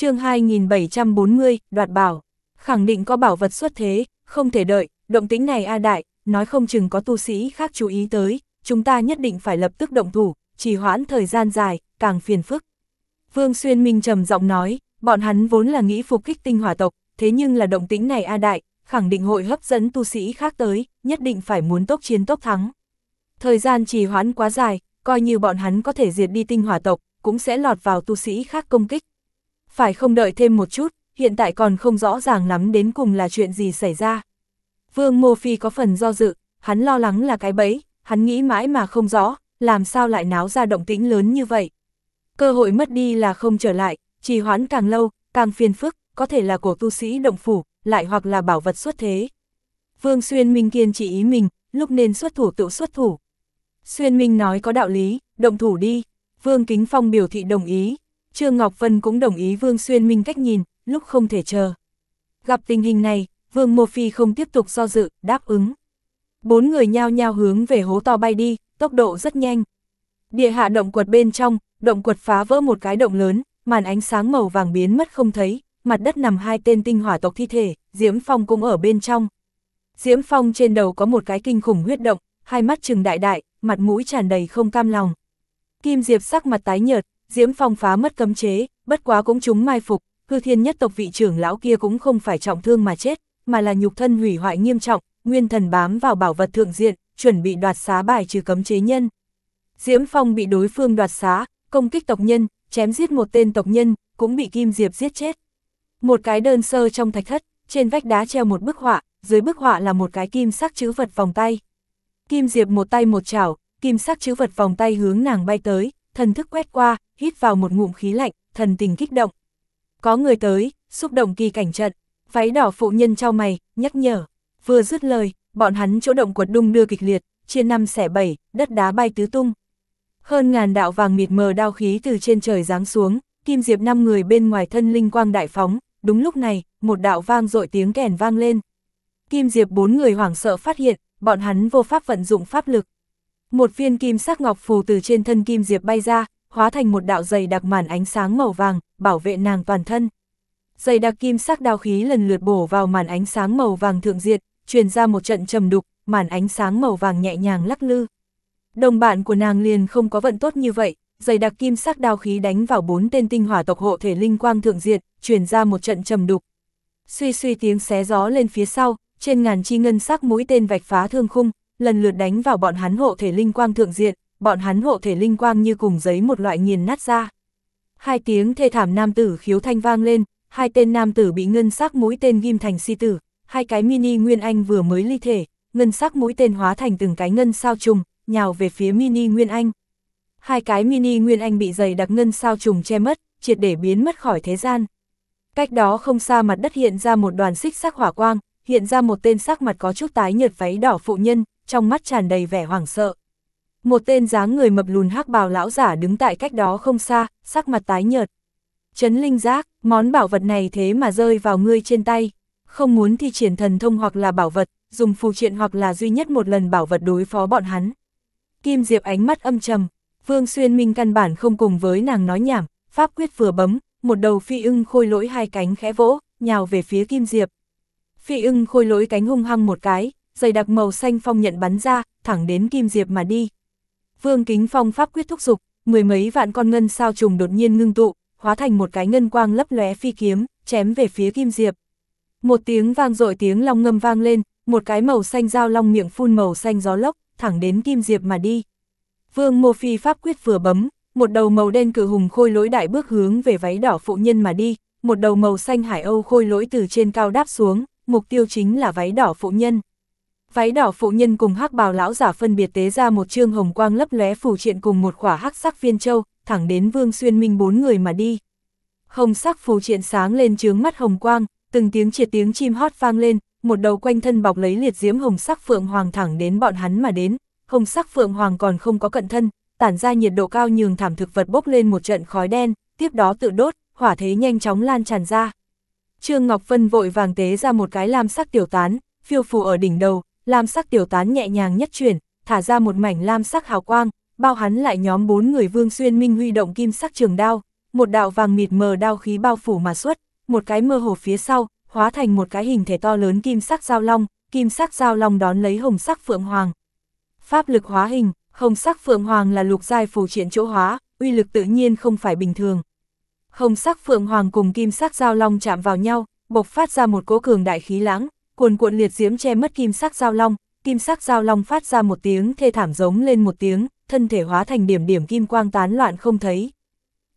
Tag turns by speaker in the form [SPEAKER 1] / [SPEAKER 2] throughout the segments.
[SPEAKER 1] chương 2740, đoạt bảo, khẳng định có bảo vật xuất thế, không thể đợi, động tính này A Đại, nói không chừng có tu sĩ khác chú ý tới, chúng ta nhất định phải lập tức động thủ, trì hoãn thời gian dài, càng phiền phức. Vương Xuyên Minh trầm giọng nói, bọn hắn vốn là nghĩ phục kích tinh hỏa tộc, thế nhưng là động tính này A Đại, khẳng định hội hấp dẫn tu sĩ khác tới, nhất định phải muốn tốc chiến tốc thắng. Thời gian trì hoãn quá dài, coi như bọn hắn có thể diệt đi tinh hỏa tộc, cũng sẽ lọt vào tu sĩ khác công kích phải không đợi thêm một chút, hiện tại còn không rõ ràng lắm đến cùng là chuyện gì xảy ra. Vương Mô Phi có phần do dự, hắn lo lắng là cái bẫy, hắn nghĩ mãi mà không rõ, làm sao lại náo ra động tĩnh lớn như vậy. Cơ hội mất đi là không trở lại, trì hoãn càng lâu, càng phiền phức, có thể là của tu sĩ động phủ, lại hoặc là bảo vật xuất thế. Vương Xuyên Minh kiên chỉ ý mình, lúc nên xuất thủ tự xuất thủ. Xuyên Minh nói có đạo lý, động thủ đi, Vương Kính Phong biểu thị đồng ý, Trương Ngọc Vân cũng đồng ý Vương Xuyên Minh cách nhìn, lúc không thể chờ. Gặp tình hình này, Vương Mô Phi không tiếp tục do dự, đáp ứng. Bốn người nhao nhao hướng về hố to bay đi, tốc độ rất nhanh. Địa hạ động quật bên trong, động quật phá vỡ một cái động lớn, màn ánh sáng màu vàng biến mất không thấy, mặt đất nằm hai tên tinh hỏa tộc thi thể, Diễm Phong cũng ở bên trong. Diễm Phong trên đầu có một cái kinh khủng huyết động, hai mắt trừng đại đại, mặt mũi tràn đầy không cam lòng. Kim Diệp sắc mặt tái nhợt, Diễm Phong phá mất cấm chế, bất quá cũng chúng mai phục, hư thiên nhất tộc vị trưởng lão kia cũng không phải trọng thương mà chết, mà là nhục thân hủy hoại nghiêm trọng, nguyên thần bám vào bảo vật thượng diện, chuẩn bị đoạt xá bài trừ cấm chế nhân. Diễm Phong bị đối phương đoạt xá, công kích tộc nhân, chém giết một tên tộc nhân, cũng bị Kim Diệp giết chết. Một cái đơn sơ trong thạch thất, trên vách đá treo một bức họa, dưới bức họa là một cái kim sắc chữ vật vòng tay. Kim Diệp một tay một chảo, kim sắc chữ vật vòng tay hướng nàng bay tới, thần thức quét qua, hít vào một ngụm khí lạnh, thần tình kích động. Có người tới, xúc động kỳ cảnh trận, váy đỏ phụ nhân trao mày, nhắc nhở. Vừa dứt lời, bọn hắn chỗ động quật đung đưa kịch liệt, chia năm xẻ bảy, đất đá bay tứ tung. Hơn ngàn đạo vàng mịt mờ đao khí từ trên trời giáng xuống, kim diệp năm người bên ngoài thân linh quang đại phóng, đúng lúc này, một đạo vang dội tiếng kèn vang lên. Kim diệp bốn người hoảng sợ phát hiện, bọn hắn vô pháp vận dụng pháp lực, một viên kim sắc ngọc phù từ trên thân kim diệp bay ra, hóa thành một đạo dày đặc màn ánh sáng màu vàng, bảo vệ nàng toàn thân. Dày đặc kim sắc đao khí lần lượt bổ vào màn ánh sáng màu vàng thượng diệt, truyền ra một trận trầm đục, màn ánh sáng màu vàng nhẹ nhàng lắc lư. Đồng bạn của nàng liền không có vận tốt như vậy, dày đặc kim sắc đao khí đánh vào bốn tên tinh hỏa tộc hộ thể linh quang thượng diệt, truyền ra một trận trầm đục. Suy suy tiếng xé gió lên phía sau, trên ngàn chi ngân sắc mũi tên vạch phá thương khung, lần lượt đánh vào bọn hắn hộ thể linh quang thượng diện, bọn hắn hộ thể linh quang như cùng giấy một loại nghiền nát ra. Hai tiếng thê thảm nam tử khiếu thanh vang lên, hai tên nam tử bị ngân sắc mũi tên ghim thành si tử, hai cái mini Nguyên Anh vừa mới ly thể, ngân sắc mũi tên hóa thành từng cái ngân sao trùng, nhào về phía mini Nguyên Anh. Hai cái mini Nguyên Anh bị giày đặc ngân sao trùng che mất, triệt để biến mất khỏi thế gian. Cách đó không xa mặt đất hiện ra một đoàn xích sắc hỏa quang, hiện ra một tên sắc mặt có chút tái nhợt váy đỏ phụ nhân, trong mắt tràn đầy vẻ hoảng sợ. Một tên dáng người mập lùn hắc bào lão giả đứng tại cách đó không xa, sắc mặt tái nhợt. Trấn linh giác, món bảo vật này thế mà rơi vào ngươi trên tay, không muốn thì triển thần thông hoặc là bảo vật, dùng phù triện hoặc là duy nhất một lần bảo vật đối phó bọn hắn. Kim Diệp ánh mắt âm trầm, Vương Xuyên Minh căn bản không cùng với nàng nói nhảm, pháp quyết vừa bấm, một đầu phi ưng khôi lỗi hai cánh khẽ vỗ, nhào về phía Kim Diệp. Phi ưng khôi lỗi cánh hung hăng một cái, dày đặc màu xanh phong nhận bắn ra, thẳng đến Kim Diệp mà đi. Vương Kính Phong pháp quyết thúc dục, mười mấy vạn con ngân sao trùng đột nhiên ngưng tụ, hóa thành một cái ngân quang lấp lóe phi kiếm, chém về phía Kim Diệp. Một tiếng vang dội tiếng long ngâm vang lên, một cái màu xanh dao long miệng phun màu xanh gió lốc, thẳng đến Kim Diệp mà đi. Vương Mô Phi pháp quyết vừa bấm, một đầu màu đen cự hùng khôi lỗi đại bước hướng về váy đỏ phụ nhân mà đi, một đầu màu xanh hải âu khôi lỗi từ trên cao đáp xuống, mục tiêu chính là váy đỏ phụ nhân. Váy đỏ phụ nhân cùng hắc bào lão giả phân biệt tế ra một trương hồng quang lấp lóe phủ triện cùng một khỏa hắc sắc viên châu, thẳng đến Vương Xuyên Minh bốn người mà đi. Hồng sắc phủ triện sáng lên trướng mắt hồng quang, từng tiếng triệt tiếng chim hót vang lên, một đầu quanh thân bọc lấy liệt diễm hồng sắc phượng hoàng thẳng đến bọn hắn mà đến. Hồng sắc phượng hoàng còn không có cận thân, tản ra nhiệt độ cao nhường thảm thực vật bốc lên một trận khói đen, tiếp đó tự đốt, hỏa thế nhanh chóng lan tràn ra. Trương Ngọc Vân vội vàng tế ra một cái lam sắc tiểu tán, phiêu phù ở đỉnh đầu, lam sắc tiểu tán nhẹ nhàng nhất chuyển, thả ra một mảnh lam sắc hào quang, bao hắn lại nhóm bốn người Vương Xuyên Minh huy động kim sắc trường đao, một đạo vàng mịt mờ đao khí bao phủ mà xuất, một cái mơ hồ phía sau, hóa thành một cái hình thể to lớn kim sắc giao long, kim sắc giao long đón lấy hồng sắc phượng hoàng. Pháp lực hóa hình, hồng sắc phượng hoàng là lục giai phù triển chỗ hóa, uy lực tự nhiên không phải bình thường. Hồng sắc phượng hoàng cùng kim sắc giao long chạm vào nhau, bộc phát ra một cỗ cường đại khí lãng, cuồn cuộn liệt diễm che mất kim sắc giao long, kim sắc giao long phát ra một tiếng thê thảm giống lên một tiếng, thân thể hóa thành điểm điểm kim quang tán loạn không thấy.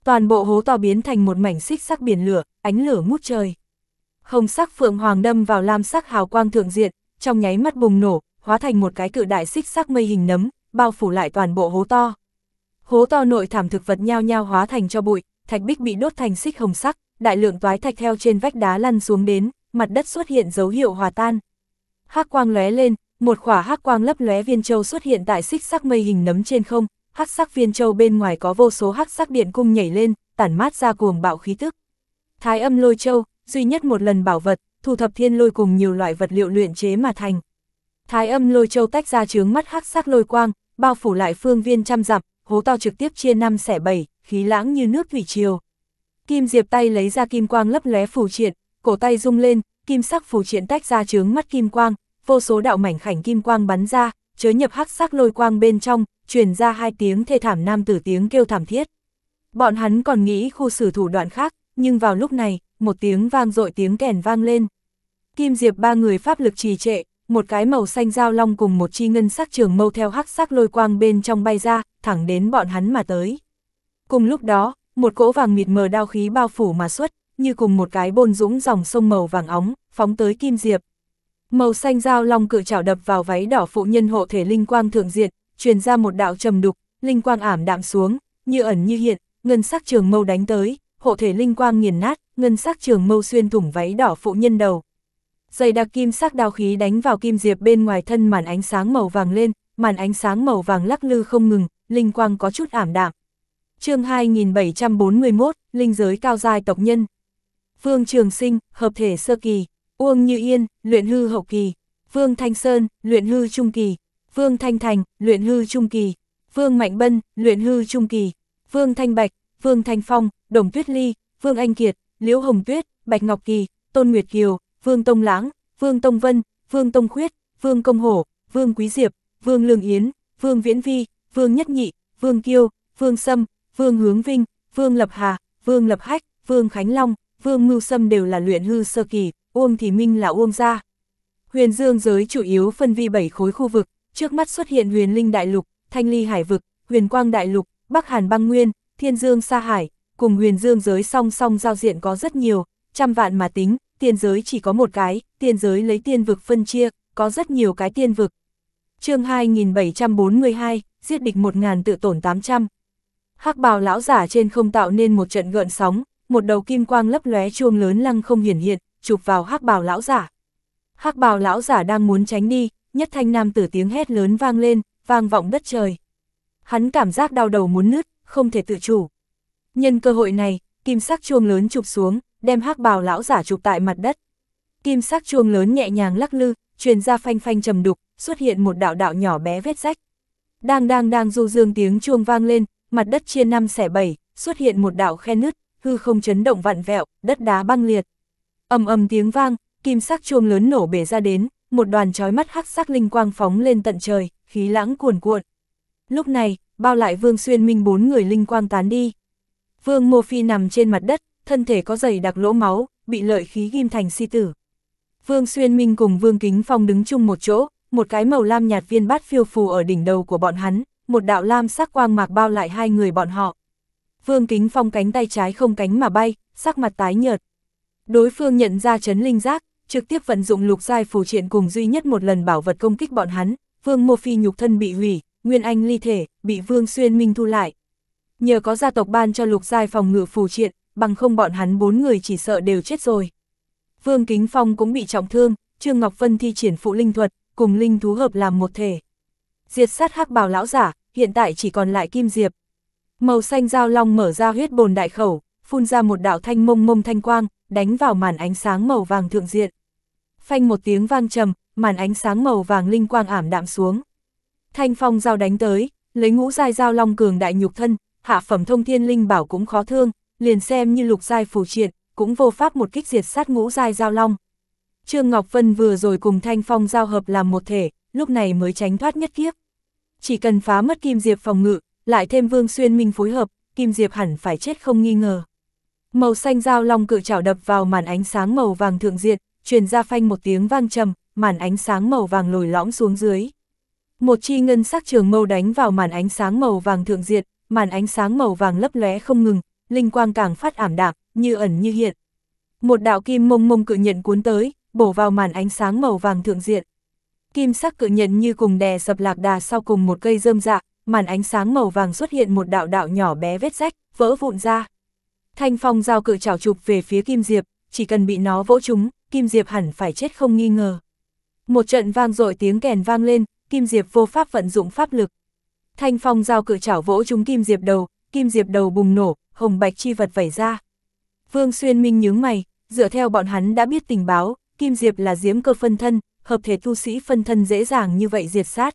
[SPEAKER 1] Toàn bộ hố to biến thành một mảnh xích sắc biển lửa, ánh lửa ngút trời. Hồng sắc phượng hoàng đâm vào lam sắc hào quang thượng diện, trong nháy mắt bùng nổ, hóa thành một cái cự đại xích sắc mây hình nấm, bao phủ lại toàn bộ hố to. Hố to nội thảm thực vật nhao nhao hóa thành cho bụi, thạch bích bị đốt thành xích hồng sắc, đại lượng toái thạch theo trên vách đá lăn xuống đến, mặt đất xuất hiện dấu hiệu hòa tan. Hắc quang lóe lên, một khỏa hắc quang lấp lóe viên châu xuất hiện tại xích sắc mây hình nấm trên không, hắc sắc viên châu bên ngoài có vô số hắc sắc điện cung nhảy lên, tản mát ra cuồng bạo khí tức. Thái âm lôi châu, duy nhất một lần bảo vật, thu thập thiên lôi cùng nhiều loại vật liệu luyện chế mà thành. Thái âm lôi châu tách ra chướng mắt hắc sắc lôi quang, bao phủ lại phương viên trăm dặm, hố to trực tiếp chia năm xẻ bảy, khí lãng như nước thủy triều. Kim Diệp tay lấy ra kim quang lấp lóe phủ triện, cổ tay rung lên, kim sắc phù triện tách ra chướng mắt kim quang, vô số đạo mảnh khảnh kim quang bắn ra, chớ nhập hắc sắc lôi quang bên trong, truyền ra hai tiếng thê thảm nam tử tiếng kêu thảm thiết. Bọn hắn còn nghĩ khu xử thủ đoạn khác, nhưng vào lúc này, một tiếng vang dội tiếng kèn vang lên. Kim Diệp ba người pháp lực trì trệ, một cái màu xanh dao long cùng một chi ngân sắc trường mâu theo hắc sắc lôi quang bên trong bay ra, thẳng đến bọn hắn mà tới. Cùng lúc đó, một cỗ vàng mịt mờ đao khí bao phủ mà xuất, như cùng một cái bôn dũng dòng sông màu vàng óng, phóng tới Kim Diệp. Màu xanh dao long cự chảo đập vào váy đỏ phụ nhân hộ thể linh quang thượng diệt, truyền ra một đạo trầm đục, linh quang ảm đạm xuống, như ẩn như hiện, ngân sắc trường mâu đánh tới, hộ thể linh quang nghiền nát, ngân sắc trường mâu xuyên thủng váy đỏ phụ nhân đầu. Dày đặc kim sắc đao khí đánh vào kim diệp bên ngoài thân màn ánh sáng màu vàng lên, màn ánh sáng màu vàng lắc lư không ngừng, linh quang có chút ảm đạm. Chương 2741, linh giới cao giai tộc nhân, Vương Trường Sinh, hợp thể sơ kỳ, Uông Như Yên, luyện hư hậu kỳ, Vương Thanh Sơn, luyện hư trung kỳ, Vương Thanh Thành, luyện hư trung kỳ, Vương Mạnh Bân, luyện hư trung kỳ, Vương Thanh Bạch, Vương Thanh Phong, Đồng Tuyết Ly, Vương Anh Kiệt, Liễu Hồng Tuyết, Bạch Ngọc Kỳ, Tôn Nguyệt Kiều, Vương Tông Lãng, Vương Tông Vân, Vương Tông Khuyết, Vương Công Hổ, Vương Quý Diệp, Vương Lương Yến, Vương Viễn Vi, Vương Nhất Nhị, Vương Kiêu, Vương Sâm, Vương Hướng Vinh, Vương Lập Hà, Vương Lập Hách, Vương Khánh Long, Vương Mưu Sâm đều là luyện hư sơ kỳ, Uông thì Minh là Uông gia. Huyền Dương giới chủ yếu phân vi bảy khối khu vực, trước mắt xuất hiện Huyền Linh Đại Lục, Thanh Ly Hải Vực, Huyền Quang Đại Lục, Bắc Hàn Băng Nguyên, Thiên Dương Sa Hải, cùng Huyền Dương giới song song giao diện có rất nhiều, trăm vạn mà tính, tiên giới chỉ có một cái, tiên giới lấy tiên vực phân chia, có rất nhiều cái tiên vực. chương 2742, giết địch 1.000 tự tổn 800. hắc bào lão giả trên không tạo nên một trận gợn sóng, một đầu kim quang lấp lóe chuông lớn lăng không hiển hiện, chụp vào hắc bào lão giả. hắc bào lão giả đang muốn tránh đi, nhất thanh nam tử tiếng hét lớn vang lên, vang vọng đất trời. Hắn cảm giác đau đầu muốn nứt, không thể tự chủ. Nhân cơ hội này, kim sắc chuông lớn chụp xuống, đem hắc bào lão giả chụp tại mặt đất. Kim sắc chuông lớn nhẹ nhàng lắc lư, truyền ra phanh phanh trầm đục, xuất hiện một đạo đạo nhỏ bé vết rách. Đang đang đang du dương tiếng chuông vang lên, mặt đất chia năm xẻ bảy, xuất hiện một đạo khe nứt, hư không chấn động vặn vẹo, đất đá băng liệt. ầm ầm tiếng vang, kim sắc chuông lớn nổ bể ra đến, một đoàn chói mắt hắc sắc linh quang phóng lên tận trời, khí lãng cuồn cuộn. Lúc này, bao lại Vương Xuyên Minh bốn người linh quang tán đi. Vương Mô Phi nằm trên mặt đất, thân thể có dày đặc lỗ máu, bị lợi khí ghim thành si tử. Vương Xuyên Minh cùng Vương Kính Phong đứng chung một chỗ, một cái màu lam nhạt viên bát phiêu phù ở đỉnh đầu của bọn hắn, một đạo lam sắc quang mạc bao lại hai người bọn họ. Vương Kính Phong cánh tay trái không cánh mà bay, sắc mặt tái nhợt. Đối phương nhận ra chấn linh giác, trực tiếp vận dụng lục giai phù triện cùng duy nhất một lần bảo vật công kích bọn hắn, Vương Mô Phi nhục thân bị hủy, Nguyên Anh ly thể, bị Vương Xuyên Minh thu lại. Nhờ có gia tộc ban cho lục giai phòng ngự phù triện, bằng không bọn hắn bốn người chỉ sợ đều chết rồi. Vương Kính Phong cũng bị trọng thương, Trương Ngọc Vân thi triển phụ linh thuật, cùng linh thú hợp làm một thể. Diệt sát hắc bào lão giả, hiện tại chỉ còn lại Kim Diệp, Màu xanh dao long mở ra huyết bồn đại khẩu, phun ra một đạo thanh mông mông thanh quang, đánh vào màn ánh sáng màu vàng thượng diện. Phanh một tiếng vang trầm, màn ánh sáng màu vàng linh quang ảm đạm xuống. Thanh phong dao đánh tới, lấy ngũ giai dao long cường đại nhục thân, hạ phẩm thông thiên linh bảo cũng khó thương, liền xem như lục giai phù triệt, cũng vô pháp một kích diệt sát ngũ giai dao long. Trương Ngọc Vân vừa rồi cùng Thanh Phong giao hợp làm một thể, lúc này mới tránh thoát nhất kiếp. Chỉ cần phá mất kim diệp phòng ngự, lại thêm Vương Xuyên Minh phối hợp, Kim Diệp hẳn phải chết không nghi ngờ. Màu xanh dao long cự chảo đập vào màn ánh sáng màu vàng thượng diện, truyền ra phanh một tiếng vang trầm, màn ánh sáng màu vàng lồi lõm xuống dưới. Một chi ngân sắc trường mâu đánh vào màn ánh sáng màu vàng thượng diện, màn ánh sáng màu vàng lấp lóe không ngừng, linh quang càng phát ảm đạm, như ẩn như hiện. Một đạo kim mông mông cự nhận cuốn tới, bổ vào màn ánh sáng màu vàng thượng diện. Kim sắc cự nhận như cùng đè sập lạc đà sau cùng một cây rơm dạ, màn ánh sáng màu vàng xuất hiện một đạo đạo nhỏ bé vết rách, vỡ vụn ra. Thanh phong giao cự chảo chụp về phía Kim Diệp, chỉ cần bị nó vỗ trúng, Kim Diệp hẳn phải chết không nghi ngờ. Một trận vang dội tiếng kèn vang lên, Kim Diệp vô pháp vận dụng pháp lực. Thanh phong giao cự chảo vỗ trúng Kim Diệp đầu, Kim Diệp đầu bùng nổ, hồng bạch chi vật vẩy ra. Vương Xuyên Minh nhướng mày, dựa theo bọn hắn đã biết tình báo, Kim Diệp là diếm cơ phân thân, hợp thể tu sĩ phân thân dễ dàng như vậy diệt sát.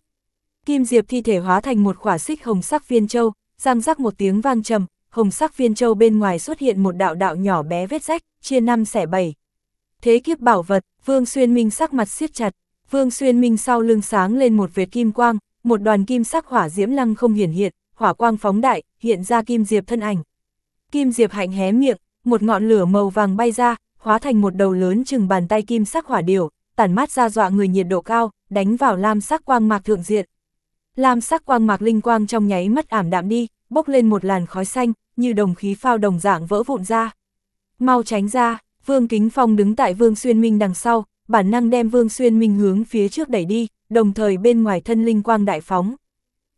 [SPEAKER 1] Kim Diệp thi thể hóa thành một quả xích hồng sắc viên châu, răng rắc một tiếng vang trầm, hồng sắc viên châu bên ngoài xuất hiện một đạo đạo nhỏ bé vết rách, chia năm xẻ bảy. Thế kiếp bảo vật, Vương Xuyên Minh sắc mặt siết chặt, Vương Xuyên Minh sau lưng sáng lên một vệt kim quang, một đoàn kim sắc hỏa diễm lăng không hiển hiện, hỏa quang phóng đại, hiện ra Kim Diệp thân ảnh. Kim Diệp hạnh hé miệng, một ngọn lửa màu vàng bay ra, hóa thành một đầu lớn chừng bàn tay kim sắc hỏa điểu, tản mát ra dọa người nhiệt độ cao, đánh vào lam sắc quang mạc thượng diện. Lam sắc quang mạc linh quang trong nháy mắt ảm đạm đi, bốc lên một làn khói xanh, như đồng khí phao đồng dạng vỡ vụn ra. Mau tránh ra, Vương Kính Phong đứng tại Vương Xuyên Minh đằng sau, bản năng đem Vương Xuyên Minh hướng phía trước đẩy đi, đồng thời bên ngoài thân linh quang đại phóng.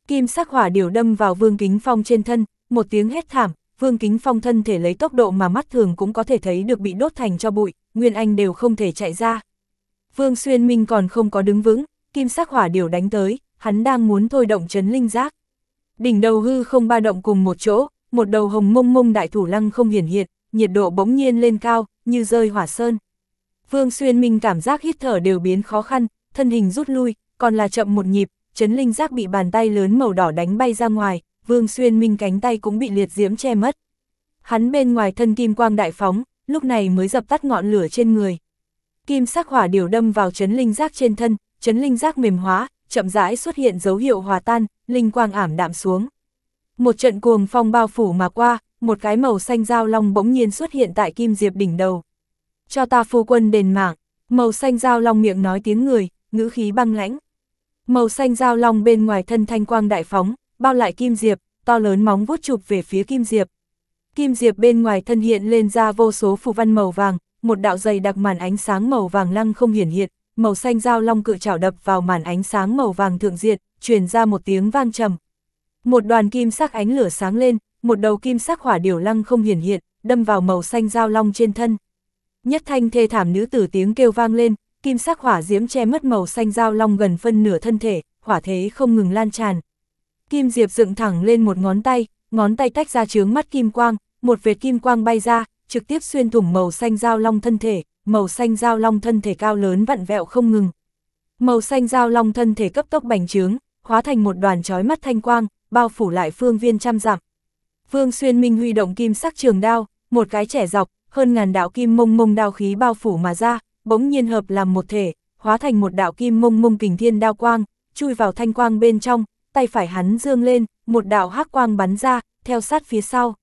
[SPEAKER 1] Kim sắc hỏa điều đâm vào Vương Kính Phong trên thân, một tiếng hét thảm, Vương Kính Phong thân thể lấy tốc độ mà mắt thường cũng có thể thấy được bị đốt thành cho bụi, Nguyên Anh đều không thể chạy ra. Vương Xuyên Minh còn không có đứng vững, kim sắc hỏa điều đánh tới, hắn đang muốn thôi động chấn linh giác. Đỉnh đầu hư không ba động cùng một chỗ, một đầu hồng mông mông đại thủ lăng không hiển hiện, nhiệt độ bỗng nhiên lên cao, như rơi hỏa sơn. Vương Xuyên Minh cảm giác hít thở đều biến khó khăn, thân hình rút lui, còn là chậm một nhịp, chấn linh giác bị bàn tay lớn màu đỏ đánh bay ra ngoài, Vương Xuyên Minh cánh tay cũng bị liệt diễm che mất. Hắn bên ngoài thân kim quang đại phóng, lúc này mới dập tắt ngọn lửa trên người. Kim sắc hỏa điều đâm vào chấn linh giác trên thân, chấn linh giác mềm hóa, chậm rãi xuất hiện dấu hiệu hòa tan, linh quang ảm đạm xuống. Một trận cuồng phong bao phủ mà qua, một cái màu xanh dao long bỗng nhiên xuất hiện tại Kim Diệp đỉnh đầu. Cho ta phu quân đền mạng, màu xanh dao long miệng nói tiếng người, ngữ khí băng lãnh. Màu xanh dao long bên ngoài thân thanh quang đại phóng, bao lại Kim Diệp, to lớn móng vuốt chụp về phía Kim Diệp. Kim Diệp bên ngoài thân hiện lên ra vô số phù văn màu vàng, một đạo dày đặc màn ánh sáng màu vàng lăng không hiển hiện, màu xanh dao long cự chảo đập vào màn ánh sáng màu vàng thượng diệt, truyền ra một tiếng vang trầm. Một đoàn kim sắc ánh lửa sáng lên, một đầu kim sắc hỏa điểu lăng không hiển hiện, đâm vào màu xanh dao long trên thân. Nhất thanh thê thảm nữ tử tiếng kêu vang lên, kim sắc hỏa diễm che mất màu xanh dao long gần phân nửa thân thể, hỏa thế không ngừng lan tràn. Kim Diệp dựng thẳng lên một ngón tay, ngón tay tách ra chướng mắt kim quang, một vệt kim quang bay ra, trực tiếp xuyên thủng màu xanh dao long thân thể, màu xanh dao long thân thể cao lớn vặn vẹo không ngừng. Màu xanh dao long thân thể cấp tốc bành trướng, hóa thành một đoàn chói mắt thanh quang, bao phủ lại phương viên trăm dặm. Vương Xuyên Minh huy động kim sắc trường đao, một cái trẻ dọc, hơn ngàn đạo kim mông mông đao khí bao phủ mà ra, bỗng nhiên hợp làm một thể, hóa thành một đạo kim mông mông kình thiên đao quang, chui vào thanh quang bên trong, tay phải hắn dương lên, một đạo hắc quang bắn ra, theo sát phía sau.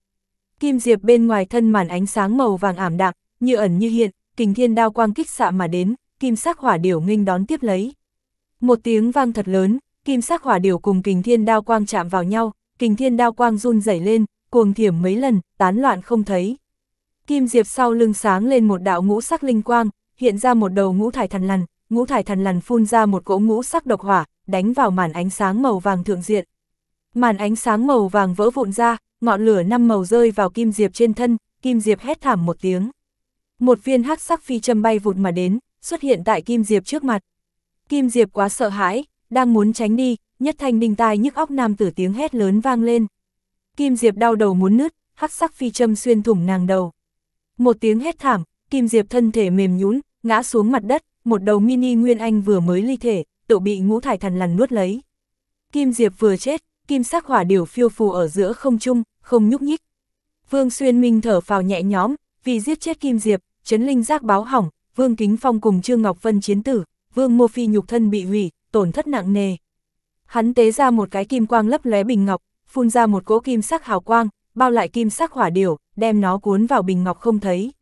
[SPEAKER 1] Kim diệp bên ngoài thân màn ánh sáng màu vàng ảm đạm, như ẩn như hiện, kình thiên đao quang kích xạ mà đến, kim sắc hỏa điểu nghênh đón tiếp lấy. Một tiếng vang thật lớn, kim sắc hỏa điểu cùng kình thiên đao quang chạm vào nhau, kình thiên đao quang run rẩy lên, cuồng thiểm mấy lần, tán loạn không thấy. Kim diệp sau lưng sáng lên một đạo ngũ sắc linh quang, hiện ra một đầu ngũ thải thần lằn, ngũ thải thần lằn phun ra một cỗ ngũ sắc độc hỏa, đánh vào màn ánh sáng màu vàng thượng diện. Màn ánh sáng màu vàng vỡ vụn ra, ngọn lửa năm màu rơi vào kim diệp trên thân, kim diệp hét thảm một tiếng. Một viên hắc sắc phi châm bay vụt mà đến, xuất hiện tại Kim Diệp trước mặt. Kim Diệp quá sợ hãi, đang muốn tránh đi, nhất thanh đinh tai nhức óc nam tử tiếng hét lớn vang lên. Kim Diệp đau đầu muốn nứt, hắc sắc phi châm xuyên thủng nàng đầu. Một tiếng hét thảm, Kim Diệp thân thể mềm nhũn, ngã xuống mặt đất, một đầu mini nguyên anh vừa mới ly thể, tự bị ngũ thải thần lằn nuốt lấy. Kim Diệp vừa chết, kim sắc hỏa điều phiêu phù ở giữa không trung, không nhúc nhích. Vương Xuyên Minh thở phào nhẹ nhõm, vì giết chết Kim Diệp, chấn linh giác báo hỏng, Vương Kính Phong cùng Trương Ngọc Vân chiến tử, Vương Mô Phi nhục thân bị hủy, tổn thất nặng nề. Hắn tế ra một cái kim quang lấp lóe bình ngọc, phun ra một cỗ kim sắc hào quang, bao lại kim sắc hỏa điểu, đem nó cuốn vào bình ngọc không thấy.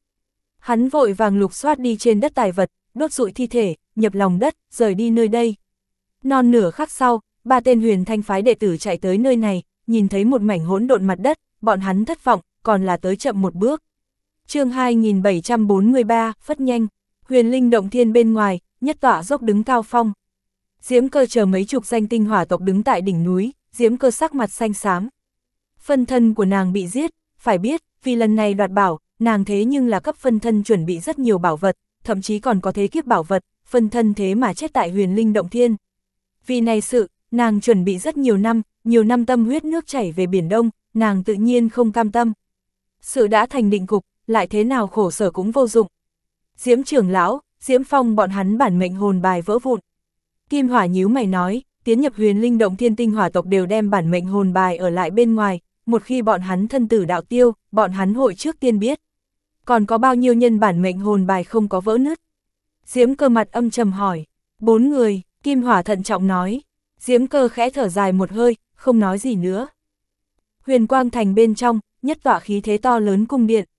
[SPEAKER 1] Hắn vội vàng lục soát đi trên đất tài vật, đốt rụi thi thể, nhập lòng đất, rời đi nơi đây. Non nửa khắc sau, ba tên huyền thanh phái đệ tử chạy tới nơi này, nhìn thấy một mảnh hỗn độn mặt đất, bọn hắn thất vọng, còn là tới chậm một bước chương 2743, phất nhanh, huyền linh động thiên bên ngoài, nhất tỏa dốc đứng cao phong. Diễm cơ chờ mấy chục danh tinh hỏa tộc đứng tại đỉnh núi, diễm cơ sắc mặt xanh xám. Phân thân của nàng bị giết, phải biết, vì lần này đoạt bảo, nàng thế nhưng là cấp phân thân chuẩn bị rất nhiều bảo vật, thậm chí còn có thế kiếp bảo vật, phân thân thế mà chết tại huyền linh động thiên. Vì này sự, nàng chuẩn bị rất nhiều năm, nhiều năm tâm huyết nước chảy về biển đông, nàng tự nhiên không cam tâm. Sự đã thành định cục, lại thế nào khổ sở cũng vô dụng. Diễm trưởng lão, Diễm Phong bọn hắn bản mệnh hồn bài vỡ vụn. Kim Hỏa nhíu mày nói, tiến nhập huyền linh động thiên tinh hỏa tộc đều đem bản mệnh hồn bài ở lại bên ngoài, một khi bọn hắn thân tử đạo tiêu, bọn hắn hội trước tiên biết. Còn có bao nhiêu nhân bản mệnh hồn bài không có vỡ nứt? Diễm cơ mặt âm trầm hỏi, bốn người, Kim Hỏa thận trọng nói, Diễm cơ khẽ thở dài một hơi, không nói gì nữa. Huyền Quang Thành bên trong, nhất tỏa khí thế to lớn cung điện,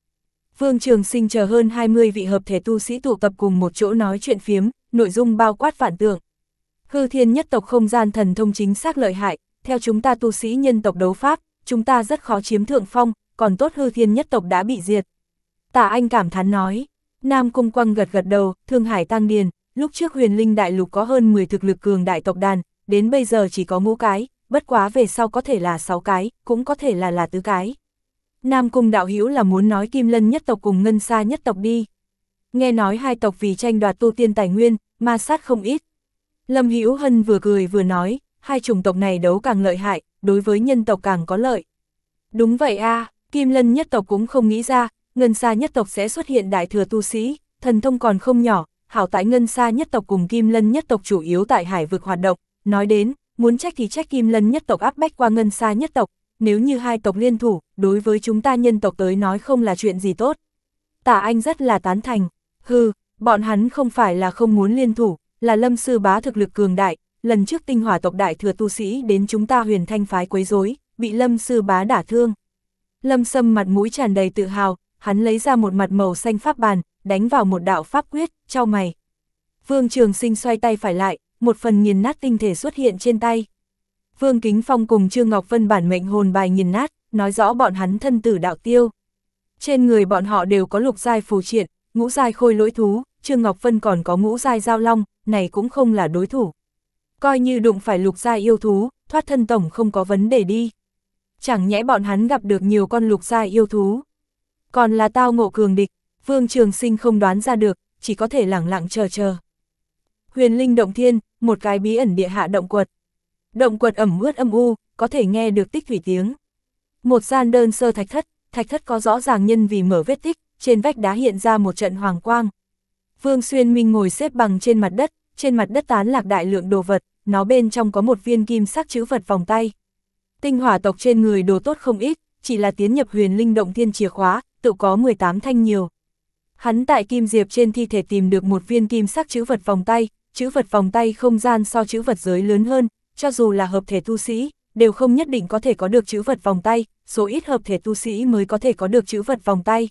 [SPEAKER 1] Vương Trường Sinh chờ hơn 20 vị hợp thể tu sĩ tụ tập cùng một chỗ nói chuyện phiếm, nội dung bao quát vạn tượng. Hư thiên nhất tộc không gian thần thông chính xác lợi hại, theo chúng ta tu sĩ nhân tộc đấu pháp, chúng ta rất khó chiếm thượng phong, còn tốt hư thiên nhất tộc đã bị diệt. Tả Anh cảm thán nói, Nam Cung Quang gật gật đầu, Thương Hải Tăng Điền, lúc trước huyền linh đại lục có hơn 10 thực lực cường đại tộc đàn, đến bây giờ chỉ có ngũ cái, bất quá về sau có thể là 6 cái, cũng có thể là là tứ cái. Nam Cung Đạo Hữu là muốn nói Kim Lân nhất tộc cùng Ngân Sa nhất tộc đi. Nghe nói hai tộc vì tranh đoạt tu tiên tài nguyên, ma sát không ít. Lâm Hữu Hân vừa cười vừa nói, hai chủng tộc này đấu càng lợi hại, đối với nhân tộc càng có lợi. Đúng vậy a, Kim Lân nhất tộc cũng không nghĩ ra, Ngân Sa nhất tộc sẽ xuất hiện đại thừa tu sĩ, thần thông còn không nhỏ, hảo tại Ngân Sa nhất tộc cùng Kim Lân nhất tộc chủ yếu tại hải vực hoạt động, nói đến, muốn trách thì trách Kim Lân nhất tộc áp bách qua Ngân Sa nhất tộc, nếu như hai tộc liên thủ, đối với chúng ta nhân tộc tới nói không là chuyện gì tốt. tạ Anh rất là tán thành, hừ, bọn hắn không phải là không muốn liên thủ, là lâm sư bá thực lực cường đại, lần trước tinh hỏa tộc đại thừa tu sĩ đến chúng ta huyền thanh phái quấy rối bị lâm sư bá đả thương. Lâm sâm mặt mũi tràn đầy tự hào, hắn lấy ra một mặt màu xanh pháp bàn, đánh vào một đạo pháp quyết, trao mày. Vương Trường Sinh xoay tay phải lại, một phần nghiền nát tinh thể xuất hiện trên tay. Vương Kính Phong cùng Trương Ngọc Vân bản mệnh hồn bài nghiền nát, nói rõ bọn hắn thân tử đạo tiêu. Trên người bọn họ đều có lục giai phù triện, ngũ giai khôi lỗi thú, Trương Ngọc Vân còn có ngũ giai giao long, này cũng không là đối thủ. Coi như đụng phải lục giai yêu thú, thoát thân tổng không có vấn đề đi. Chẳng nhẽ bọn hắn gặp được nhiều con lục giai yêu thú. Còn là tao ngộ cường địch, Vương Trường Sinh không đoán ra được, chỉ có thể lẳng lặng chờ chờ. Huyền Linh Động Thiên, một cái bí ẩn địa hạ động quật. Động quật ẩm ướt âm u, có thể nghe được tích thủy tiếng. Một gian đơn sơ thạch thất, thạch thất có rõ ràng nhân vì mở vết tích, trên vách đá hiện ra một trận hoàng quang. Vương Xuyên Minh ngồi xếp bằng trên mặt đất, trên mặt đất tán lạc đại lượng đồ vật, nó bên trong có một viên kim sắc chữ vật vòng tay. Tinh hỏa tộc trên người đồ tốt không ít, chỉ là tiến nhập huyền linh động thiên chìa khóa, tự có 18 thanh nhiều. Hắn tại kim diệp trên thi thể tìm được một viên kim sắc chữ vật vòng tay, chữ vật vòng tay không gian so chữ vật giới lớn hơn, cho dù là hợp thể tu sĩ, đều không nhất định có thể có được chữ vật vòng tay, số ít hợp thể tu sĩ mới có thể có được chữ vật vòng tay.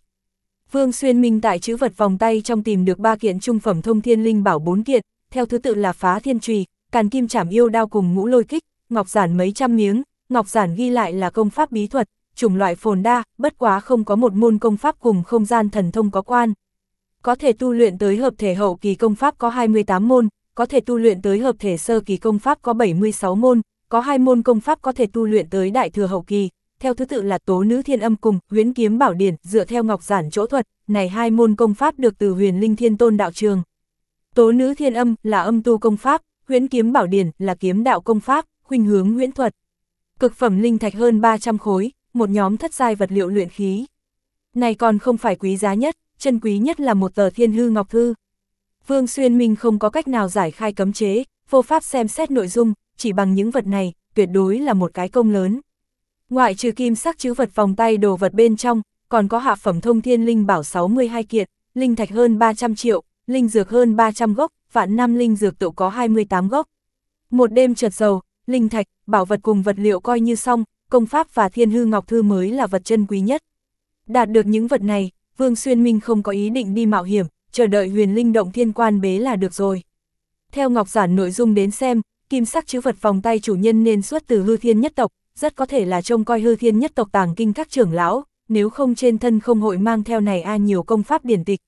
[SPEAKER 1] Vương Xuyên Minh tại chữ vật vòng tay trong tìm được ba kiện trung phẩm thông thiên linh bảo bốn kiện, theo thứ tự là phá thiên trùy, càn kim chảm yêu đao cùng ngũ lôi kích, ngọc giản mấy trăm miếng, ngọc giản ghi lại là công pháp bí thuật, chủng loại phồn đa, bất quá không có một môn công pháp cùng không gian thần thông có quan. Có thể tu luyện tới hợp thể hậu kỳ công pháp có 28 môn, có thể tu luyện tới hợp thể sơ kỳ công pháp có 76 môn, có hai môn công pháp có thể tu luyện tới đại thừa hậu kỳ, theo thứ tự là Tố Nữ Thiên Âm cùng Huyễn Kiếm Bảo Điển, dựa theo Ngọc Giản chỗ thuật, này hai môn công pháp được từ Huyền Linh Thiên Tôn đạo trường. Tố Nữ Thiên Âm là âm tu công pháp, Huyễn Kiếm Bảo Điển là kiếm đạo công pháp, khuynh hướng huyễn thuật. Cực phẩm linh thạch hơn 300 khối, một nhóm thất giai vật liệu luyện khí. Này còn không phải quý giá nhất, chân quý nhất là một tờ Thiên Hư Ngọc Thư. Vương Xuyên Minh không có cách nào giải khai cấm chế, vô pháp xem xét nội dung, chỉ bằng những vật này, tuyệt đối là một cái công lớn. Ngoại trừ kim sắc chữ vật vòng tay đồ vật bên trong, còn có hạ phẩm thông thiên linh bảo 62 kiện, linh thạch hơn 300 triệu, linh dược hơn 300 gốc, vạn năm linh dược tụ có 28 gốc. Một đêm trượt dầu, linh thạch, bảo vật cùng vật liệu coi như xong, công pháp và thiên hư ngọc thư mới là vật chân quý nhất. Đạt được những vật này, Vương Xuyên Minh không có ý định đi mạo hiểm, chờ đợi huyền linh động thiên quan bế là được rồi. Theo ngọc giản nội dung đến xem, kim sắc chữ vật vòng tay chủ nhân nên xuất từ hư thiên nhất tộc, rất có thể là trông coi hư thiên nhất tộc tàng kinh các trưởng lão, nếu không trên thân không hội mang theo này a nhiều công pháp điển tịch.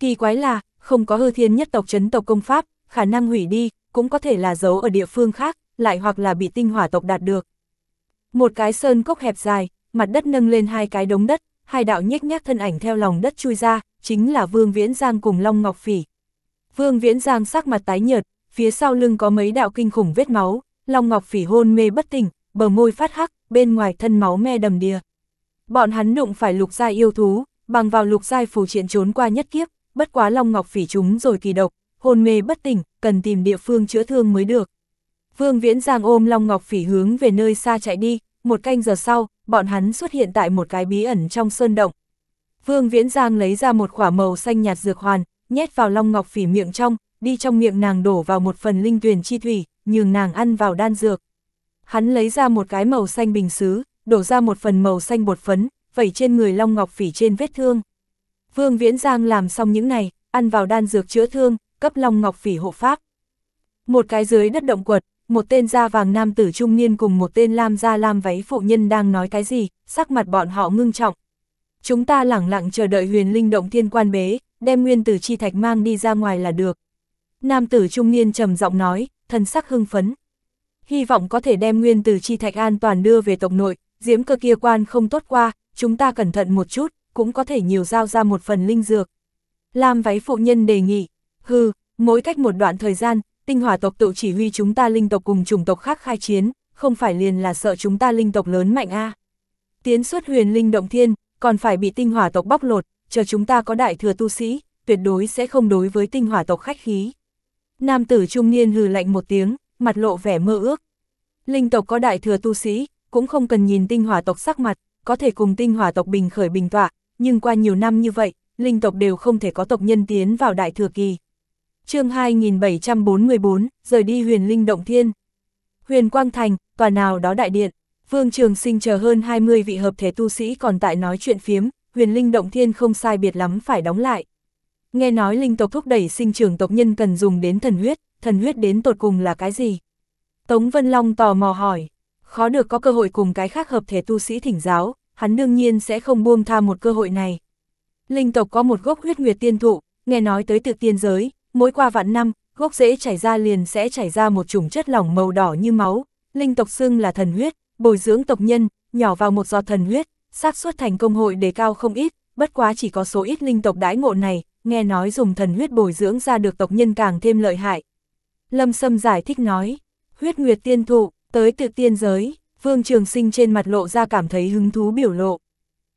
[SPEAKER 1] Kỳ quái là, không có hư thiên nhất tộc chấn tộc công pháp, khả năng hủy đi, cũng có thể là giấu ở địa phương khác, lại hoặc là bị tinh hỏa tộc đạt được. Một cái sơn cốc hẹp dài, mặt đất nâng lên hai cái đống đất, hai đạo nhếch nhác thân ảnh theo lòng đất chui ra, chính là Vương Viễn Giang cùng Long Ngọc Phỉ. Vương Viễn Giang sắc mặt tái nhợt, phía sau lưng có mấy đạo kinh khủng vết máu, Long Ngọc Phỉ hôn mê bất tỉnh, bờ môi phát hắc, bên ngoài thân máu me đầm đìa. Bọn hắn đụng phải lục giai yêu thú, bằng vào lục giai phù triện trốn qua nhất kiếp, bất quá Long Ngọc Phỉ chúng rồi kỳ độc, hôn mê bất tỉnh, cần tìm địa phương chữa thương mới được. Vương Viễn Giang ôm Long Ngọc Phỉ hướng về nơi xa chạy đi, một canh giờ sau, bọn hắn xuất hiện tại một cái bí ẩn trong sơn động, Vương Viễn Giang lấy ra một quả màu xanh nhạt dược hoàn, nhét vào long ngọc phỉ miệng trong, đi trong miệng nàng đổ vào một phần linh tuyển chi thủy, nhường nàng ăn vào đan dược. Hắn lấy ra một cái màu xanh bình xứ, đổ ra một phần màu xanh bột phấn, vẩy trên người long ngọc phỉ trên vết thương. Vương Viễn Giang làm xong những này, ăn vào đan dược chữa thương, cấp long ngọc phỉ hộ pháp. Một cái dưới đất động quật, một tên da vàng nam tử trung niên cùng một tên lam da lam váy phụ nhân đang nói cái gì, sắc mặt bọn họ ngưng trọng, chúng ta lẳng lặng chờ đợi huyền linh động thiên quan bế, đem nguyên tử chi thạch mang đi ra ngoài là được. Nam tử trung niên trầm giọng nói, thần sắc hưng phấn. Hy vọng có thể đem nguyên tử chi thạch an toàn đưa về tộc nội, diễm cơ kia quan không tốt qua, chúng ta cẩn thận một chút, cũng có thể nhiều giao ra một phần linh dược. Lam váy phụ nhân đề nghị, hư, mỗi cách một đoạn thời gian, tinh hỏa tộc tự chỉ huy chúng ta linh tộc cùng chủng tộc khác khai chiến, không phải liền là sợ chúng ta linh tộc lớn mạnh a Tiến xuất huyền linh động thiên, còn phải bị tinh hỏa tộc bóc lột, chờ chúng ta có đại thừa tu sĩ, tuyệt đối sẽ không đối với tinh hỏa tộc khách khí. Nam tử trung niên hừ lạnh một tiếng, mặt lộ vẻ mơ ước. Linh tộc có đại thừa tu sĩ, cũng không cần nhìn tinh hỏa tộc sắc mặt, có thể cùng tinh hỏa tộc bình khởi bình tọa, nhưng qua nhiều năm như vậy, linh tộc đều không thể có tộc nhân tiến vào đại thừa kỳ. chương 2744, rời đi huyền linh động thiên. Huyền Quang Thành, tòa nào đó đại điện. Vương Trường Sinh chờ hơn 20 vị hợp thể tu sĩ còn tại nói chuyện phiếm, huyền linh động thiên không sai biệt lắm phải đóng lại. Nghe nói linh tộc thúc đẩy sinh trưởng tộc nhân cần dùng đến thần huyết, thần huyết đến tột cùng là cái gì? Tống Vân Long tò mò hỏi, khó được có cơ hội cùng cái khác hợp thể tu sĩ thỉnh giáo, hắn đương nhiên sẽ không buông tha một cơ hội này. Linh tộc có một gốc huyết nguyệt tiên thụ, nghe nói tới tự tiên giới, mỗi qua vạn năm, gốc rễ chảy ra liền sẽ chảy ra một chủng chất lỏng màu đỏ như máu, linh tộc xưng là thần huyết, bồi dưỡng tộc nhân, nhỏ vào một giọt thần huyết, xác suất thành công hội đề cao không ít, bất quá chỉ có số ít linh tộc đãi ngộ này, nghe nói dùng thần huyết bồi dưỡng ra được tộc nhân càng thêm lợi hại. Lâm Sâm giải thích nói, huyết nguyệt tiên thụ, tới tự tiên giới, Vương Trường Sinh trên mặt lộ ra cảm thấy hứng thú biểu lộ.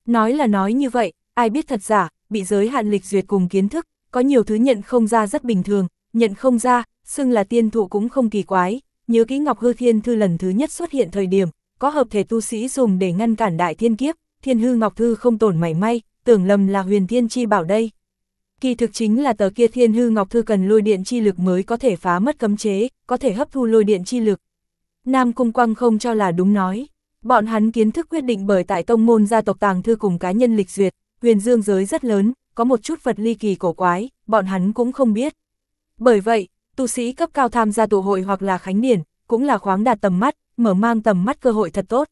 [SPEAKER 1] Nói là nói như vậy, ai biết thật giả, bị giới hạn lịch duyệt cùng kiến thức, có nhiều thứ nhận không ra rất bình thường, nhận không ra, xưng là tiên thụ cũng không kỳ quái, nhớ kỹ Ngọc Hư Thiên Thư lần thứ nhất xuất hiện thời điểm, có hợp thể tu sĩ dùng để ngăn cản đại thiên kiếp, thiên hư ngọc thư không tổn mảy may, tưởng lầm là huyền thiên chi bảo đây. Kỳ thực chính là tờ kia thiên hư ngọc thư cần lôi điện chi lực mới có thể phá mất cấm chế, có thể hấp thu lôi điện chi lực. Nam Cung Quang không cho là đúng nói. Bọn hắn kiến thức quyết định bởi tại tông môn gia tộc tàng thư cùng cá nhân lịch duyệt, huyền dương giới rất lớn, có một chút vật ly kỳ cổ quái, bọn hắn cũng không biết. Bởi vậy, tu sĩ cấp cao tham gia tụ hội hoặc là khánh điển, cũng là khoáng đạt tầm mắt, mở mang tầm mắt cơ hội thật tốt.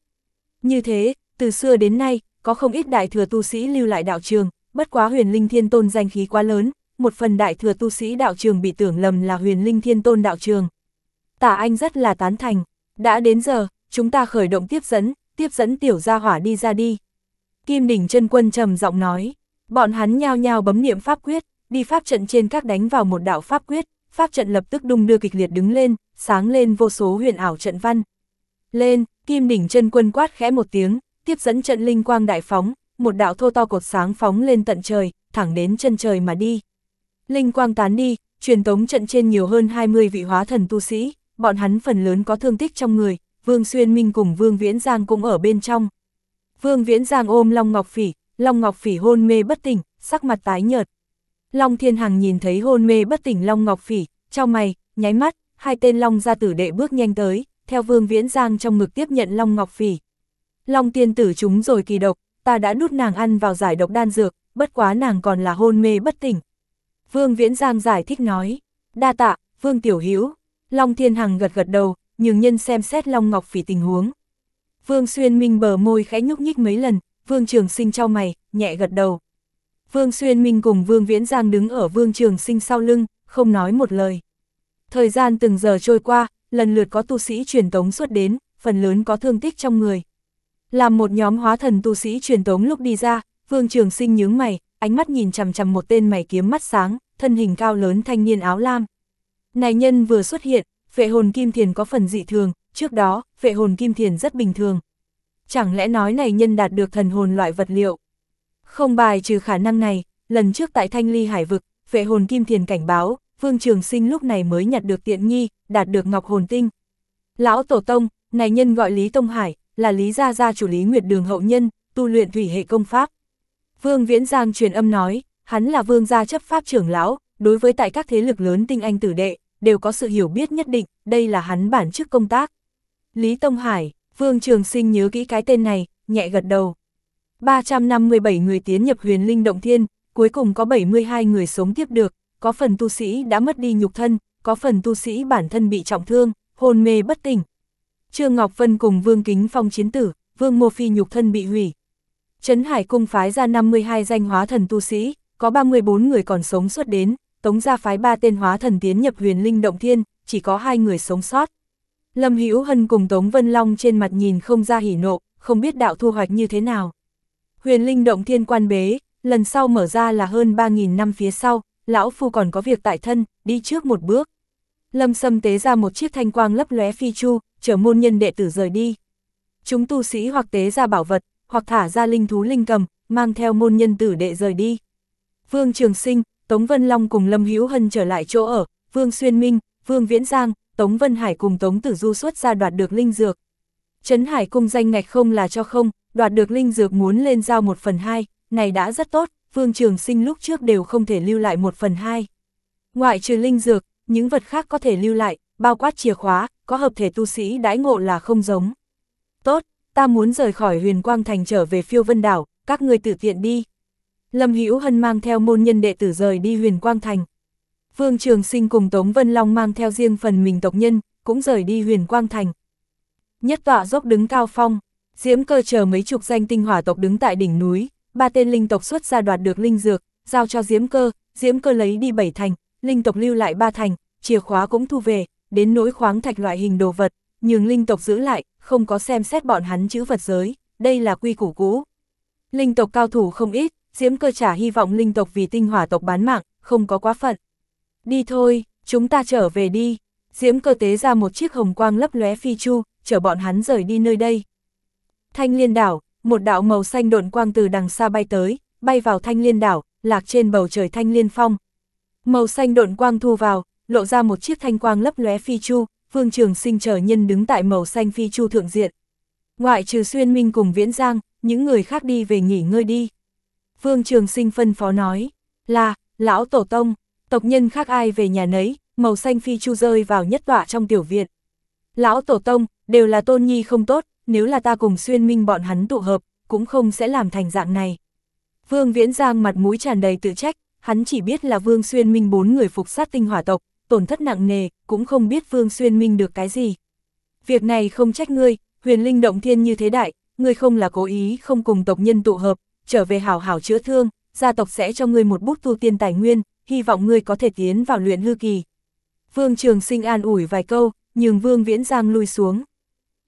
[SPEAKER 1] Như thế, từ xưa đến nay, có không ít đại thừa tu sĩ lưu lại đạo trường, bất quá huyền linh thiên tôn danh khí quá lớn, một phần đại thừa tu sĩ đạo trường bị tưởng lầm là huyền linh thiên tôn đạo trường. Tả anh rất là tán thành, đã đến giờ, chúng ta khởi động tiếp dẫn, tiếp dẫn tiểu gia hỏa đi ra đi. Kim đỉnh chân quân trầm giọng nói, bọn hắn nhao nhao bấm niệm pháp quyết, đi pháp trận trên các đánh vào một đạo pháp quyết, pháp trận lập tức đung đưa kịch liệt đứng lên, sáng lên vô số huyền ảo trận văn, lên, kim đỉnh chân quân quát khẽ một tiếng, tiếp dẫn trận linh quang đại phóng, một đạo thô to cột sáng phóng lên tận trời, thẳng đến chân trời mà đi. Linh quang tán đi, truyền tống trận trên nhiều hơn 20 vị hóa thần tu sĩ, bọn hắn phần lớn có thương tích trong người, Vương Xuyên Minh cùng Vương Viễn Giang cũng ở bên trong. Vương Viễn Giang ôm Long Ngọc Phỉ, Long Ngọc Phỉ hôn mê bất tỉnh, sắc mặt tái nhợt. Long Thiên Hằng nhìn thấy hôn mê bất tỉnh Long Ngọc Phỉ, trong mày, nháy mắt, hai tên Long gia tử đệ bước nhanh tới, theo Vương Viễn Giang trong ngực tiếp nhận Long Ngọc Phỉ. Long tiên tử chúng rồi kỳ độc, ta đã nút nàng ăn vào giải độc đan dược, bất quá nàng còn là hôn mê bất tỉnh. Vương Viễn Giang giải thích nói, đa tạ, Vương Tiểu Hữu Long Thiên Hằng gật gật đầu, nhường nhân xem xét Long Ngọc Phỉ tình huống. Vương Xuyên Minh bờ môi khẽ nhúc nhích mấy lần, Vương Trường Sinh trao mày, nhẹ gật đầu. Vương Xuyên Minh cùng Vương Viễn Giang đứng ở Vương Trường Sinh sau lưng, không nói một lời. Thời gian từng giờ trôi qua, lần lượt có tu sĩ truyền tống xuất đến, phần lớn có thương tích trong người. Làm một nhóm hóa thần tu sĩ truyền tống lúc đi ra, Vương Trường Sinh nhướng mày, ánh mắt nhìn chằm chằm một tên mày kiếm mắt sáng, thân hình cao lớn thanh niên áo lam. Này nhân vừa xuất hiện, vệ hồn kim thiền có phần dị thường, trước đó, vệ hồn kim thiền rất bình thường. Chẳng lẽ nói này nhân đạt được thần hồn loại vật liệu? Không bài trừ khả năng này, lần trước tại Thanh Ly Hải Vực, vệ hồn kim thiền cảnh báo, Vương Trường Sinh lúc này mới nhặt được tiện nghi, đạt được Ngọc Hồn Tinh. Lão Tổ Tông, này nhân gọi Lý Tông Hải, là Lý Gia Gia chủ Lý Nguyệt Đường hậu nhân, tu luyện thủy hệ công pháp. Vương Viễn Giang truyền âm nói, hắn là Vương Gia chấp pháp trưởng lão, đối với tại các thế lực lớn tinh anh tử đệ, đều có sự hiểu biết nhất định, đây là hắn bản chức công tác. Lý Tông Hải, Vương Trường Sinh nhớ kỹ cái tên này, nhẹ gật đầu. 357 người tiến nhập huyền linh động thiên, cuối cùng có 72 người sống tiếp được, có phần tu sĩ đã mất đi nhục thân, có phần tu sĩ bản thân bị trọng thương, hôn mê bất tỉnh. Trương Ngọc Vân cùng Vương Kính Phong chiến tử, Vương Mô Phi nhục thân bị hủy. Trấn Hải Cung phái ra 52 danh hóa thần tu sĩ, có 34 người còn sống xuất đến, Tống gia phái 3 tên hóa thần tiến nhập huyền linh động thiên, chỉ có 2 người sống sót. Lâm Hữu Hân cùng Tống Vân Long trên mặt nhìn không ra hỉ nộ, không biết đạo thu hoạch như thế nào. Huyền linh động thiên quan bế, lần sau mở ra là hơn 3.000 năm phía sau, lão phu còn có việc tại thân, đi trước một bước. Lâm Sâm tế ra một chiếc thanh quang lấp lóe phi chu, chở môn nhân đệ tử rời đi. Chúng tu sĩ hoặc tế ra bảo vật, hoặc thả ra linh thú linh cầm, mang theo môn nhân tử đệ rời đi. Vương Trường Sinh, Tống Vân Long cùng Lâm Hữu Hân trở lại chỗ ở, Vương Xuyên Minh, Vương Viễn Giang, Tống Vân Hải cùng Tống Tử Du xuất ra đoạt được linh dược. Trấn Hải cung danh ngạch không là cho không, đoạt được linh dược muốn lên giao một phần hai, này đã rất tốt, Vương Trường Sinh lúc trước đều không thể lưu lại một phần hai. Ngoại trừ linh dược, những vật khác có thể lưu lại, bao quát chìa khóa, có hợp thể tu sĩ đãi ngộ là không giống. Tốt, ta muốn rời khỏi huyền quang thành trở về phiêu vân đảo, các người tự tiện đi. Lâm Hữu Hân mang theo môn nhân đệ tử rời đi huyền quang thành. Vương Trường Sinh cùng Tống Vân Long mang theo riêng phần mình tộc nhân, cũng rời đi huyền quang thành. Nhất tọa dốc đứng cao phong, diễm cơ chờ mấy chục danh tinh hỏa tộc đứng tại đỉnh núi, ba tên linh tộc xuất ra đoạt được linh dược, giao cho Diễm Cơ, Diễm Cơ lấy đi bảy thành, linh tộc lưu lại ba thành, chìa khóa cũng thu về, đến nỗi khoáng thạch loại hình đồ vật, nhưng linh tộc giữ lại, không có xem xét bọn hắn chữ vật giới, đây là quy củ cũ. Linh tộc cao thủ không ít, Diễm Cơ trả hy vọng linh tộc vì tinh hỏa tộc bán mạng, không có quá phận. Đi thôi, chúng ta trở về đi. Diễm Cơ tế ra một chiếc hồng quang lấp lóe phi chu, chở bọn hắn rời đi nơi đây. Thanh Liên đảo, một đạo màu xanh độn quang từ đằng xa bay tới, bay vào thanh liên đảo, lạc trên bầu trời thanh liên phong. Màu xanh độn quang thu vào, lộ ra một chiếc thanh quang lấp lóe phi chu, Vương Trường Sinh chờ nhân đứng tại màu xanh phi chu thượng diện. Ngoại trừ Xuyên Minh cùng Viễn Giang, những người khác đi về nghỉ ngơi đi. Vương Trường Sinh phân phó nói, là, lão tổ tông, tộc nhân khác ai về nhà nấy, màu xanh phi chu rơi vào nhất tọa trong tiểu viện. Lão tổ tông, đều là tôn nhi không tốt, nếu là ta cùng xuyên minh bọn hắn tụ hợp, cũng không sẽ làm thành dạng này. Vương Viễn Giang mặt mũi tràn đầy tự trách, hắn chỉ biết là Vương Xuyên Minh bốn người phục sát tinh hỏa tộc, tổn thất nặng nề, cũng không biết Vương Xuyên Minh được cái gì. Việc này không trách ngươi, huyền linh động thiên như thế đại, ngươi không là cố ý không cùng tộc nhân tụ hợp, trở về hảo hảo chữa thương, gia tộc sẽ cho ngươi một bút tu tiên tài nguyên, hy vọng ngươi có thể tiến vào luyện hư kỳ. Vương Trường Sinh an ủi vài câu, nhưng Vương Viễn Giang lui xuống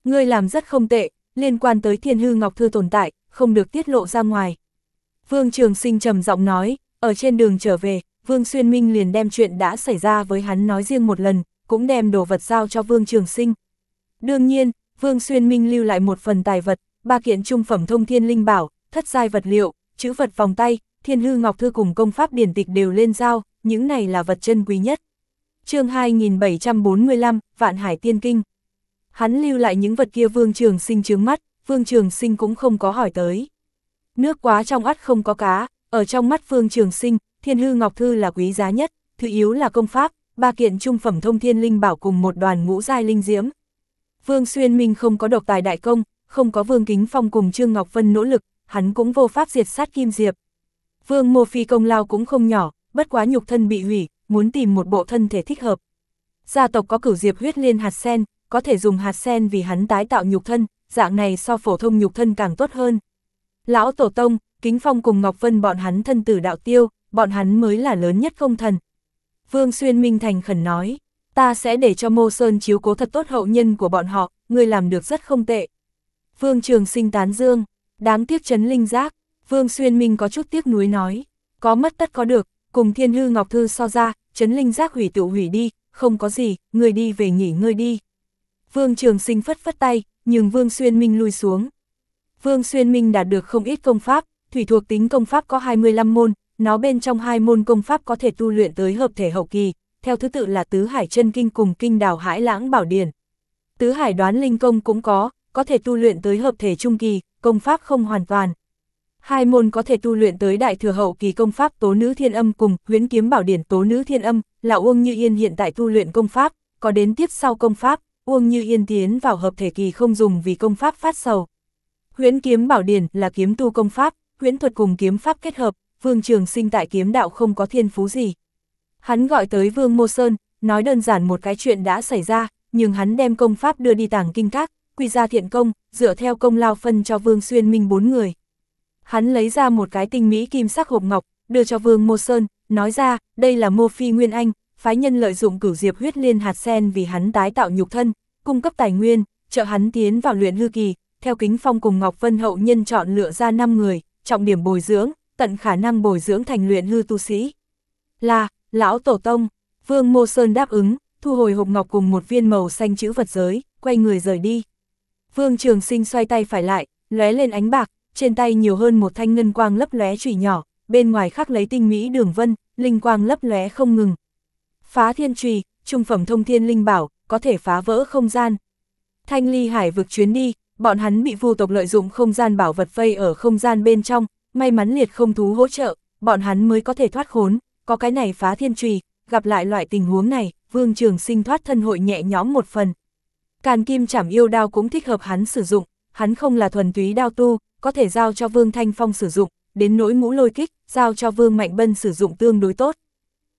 [SPEAKER 1] ngươi làm rất không tệ, liên quan tới thiên hư ngọc thư tồn tại, không được tiết lộ ra ngoài. Vương Trường Sinh trầm giọng nói, ở trên đường trở về, Vương Xuyên Minh liền đem chuyện đã xảy ra với hắn nói riêng một lần, cũng đem đồ vật giao cho Vương Trường Sinh. Đương nhiên, Vương Xuyên Minh lưu lại một phần tài vật, ba kiện trung phẩm thông thiên linh bảo, thất giai vật liệu, chữ vật vòng tay, thiên hư ngọc thư cùng công pháp điển tịch đều lên giao, những này là vật chân quý nhất. chương 2745, Vạn Hải Tiên Kinh hắn lưu lại những vật kia Vương Trường Sinh chướng mắt, Vương Trường Sinh cũng không có hỏi tới. Nước quá trong ắt không có cá, ở trong mắt Vương Trường Sinh, Thiên Hư Ngọc Thư là quý giá nhất, thứ yếu là công pháp, ba kiện trung phẩm thông thiên linh bảo cùng một đoàn ngũ giai linh diễm. Vương Xuyên Minh không có độc tài đại công, không có Vương Kính Phong cùng Trương Ngọc Vân nỗ lực, hắn cũng vô pháp diệt sát Kim Diệp. Vương Mô Phi công lao cũng không nhỏ, bất quá nhục thân bị hủy, muốn tìm một bộ thân thể thích hợp. Gia tộc có cửu diệp huyết liên hạt sen, có thể dùng hạt sen vì hắn tái tạo nhục thân, dạng này so phổ thông nhục thân càng tốt hơn. Lão Tổ Tông, Kính Phong cùng Ngọc Vân bọn hắn thân tử đạo tiêu, bọn hắn mới là lớn nhất không thần. Vương Xuyên Minh Thành khẩn nói, ta sẽ để cho Mô Sơn chiếu cố thật tốt hậu nhân của bọn họ, ngươi làm được rất không tệ. Vương Trường Sinh tán dương, đáng tiếc chấn linh giác, Vương Xuyên Minh có chút tiếc nuối nói, có mất tất có được, cùng Thiên Hư Ngọc Thư so ra, chấn linh giác hủy tự hủy đi, không có gì, ngươi đi về nghỉ ngơi đi. Vương Trường Sinh phất phất tay, nhưng Vương Xuyên Minh lui xuống. Vương Xuyên Minh đạt được không ít công pháp, thủy thuộc tính công pháp có 25 môn, nó bên trong hai môn công pháp có thể tu luyện tới hợp thể hậu kỳ, theo thứ tự là Tứ Hải Chân Kinh cùng Kinh Đào Hải Lãng Bảo Điển. Tứ Hải Đoán Linh Công cũng có, có thể tu luyện tới hợp thể trung kỳ, công pháp không hoàn toàn. Hai môn có thể tu luyện tới đại thừa hậu kỳ công pháp Tố Nữ Thiên Âm cùng Huyễn Kiếm Bảo Điển Tố Nữ Thiên Âm, là Uông Như Yên hiện tại tu luyện công pháp, có đến tiếp sau công pháp, Uông Như Yên tiến vào hợp thể kỳ không dùng vì công pháp phát sầu. Huyễn kiếm bảo điển là kiếm tu công pháp, huyễn thuật cùng kiếm pháp kết hợp, Vương Trường Sinh tại kiếm đạo không có thiên phú gì. Hắn gọi tới Vương Mô Sơn, nói đơn giản một cái chuyện đã xảy ra, nhưng hắn đem công pháp đưa đi tàng kinh các, quy ra thiện công, dựa theo công lao phân cho Vương Xuyên Minh bốn người. Hắn lấy ra một cái tinh mỹ kim sắc hộp ngọc, đưa cho Vương Mô Sơn, nói ra, đây là Mô Phi Nguyên Anh, phái nhân lợi dụng cửu diệp huyết liên hạt sen vì hắn tái tạo nhục thân, cung cấp tài nguyên, trợ hắn tiến vào luyện hư kỳ, theo Kính Phong cùng Ngọc Vân hậu nhân chọn lựa ra 5 người, trọng điểm bồi dưỡng, tận khả năng bồi dưỡng thành luyện hư tu sĩ. Là, lão tổ tông, Vương Mô Sơn đáp ứng, thu hồi hộp ngọc cùng một viên màu xanh chữ vật giới, quay người rời đi. Vương Trường Sinh xoay tay phải lại, lóe lên ánh bạc, trên tay nhiều hơn một thanh ngân quang lấp lóe chủy nhỏ, bên ngoài khắc lấy tinh mỹ đường vân, linh quang lấp lóe không ngừng, Phá thiên trùy, trung phẩm thông thiên linh bảo, có thể phá vỡ không gian. Thanh ly hải vực chuyến đi, bọn hắn bị vu tộc lợi dụng không gian bảo vật vây ở không gian bên trong, may mắn liệt không thú hỗ trợ, bọn hắn mới có thể thoát khốn, có cái này phá thiên trùy, gặp lại loại tình huống này, vương trường sinh thoát thân hội nhẹ nhõm một phần. Càn kim chảm yêu đao cũng thích hợp hắn sử dụng, hắn không là thuần túy đao tu, có thể giao cho vương thanh phong sử dụng, đến nỗi ngũ lôi kích, giao cho vương mạnh bân sử dụng tương đối tốt,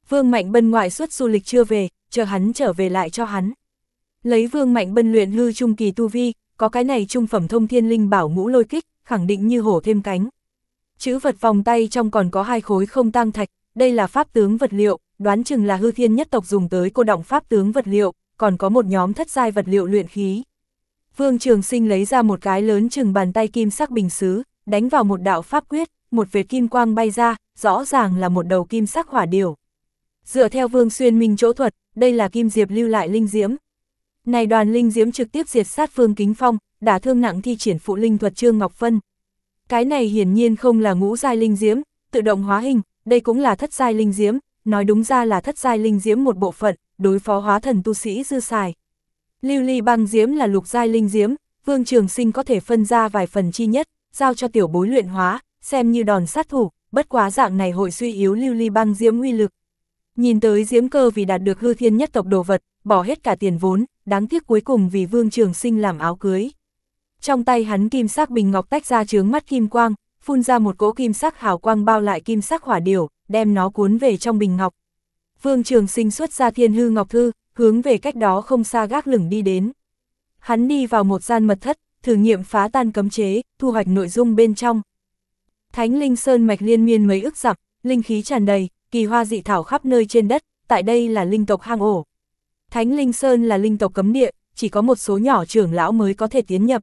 [SPEAKER 1] Vương Mạnh Bân ngoại xuất du lịch chưa về, chờ hắn trở về lại cho hắn. Lấy Vương Mạnh Bân luyện hư trung kỳ tu vi, có cái này trung phẩm thông thiên linh bảo ngũ lôi kích, khẳng định như hổ thêm cánh. Chữ vật vòng tay trong còn có hai khối không tăng thạch, đây là pháp tướng vật liệu, đoán chừng là hư thiên nhất tộc dùng tới cô động pháp tướng vật liệu, còn có một nhóm thất giai vật liệu luyện khí. Vương Trường Sinh lấy ra một cái lớn chừng bàn tay kim sắc bình sứ, đánh vào một đạo pháp quyết, một vệt kim quang bay ra, rõ ràng là một đầu kim sắc hỏa điểu. Dựa theo Vương Xuyên Minh chỗ thuật, đây là Kim Diệp lưu lại linh diễm. Này đoàn linh diễm trực tiếp diệt sát Phương Kính Phong, đã thương nặng thi triển phụ linh thuật Trương Ngọc Phân. Cái này hiển nhiên không là ngũ giai linh diễm, tự động hóa hình, đây cũng là thất giai linh diễm, nói đúng ra là thất giai linh diễm một bộ phận, đối phó hóa thần tu sĩ dư xài. Lưu ly băng diễm là lục giai linh diễm, Vương Trường Sinh có thể phân ra vài phần chi nhất, giao cho tiểu bối luyện hóa, xem như đòn sát thủ, bất quá dạng này hội suy yếu lưu ly băng diễm uy lực. Nhìn tới diễm cơ vì đạt được hư thiên nhất tộc đồ vật, bỏ hết cả tiền vốn, đáng tiếc cuối cùng vì vương trường sinh làm áo cưới. Trong tay hắn kim sắc bình ngọc tách ra chướng mắt kim quang, phun ra một cỗ kim sắc hào quang bao lại kim sắc hỏa điểu, đem nó cuốn về trong bình ngọc. Vương Trường Sinh xuất ra thiên hư ngọc thư, hướng về cách đó không xa gác lửng đi đến. Hắn đi vào một gian mật thất, thử nghiệm phá tan cấm chế, thu hoạch nội dung bên trong. Thánh linh sơn mạch liên miên mấy ức dặm, linh khí tràn đầy, kỳ hoa dị thảo khắp nơi trên đất, tại đây là linh tộc hang ổ. Thánh Linh Sơn là linh tộc cấm địa, chỉ có một số nhỏ trưởng lão mới có thể tiến nhập.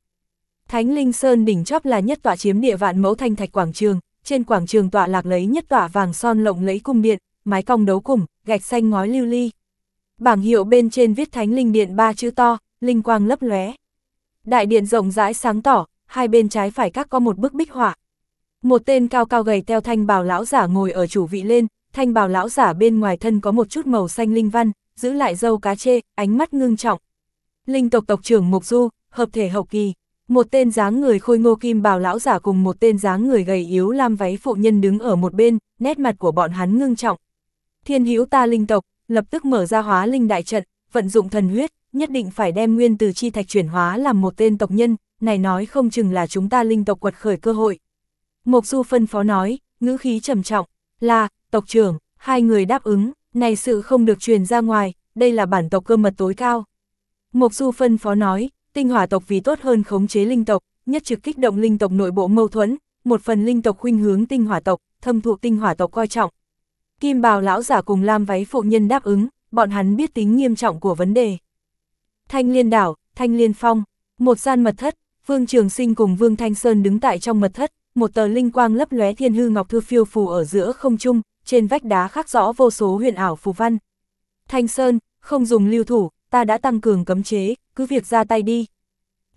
[SPEAKER 1] Thánh Linh Sơn đỉnh chóp là nhất tọa chiếm địa vạn mẫu thanh thạch quảng trường, trên quảng trường tọa lạc lấy nhất tọa vàng son lộng lẫy cung điện, mái cong đấu cùng, gạch xanh ngói lưu ly. Bảng hiệu bên trên viết Thánh Linh Điện ba chữ to, linh quang lấp lóe. Đại điện rộng rãi sáng tỏ, hai bên trái phải các có một bức bích họa. Một tên cao cao gầy teo thanh bào lão giả ngồi ở chủ vị lên, thanh bào lão giả bên ngoài thân có một chút màu xanh linh văn, giữ lại dâu cá chê, ánh mắt ngưng trọng. Linh tộc tộc trưởng Mục Du, hợp thể hậu kỳ, một tên dáng người khôi ngô kim bào lão giả cùng một tên dáng người gầy yếu lam váy phụ nhân đứng ở một bên, nét mặt của bọn hắn ngưng trọng. Thiên hữu ta linh tộc, lập tức mở ra hóa linh đại trận, vận dụng thần huyết, nhất định phải đem nguyên từ chi thạch chuyển hóa làm một tên tộc nhân, này nói không chừng là chúng ta linh tộc quật khởi cơ hội. Mộc Du phân phó nói, ngữ khí trầm trọng là, tộc trưởng, hai người đáp ứng, này sự không được truyền ra ngoài, đây là bản tộc cơ mật tối cao. Mộc Du phân phó nói, tinh hỏa tộc vì tốt hơn khống chế linh tộc, nhất trực kích động linh tộc nội bộ mâu thuẫn, một phần linh tộc khuynh hướng tinh hỏa tộc, thâm thụ tinh hỏa tộc coi trọng. Kim bào lão giả cùng lam váy phụ nhân đáp ứng, bọn hắn biết tính nghiêm trọng của vấn đề. Thanh liên đảo, thanh liên phong, một gian mật thất, Vương Trường Sinh cùng Vương Thanh Sơn đứng tại trong mật thất, một tờ linh quang lấp lóe thiên hư ngọc thư phiêu phù ở giữa không trung, trên vách đá khắc rõ vô số huyền ảo phù văn. Thanh Sơn, không dùng lưu thủ, ta đã tăng cường cấm chế, cứ việc ra tay đi.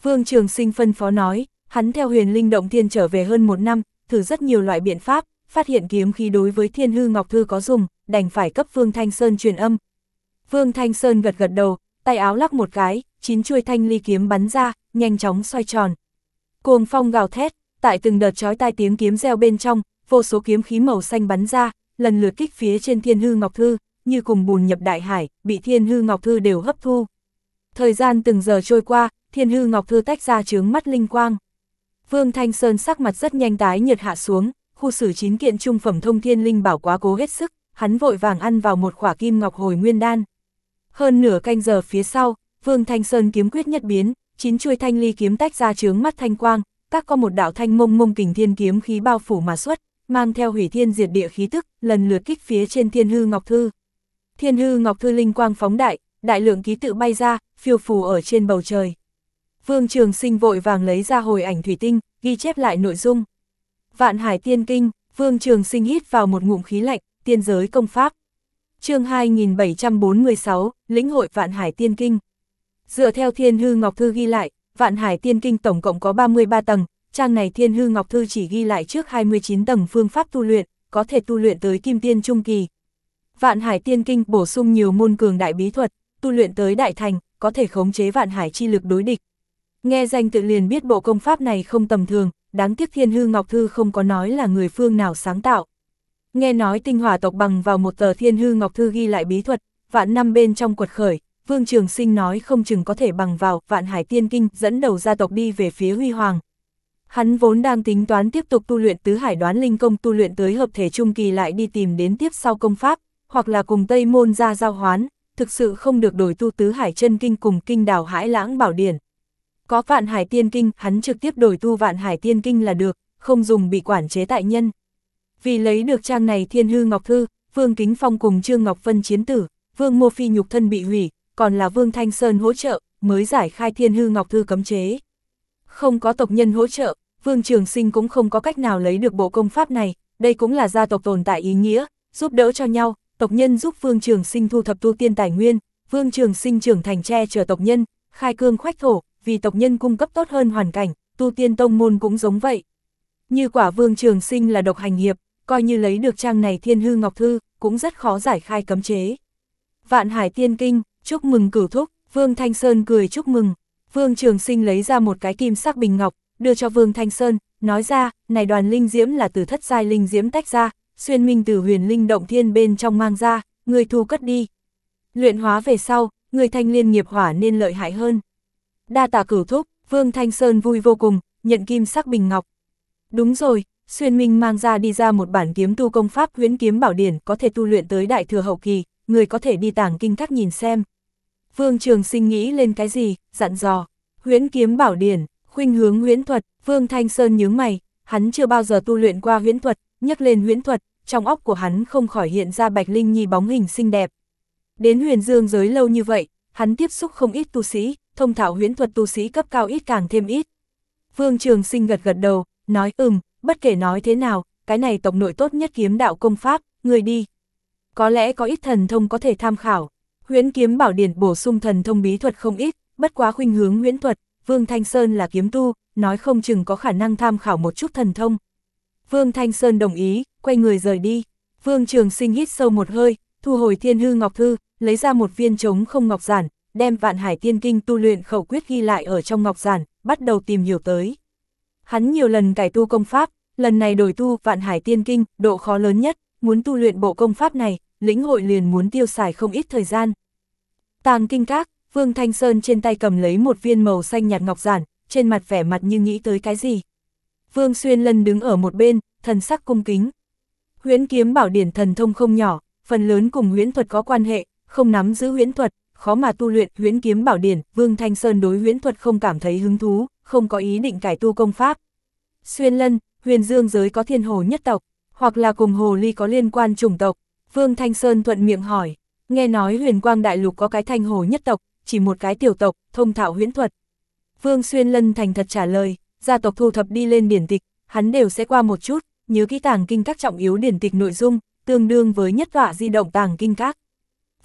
[SPEAKER 1] Vương Trường Sinh phân phó nói, hắn theo huyền linh động thiên trở về hơn một năm, thử rất nhiều loại biện pháp, phát hiện kiếm khí đối với thiên hư ngọc thư có dùng, đành phải cấp Vương Thanh Sơn truyền âm. Vương Thanh Sơn gật gật đầu, tay áo lắc một cái, chín chuôi thanh ly kiếm bắn ra, nhanh chóng xoay tròn. Cuồng phong gào thét, tại từng đợt chói tai tiếng kiếm reo bên trong, vô số kiếm khí màu xanh bắn ra, lần lượt kích phía trên thiên hư ngọc thư, như cùng bùn nhập đại hải, bị thiên hư ngọc thư đều hấp thu. Thời gian từng giờ trôi qua, thiên hư ngọc thư tách ra chướng mắt linh quang. Vương Thanh Sơn sắc mặt rất nhanh tái nhiệt hạ xuống, khu xử chín kiện trung phẩm thông thiên linh bảo quá cố hết sức, hắn vội vàng ăn vào một khỏa kim ngọc hồi nguyên đan. Hơn nửa canh giờ phía sau, Vương Thanh Sơn kiếm quyết nhất biến, chín chuôi thanh ly kiếm tách ra chướng mắt thanh quang, các có một đạo thanh mông mông kình thiên kiếm khí bao phủ mà xuất, mang theo hủy thiên diệt địa khí tức, lần lượt kích phía trên thiên hư ngọc thư. Thiên hư ngọc thư linh quang phóng đại, đại lượng ký tự bay ra, phiêu phù ở trên bầu trời. Vương Trường Sinh vội vàng lấy ra hồi ảnh thủy tinh, ghi chép lại nội dung. Vạn Hải Tiên Kinh, Vương Trường Sinh hít vào một ngụm khí lạnh, tiên giới công pháp. Chương 2746, lĩnh hội Vạn Hải Tiên Kinh. Dựa theo Thiên Hư Ngọc Thư ghi lại, Vạn Hải Tiên Kinh tổng cộng có 33 tầng, trang này Thiên Hư Ngọc Thư chỉ ghi lại trước 29 tầng phương pháp tu luyện, có thể tu luyện tới Kim Tiên Trung Kỳ. Vạn Hải Tiên Kinh bổ sung nhiều môn cường đại bí thuật, tu luyện tới Đại Thành, có thể khống chế Vạn Hải chi lực đối địch. Nghe danh tự liền biết bộ công pháp này không tầm thường, đáng tiếc Thiên Hư Ngọc Thư không có nói là người phương nào sáng tạo. Nghe nói tinh hỏa tộc bằng vào một tờ Thiên Hư Ngọc Thư ghi lại bí thuật, vạn năm bên trong quật khởi, Vương Trường Sinh nói không chừng có thể bằng vào vạn hải tiên kinh dẫn đầu gia tộc đi về phía huy hoàng. Hắn vốn đang tính toán tiếp tục tu luyện tứ hải đoán linh công tu luyện tới hợp thể trung kỳ lại đi tìm đến tiếp sau công pháp, hoặc là cùng Tây Môn ra giao hoán, thực sự không được đổi tu tứ hải chân kinh cùng kinh đảo hải lãng bảo điển. Có vạn hải tiên kinh, hắn trực tiếp đổi tu vạn hải tiên kinh là được, không dùng bị quản chế tại nhân. Vì lấy được trang này thiên hư ngọc thư, Vương Kính Phong cùng Trương Ngọc Vân chiến tử, Vương Mô Phi nhục thân bị hủy, còn là Vương Thanh Sơn hỗ trợ, mới giải khai thiên hư ngọc thư cấm chế. Không có tộc nhân hỗ trợ, Vương Trường Sinh cũng không có cách nào lấy được bộ công pháp này, đây cũng là gia tộc tồn tại ý nghĩa, giúp đỡ cho nhau, tộc nhân giúp Vương Trường Sinh thu thập tu tiên tài nguyên, Vương Trường Sinh trưởng thành che chở tộc nhân, khai cương khoách thổ, vì tộc nhân cung cấp tốt hơn hoàn cảnh, tu tiên tông môn cũng giống vậy. Như quả Vương Trường Sinh là độc hành hiệp, coi như lấy được trang này Thiên Hư Ngọc Thư, cũng rất khó giải khai cấm chế. Vạn Hải Tiên Kinh chúc mừng cửu thúc, Vương Thanh Sơn cười chúc mừng. Vương Trường Sinh lấy ra một cái kim sắc bình ngọc, đưa cho Vương Thanh Sơn, nói ra, này đoàn linh diễm là từ thất giai linh diễm tách ra, xuyên minh từ huyền linh động thiên bên trong mang ra, người thu cất đi. Luyện hóa về sau, người thanh liên nghiệp hỏa nên lợi hại hơn. Đa tạ cửu thúc, Vương Thanh Sơn vui vô cùng, nhận kim sắc bình ngọc. Đúng rồi, xuyên minh mang ra đi ra một bản kiếm tu công pháp huyến kiếm bảo điển có thể tu luyện tới đại thừa hậu kỳ, người có thể đi tảng kinh các nhìn xem. Vương Trường Sinh nghĩ lên cái gì, dặn dò, huyễn kiếm bảo điển, khuynh hướng huyễn thuật, Vương Thanh Sơn nhướng mày, hắn chưa bao giờ tu luyện qua huyễn thuật, nhắc lên huyễn thuật, trong óc của hắn không khỏi hiện ra Bạch Linh Nhi bóng hình xinh đẹp. Đến huyền dương giới lâu như vậy, hắn tiếp xúc không ít tu sĩ, thông thạo huyễn thuật tu sĩ cấp cao ít càng thêm ít. Vương Trường Sinh gật gật đầu, nói ừm, bất kể nói thế nào, cái này tộc nội tốt nhất kiếm đạo công pháp, người đi. Có lẽ có ít thần thông có thể tham khảo, Nguyễn kiếm bảo điển bổ sung thần thông bí thuật không ít, bất quá khuynh hướng Nguyễn thuật, Vương Thanh Sơn là kiếm tu, nói không chừng có khả năng tham khảo một chút thần thông. Vương Thanh Sơn đồng ý, quay người rời đi. Vương Trường Sinh hít sâu một hơi, thu hồi Thiên Hư Ngọc Thư, lấy ra một viên trống không ngọc giản, đem Vạn Hải Tiên Kinh tu luyện khẩu quyết ghi lại ở trong ngọc giản, bắt đầu tìm hiểu tới. Hắn nhiều lần cải tu công pháp, lần này đổi tu Vạn Hải Tiên Kinh, độ khó lớn nhất, muốn tu luyện bộ công pháp này, lĩnh hội liền muốn tiêu xài không ít thời gian. Tàng kinh các, Vương Thanh Sơn trên tay cầm lấy một viên màu xanh nhạt ngọc giản, trên mặt vẻ mặt như nghĩ tới cái gì. Vương Xuyên Lân đứng ở một bên, thần sắc cung kính. Huyễn kiếm bảo điển thần thông không nhỏ, phần lớn cùng huyễn thuật có quan hệ, không nắm giữ huyễn thuật, khó mà tu luyện huyễn kiếm bảo điển, Vương Thanh Sơn đối huyễn thuật không cảm thấy hứng thú, không có ý định cải tu công pháp. Xuyên Lân, huyền dương giới có thiên hồ nhất tộc, hoặc là cùng hồ ly có liên quan chủng tộc, Vương Thanh Sơn thuận miệng hỏi. Nghe nói huyền quang đại lục có cái thanh hồ nhất tộc, chỉ một cái tiểu tộc, thông thạo huyễn thuật. Vương Xuyên Lân thành thật trả lời, gia tộc thu thập đi lên điển tịch, hắn đều sẽ qua một chút, nhớ kỹ tàng kinh các trọng yếu điển tịch nội dung, tương đương với nhất tọa di động tàng kinh các.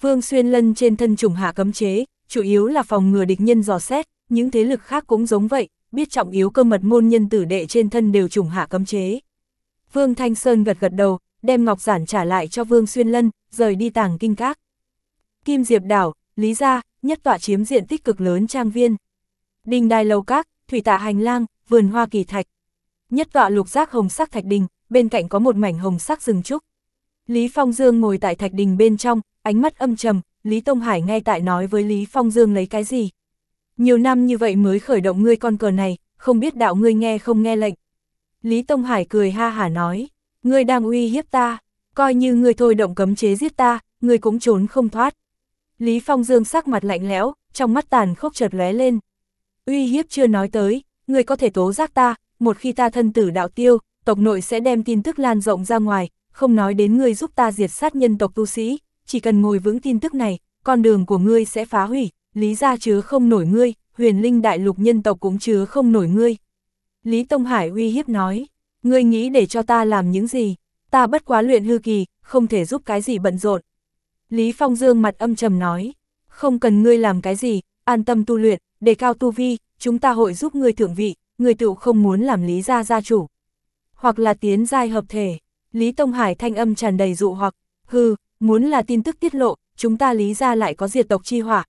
[SPEAKER 1] Vương Xuyên Lân trên thân trùng hạ cấm chế, chủ yếu là phòng ngừa địch nhân dò xét, những thế lực khác cũng giống vậy, biết trọng yếu cơ mật môn nhân tử đệ trên thân đều trùng hạ cấm chế. Vương Thanh Sơn gật gật đầu, đem ngọc giản trả lại cho Vương Xuyên Lân, rời đi tàng kinh các. Kim Diệp Đảo, Lý Gia, nhất tọa chiếm diện tích cực lớn trang viên. Đình đài lầu các, thủy tạ hành lang, vườn hoa kỳ thạch. Nhất tọa lục giác hồng sắc thạch đình, bên cạnh có một mảnh hồng sắc rừng trúc. Lý Phong Dương ngồi tại thạch đình bên trong, ánh mắt âm trầm, Lý Tông Hải ngay tại nói với Lý Phong Dương lấy cái gì. Nhiều năm như vậy mới khởi động ngươi con cờ này, không biết đạo ngươi nghe không nghe lệnh. Lý Tông Hải cười ha hả nói, ngươi đang uy hiếp ta, coi như ngươi thôi động cấm chế giết ta, ngươi cũng trốn không thoát. Lý Phong Dương sắc mặt lạnh lẽo, trong mắt tàn khốc chợt lóe lên. Uy hiếp chưa nói tới, người có thể tố giác ta, một khi ta thân tử đạo tiêu, tộc nội sẽ đem tin tức lan rộng ra ngoài, không nói đến ngươi giúp ta diệt sát nhân tộc tu sĩ, chỉ cần ngồi vững tin tức này, con đường của ngươi sẽ phá hủy, lý gia chứa không nổi ngươi, huyền linh đại lục nhân tộc cũng chứa không nổi ngươi. Lý Tông Hải uy hiếp nói, ngươi nghĩ để cho ta làm những gì, ta bất quá luyện hư kỳ, không thể giúp cái gì bận rộn, Lý Phong Dương mặt âm trầm nói, không cần ngươi làm cái gì, an tâm tu luyện, đề cao tu vi, chúng ta hội giúp ngươi thượng vị, ngươi tự không muốn làm Lý gia gia chủ. Hoặc là tiến giai hợp thể, Lý Tông Hải thanh âm tràn đầy dụ hoặc, hư, muốn là tin tức tiết lộ, chúng ta Lý gia lại có diệt tộc chi hỏa.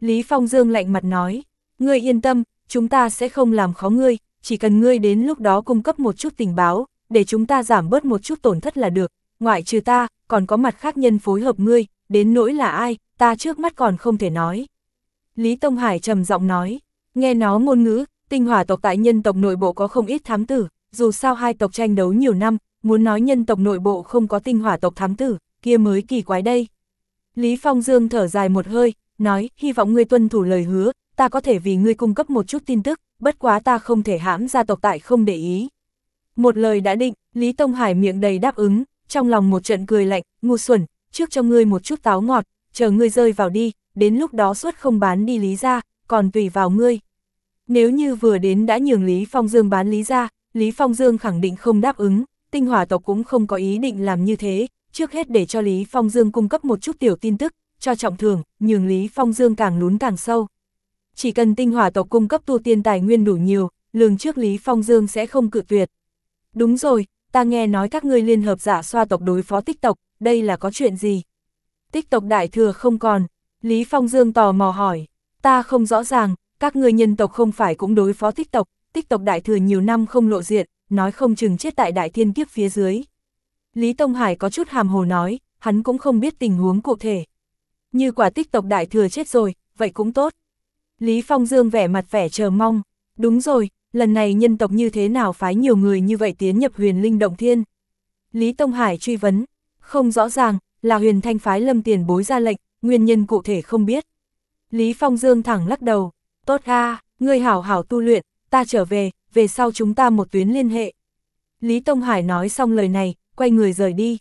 [SPEAKER 1] Lý Phong Dương lạnh mặt nói, ngươi yên tâm, chúng ta sẽ không làm khó ngươi, chỉ cần ngươi đến lúc đó cung cấp một chút tình báo, để chúng ta giảm bớt một chút tổn thất là được, ngoại trừ ta, còn có mặt khác nhân phối hợp ngươi, đến nỗi là ai, ta trước mắt còn không thể nói. Lý Tông Hải trầm giọng nói, nghe nó ngôn ngữ, tinh hỏa tộc tại nhân tộc nội bộ có không ít thám tử, dù sao hai tộc tranh đấu nhiều năm, muốn nói nhân tộc nội bộ không có tinh hỏa tộc thám tử, kia mới kỳ quái đây. Lý Phong Dương thở dài một hơi, nói, hy vọng ngươi tuân thủ lời hứa, ta có thể vì ngươi cung cấp một chút tin tức, bất quá ta không thể hãm gia tộc tại không để ý. Một lời đã định, Lý Tông Hải miệng đầy đáp ứng, trong lòng một trận cười lạnh, ngu xuẩn, trước cho ngươi một chút táo ngọt, chờ ngươi rơi vào đi, đến lúc đó suốt không bán đi Lý gia, còn tùy vào ngươi. Nếu như vừa đến đã nhường Lý Phong Dương bán Lý gia, Lý Phong Dương khẳng định không đáp ứng, tinh hỏa tộc cũng không có ý định làm như thế, trước hết để cho Lý Phong Dương cung cấp một chút tiểu tin tức, cho trọng thường, nhường Lý Phong Dương càng lún càng sâu. Chỉ cần tinh hỏa tộc cung cấp tu tiên tài nguyên đủ nhiều, lường trước Lý Phong Dương sẽ không cự tuyệt. Đúng rồi, ta nghe nói các ngươi liên hợp giả xoa tộc đối phó tích tộc, đây là có chuyện gì? Tích tộc đại thừa không còn, Lý Phong Dương tò mò hỏi, ta không rõ ràng, các ngươi nhân tộc không phải cũng đối phó tích tộc, tích tộc đại thừa nhiều năm không lộ diện, nói không chừng chết tại đại thiên kiếp phía dưới. Lý Tông Hải có chút hàm hồ nói, hắn cũng không biết tình huống cụ thể. Như quả tích tộc đại thừa chết rồi, vậy cũng tốt. Lý Phong Dương vẻ mặt vẻ chờ mong, đúng rồi, lần này nhân tộc như thế nào phái nhiều người như vậy tiến nhập huyền linh động thiên? Lý Tông Hải truy vấn, không rõ ràng, là huyền thanh phái lâm tiền bối ra lệnh, nguyên nhân cụ thể không biết. Lý Phong Dương thẳng lắc đầu, tốt ha à, ngươi hảo hảo tu luyện, ta trở về, về sau chúng ta một tuyến liên hệ. Lý Tông Hải nói xong lời này, quay người rời đi.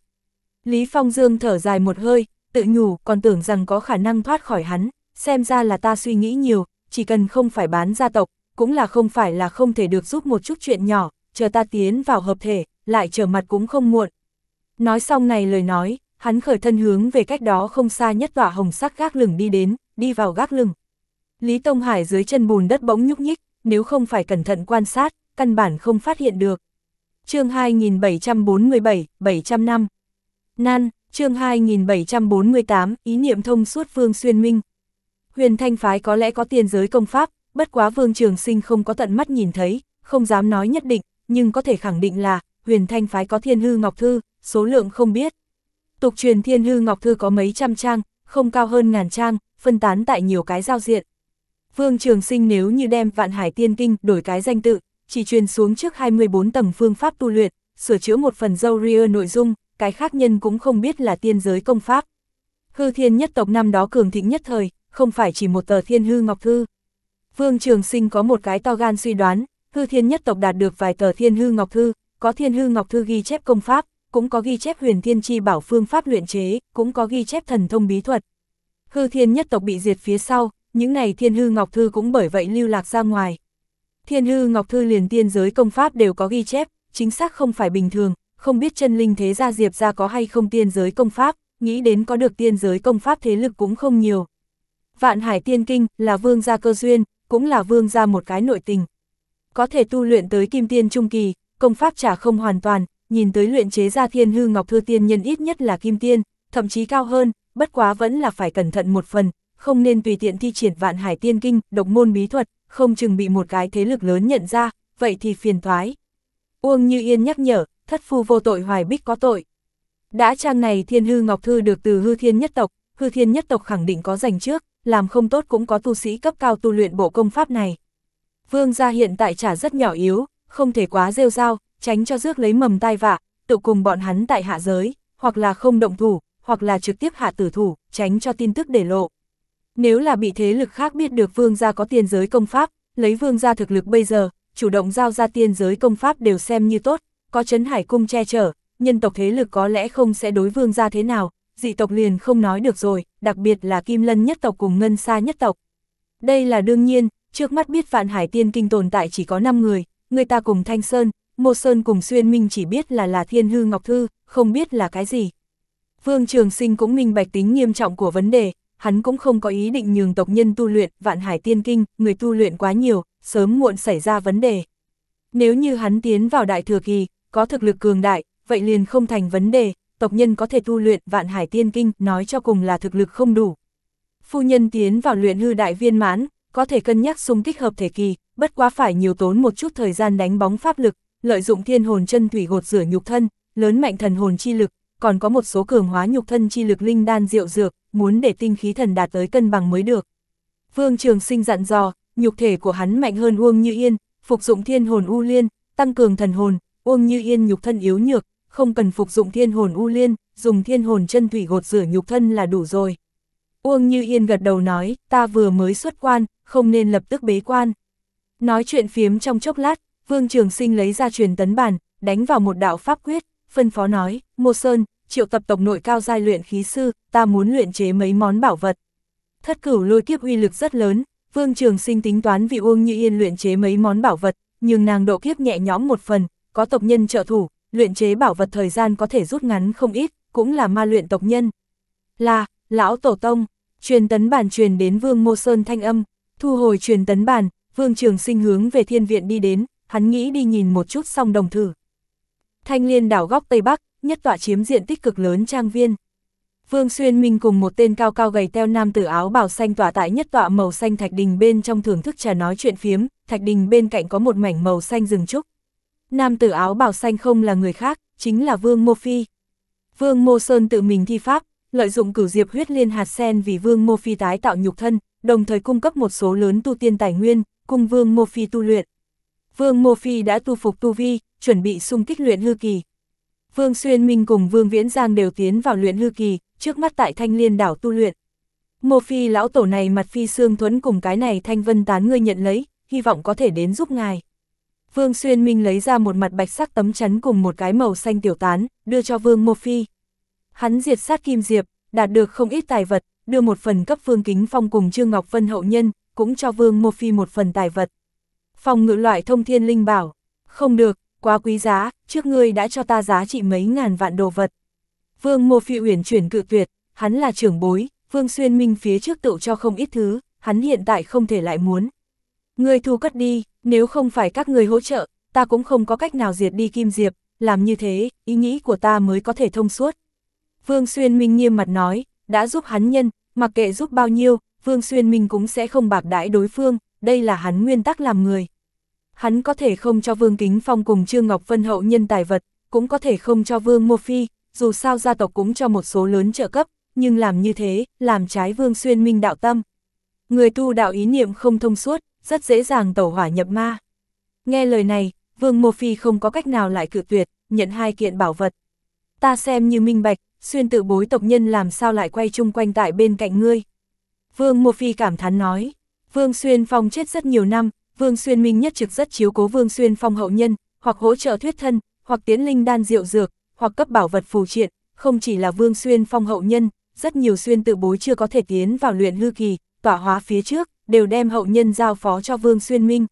[SPEAKER 1] Lý Phong Dương thở dài một hơi, tự nhủ còn tưởng rằng có khả năng thoát khỏi hắn, xem ra là ta suy nghĩ nhiều, chỉ cần không phải bán gia tộc, cũng là không phải là không thể được giúp một chút chuyện nhỏ, chờ ta tiến vào hợp thể, lại trở mặt cũng không muộn. Nói xong này lời nói, hắn khởi thân hướng về cách đó không xa nhất tỏa hồng sắc gác lửng đi đến, đi vào gác lửng. Lý Tông Hải dưới chân bùn đất bỗng nhúc nhích, nếu không phải cẩn thận quan sát, căn bản không phát hiện được. chương 2747, 700 năm. Nan, chương 2748, ý niệm thông suốt phương xuyên minh. Huyền Thanh Phái có lẽ có tiền giới công pháp, bất quá Vương Trường Sinh không có tận mắt nhìn thấy, không dám nói nhất định, nhưng có thể khẳng định là, huyền thanh phái có thiên hư ngọc thư, số lượng không biết. Tục truyền thiên hư ngọc thư có mấy trăm trang, không cao hơn ngàn trang, phân tán tại nhiều cái giao diện. Vương Trường Sinh nếu như đem vạn hải tiên kinh đổi cái danh tự, chỉ truyền xuống trước 24 tầng phương pháp tu luyện, sửa chữa một phần dâu ria nội dung, cái khác nhân cũng không biết là tiên giới công pháp. Hư thiên nhất tộc năm đó cường thịnh nhất thời, không phải chỉ một tờ thiên hư ngọc thư. Vương Trường Sinh có một cái to gan suy đoán, hư thiên nhất tộc đạt được vài tờ thiên hư ngọc thư, có thiên hư ngọc thư ghi chép công pháp, cũng có ghi chép huyền thiên chi bảo phương pháp luyện chế, cũng có ghi chép thần thông bí thuật. Hư thiên nhất tộc bị diệt phía sau, những này thiên hư ngọc thư cũng bởi vậy lưu lạc ra ngoài. Thiên hư ngọc thư liền tiên giới công pháp đều có ghi chép, chính xác không phải bình thường, không biết chân linh thế gia diệp ra có hay không tiên giới công pháp, nghĩ đến có được tiên giới công pháp thế lực cũng không nhiều. Vạn Hải Tiên Kinh là vương gia cơ duyên, cũng là vương ra một cái nội tình. Có thể tu luyện tới kim tiên trung kỳ, công pháp trả không hoàn toàn, nhìn tới luyện chế ra thiên hư ngọc thư tiên nhân ít nhất là kim tiên, thậm chí cao hơn, bất quá vẫn là phải cẩn thận một phần, không nên tùy tiện thi triển vạn hải tiên kinh, độc môn bí thuật, không chừng bị một cái thế lực lớn nhận ra, vậy thì phiền thoái. Uông Như Yên nhắc nhở, thất phu vô tội hoài bích có tội. Đã trang này thiên hư ngọc thư được từ hư thiên nhất tộc, hư thiên nhất tộc khẳng định có giành trước, làm không tốt cũng có tu sĩ cấp cao tu luyện bộ công pháp này. Vương gia hiện tại trả rất nhỏ yếu, không thể quá rêu rao, tránh cho rước lấy mầm tai vạ, tự cùng bọn hắn tại hạ giới, hoặc là không động thủ, hoặc là trực tiếp hạ tử thủ, tránh cho tin tức để lộ. Nếu là bị thế lực khác biết được vương gia có tiên giới công pháp, lấy vương gia thực lực bây giờ, chủ động giao ra tiên giới công pháp đều xem như tốt, có chấn hải cung che chở, nhân tộc thế lực có lẽ không sẽ đối vương gia thế nào, dị tộc liền không nói được rồi, đặc biệt là Kim Lân nhất tộc cùng Ngân Sa nhất tộc. Đây là đương nhiên, trước mắt biết Vạn Hải Tiên Kinh tồn tại chỉ có 5 người, người ta cùng Thanh Sơn, Mô Sơn cùng Xuyên Minh chỉ biết là là Thiên Hư Ngọc Thư, không biết là cái gì. Vương Trường Sinh cũng minh bạch tính nghiêm trọng của vấn đề, hắn cũng không có ý định nhường tộc nhân tu luyện Vạn Hải Tiên Kinh, người tu luyện quá nhiều, sớm muộn xảy ra vấn đề. Nếu như hắn tiến vào đại thừa kỳ, có thực lực cường đại, vậy liền không thành vấn đề, tộc nhân có thể tu luyện vạn hải tiên kinh, nói cho cùng là thực lực không đủ. Phu nhân tiến vào luyện hư đại viên mãn, có thể cân nhắc xung kích hợp thể kỳ, bất quá phải nhiều tốn một chút thời gian đánh bóng pháp lực, lợi dụng thiên hồn chân thủy gột rửa nhục thân, lớn mạnh thần hồn chi lực, còn có một số cường hóa nhục thân chi lực linh đan diệu dược, muốn để tinh khí thần đạt tới cân bằng mới được. Vương Trường Sinh dặn dò, nhục thể của hắn mạnh hơn Uông Như Yên, phục dụng thiên hồn u liên, tăng cường thần hồn, Uông Như Yên nhục thân yếu nhược, không cần phục dụng thiên hồn u liên, dùng thiên hồn chân thủy gột rửa nhục thân là đủ rồi. Uông Như Yên gật đầu nói, ta vừa mới xuất quan, không nên lập tức bế quan. Nói chuyện phiếm trong chốc lát, Vương Trường Sinh lấy ra truyền tấn bàn, đánh vào một đạo pháp quyết, phân phó nói, Mô Sơn, triệu tập tộc nội cao giai luyện khí sư, ta muốn luyện chế mấy món bảo vật. Thất cửu lôi kiếp uy lực rất lớn, Vương Trường Sinh tính toán vì Uông Như Yên luyện chế mấy món bảo vật, nhưng nàng độ kiếp nhẹ nhõm một phần, có tộc nhân trợ thủ, luyện chế bảo vật thời gian có thể rút ngắn không ít, cũng là ma luyện tộc nhân. Là, lão tổ tông, truyền tấn bản truyền đến Vương Mô Sơn thanh âm, thu hồi truyền tấn bản Vương Trường Sinh hướng về thiên viện đi đến, hắn nghĩ đi nhìn một chút xong đồng thử. Thanh liên đảo góc Tây Bắc, nhất tọa chiếm diện tích cực lớn trang viên. Vương Xuyên Minh cùng một tên cao cao gầy teo nam tử áo bào xanh tỏa tại nhất tọa màu xanh thạch đình bên trong thưởng thức trà nói chuyện phiếm, thạch đình bên cạnh có một mảnh màu xanh rừng trúc. Nam tử áo bào xanh không là người khác, chính là Vương Mô Phi. Vương Mô Sơn tự mình thi pháp, lợi dụng cửu diệp huyết liên hạt sen vì Vương Mô Phi tái tạo nhục thân, đồng thời cung cấp một số lớn tu tiên tài nguyên, cùng Vương Mô Phi tu luyện. Vương Mô Phi đã tu phục tu vi, chuẩn bị xung kích luyện hư kỳ. Vương Xuyên Minh cùng Vương Viễn Giang đều tiến vào luyện hư kỳ, trước mắt tại Thanh Liên đảo tu luyện. Mô Phi lão tổ này mặt Phi xương Thuấn cùng cái này Thanh Vân Tán ngươi nhận lấy, hy vọng có thể đến giúp ngài. Vương Xuyên Minh lấy ra một mặt bạch sắc tấm chắn cùng một cái màu xanh tiểu tán, đưa cho Vương Mộ Phi. Hắn diệt sát Kim Diệp, đạt được không ít tài vật, đưa một phần cấp Vương Kính Phong cùng Trương Ngọc Vân hậu nhân, cũng cho Vương Mộ Phi một phần tài vật. Phòng ngự loại thông thiên linh bảo, không được, quá quý giá, trước ngươi đã cho ta giá trị mấy ngàn vạn đồ vật. Vương Mộ Phi uyển chuyển cự tuyệt, hắn là trưởng bối, Vương Xuyên Minh phía trước tựu cho không ít thứ, hắn hiện tại không thể lại muốn. Ngươi thu cất đi, nếu không phải các người hỗ trợ, ta cũng không có cách nào diệt đi Kim Diệp, làm như thế, ý nghĩ của ta mới có thể thông suốt. Vương Xuyên Minh nghiêm mặt nói, đã giúp hắn nhân, mặc kệ giúp bao nhiêu, Vương Xuyên Minh cũng sẽ không bạc đãi đối phương, đây là hắn nguyên tắc làm người. Hắn có thể không cho Vương Kính Phong cùng Trương Ngọc Vân Hậu nhân tài vật, cũng có thể không cho Vương Mô Phi, dù sao gia tộc cũng cho một số lớn trợ cấp, nhưng làm như thế, làm trái Vương Xuyên Minh đạo tâm. Người tu đạo ý niệm không thông suốt, rất dễ dàng tẩu hỏa nhập ma. Nghe lời này, Vương Mô Phi không có cách nào lại cự tuyệt, nhận hai kiện bảo vật. Ta xem như minh bạch, xuyên tự bối tộc nhân làm sao lại quay chung quanh tại bên cạnh ngươi. Vương Mô Phi cảm thán nói, Vương Xuyên Phong chết rất nhiều năm, Vương Xuyên Minh nhất trực rất chiếu cố Vương Xuyên Phong hậu nhân, hoặc hỗ trợ thuyết thân, hoặc tiến linh đan diệu dược, hoặc cấp bảo vật phù triện, không chỉ là Vương Xuyên Phong hậu nhân, rất nhiều xuyên tự bối chưa có thể tiến vào luyện hư kỳ, tỏa hóa phía trước, đều đem hậu nhân giao phó cho Vương Xuyên Minh.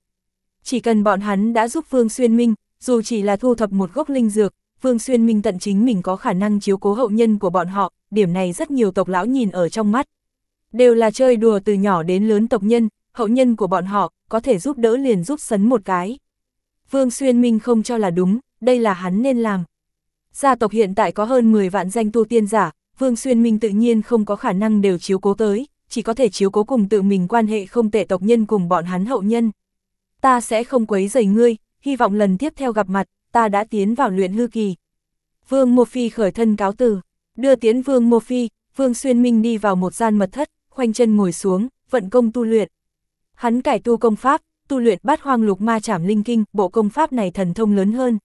[SPEAKER 1] Chỉ cần bọn hắn đã giúp Vương Xuyên Minh, dù chỉ là thu thập một gốc linh dược, Vương Xuyên Minh tận chính mình có khả năng chiếu cố hậu nhân của bọn họ, điểm này rất nhiều tộc lão nhìn ở trong mắt. Đều là chơi đùa từ nhỏ đến lớn tộc nhân, hậu nhân của bọn họ, có thể giúp đỡ liền giúp sấn một cái. Vương Xuyên Minh không cho là đúng, đây là hắn nên làm. Gia tộc hiện tại có hơn 10 vạn danh tu tiên giả, Vương Xuyên Minh tự nhiên không có khả năng đều chiếu cố tới chỉ có thể chiếu cố cùng tự mình quan hệ không tệ tộc nhân cùng bọn hắn hậu nhân. Ta sẽ không quấy rầy ngươi, hy vọng lần tiếp theo gặp mặt, ta đã tiến vào luyện hư kỳ. Vương Mộ Phi khởi thân cáo từ, đưa tiến Vương Mộ Phi, Vương Xuyên Minh đi vào một gian mật thất, khoanh chân ngồi xuống, vận công tu luyện. Hắn cải tu công pháp, tu luyện bát hoang lục ma trảm linh kinh, bộ công pháp này thần thông lớn hơn.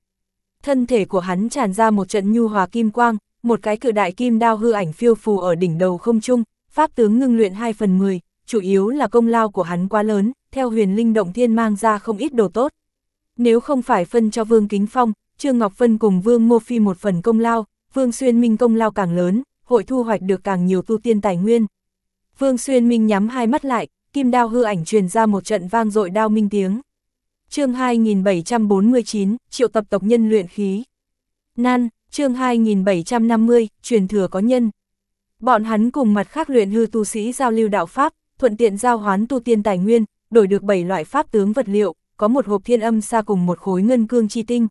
[SPEAKER 1] Thân thể của hắn tràn ra một trận nhu hòa kim quang, một cái cự đại kim đao hư ảnh phiêu phù ở đỉnh đầu không trung, pháp tướng ngưng luyện 2 phần 10, chủ yếu là công lao của hắn quá lớn, theo huyền linh động thiên mang ra không ít đồ tốt. Nếu không phải phân cho Vương Kính Phong, Trương Ngọc Phân cùng Vương Ngô Phi một phần công lao, Vương Xuyên Minh công lao càng lớn, hội thu hoạch được càng nhiều tu tiên tài nguyên. Vương Xuyên Minh nhắm hai mắt lại, kim đao hư ảnh truyền ra một trận vang dội đao minh tiếng. chương 2749, triệu tập tộc nhân luyện khí. Nan, chương 2750, truyền thừa có nhân. Bọn hắn cùng mặt khác luyện hư tu sĩ giao lưu đạo pháp, thuận tiện giao hoán tu tiên tài nguyên, đổi được 7 loại pháp tướng vật liệu, có một hộp thiên âm xa cùng một khối ngân cương chi tinh.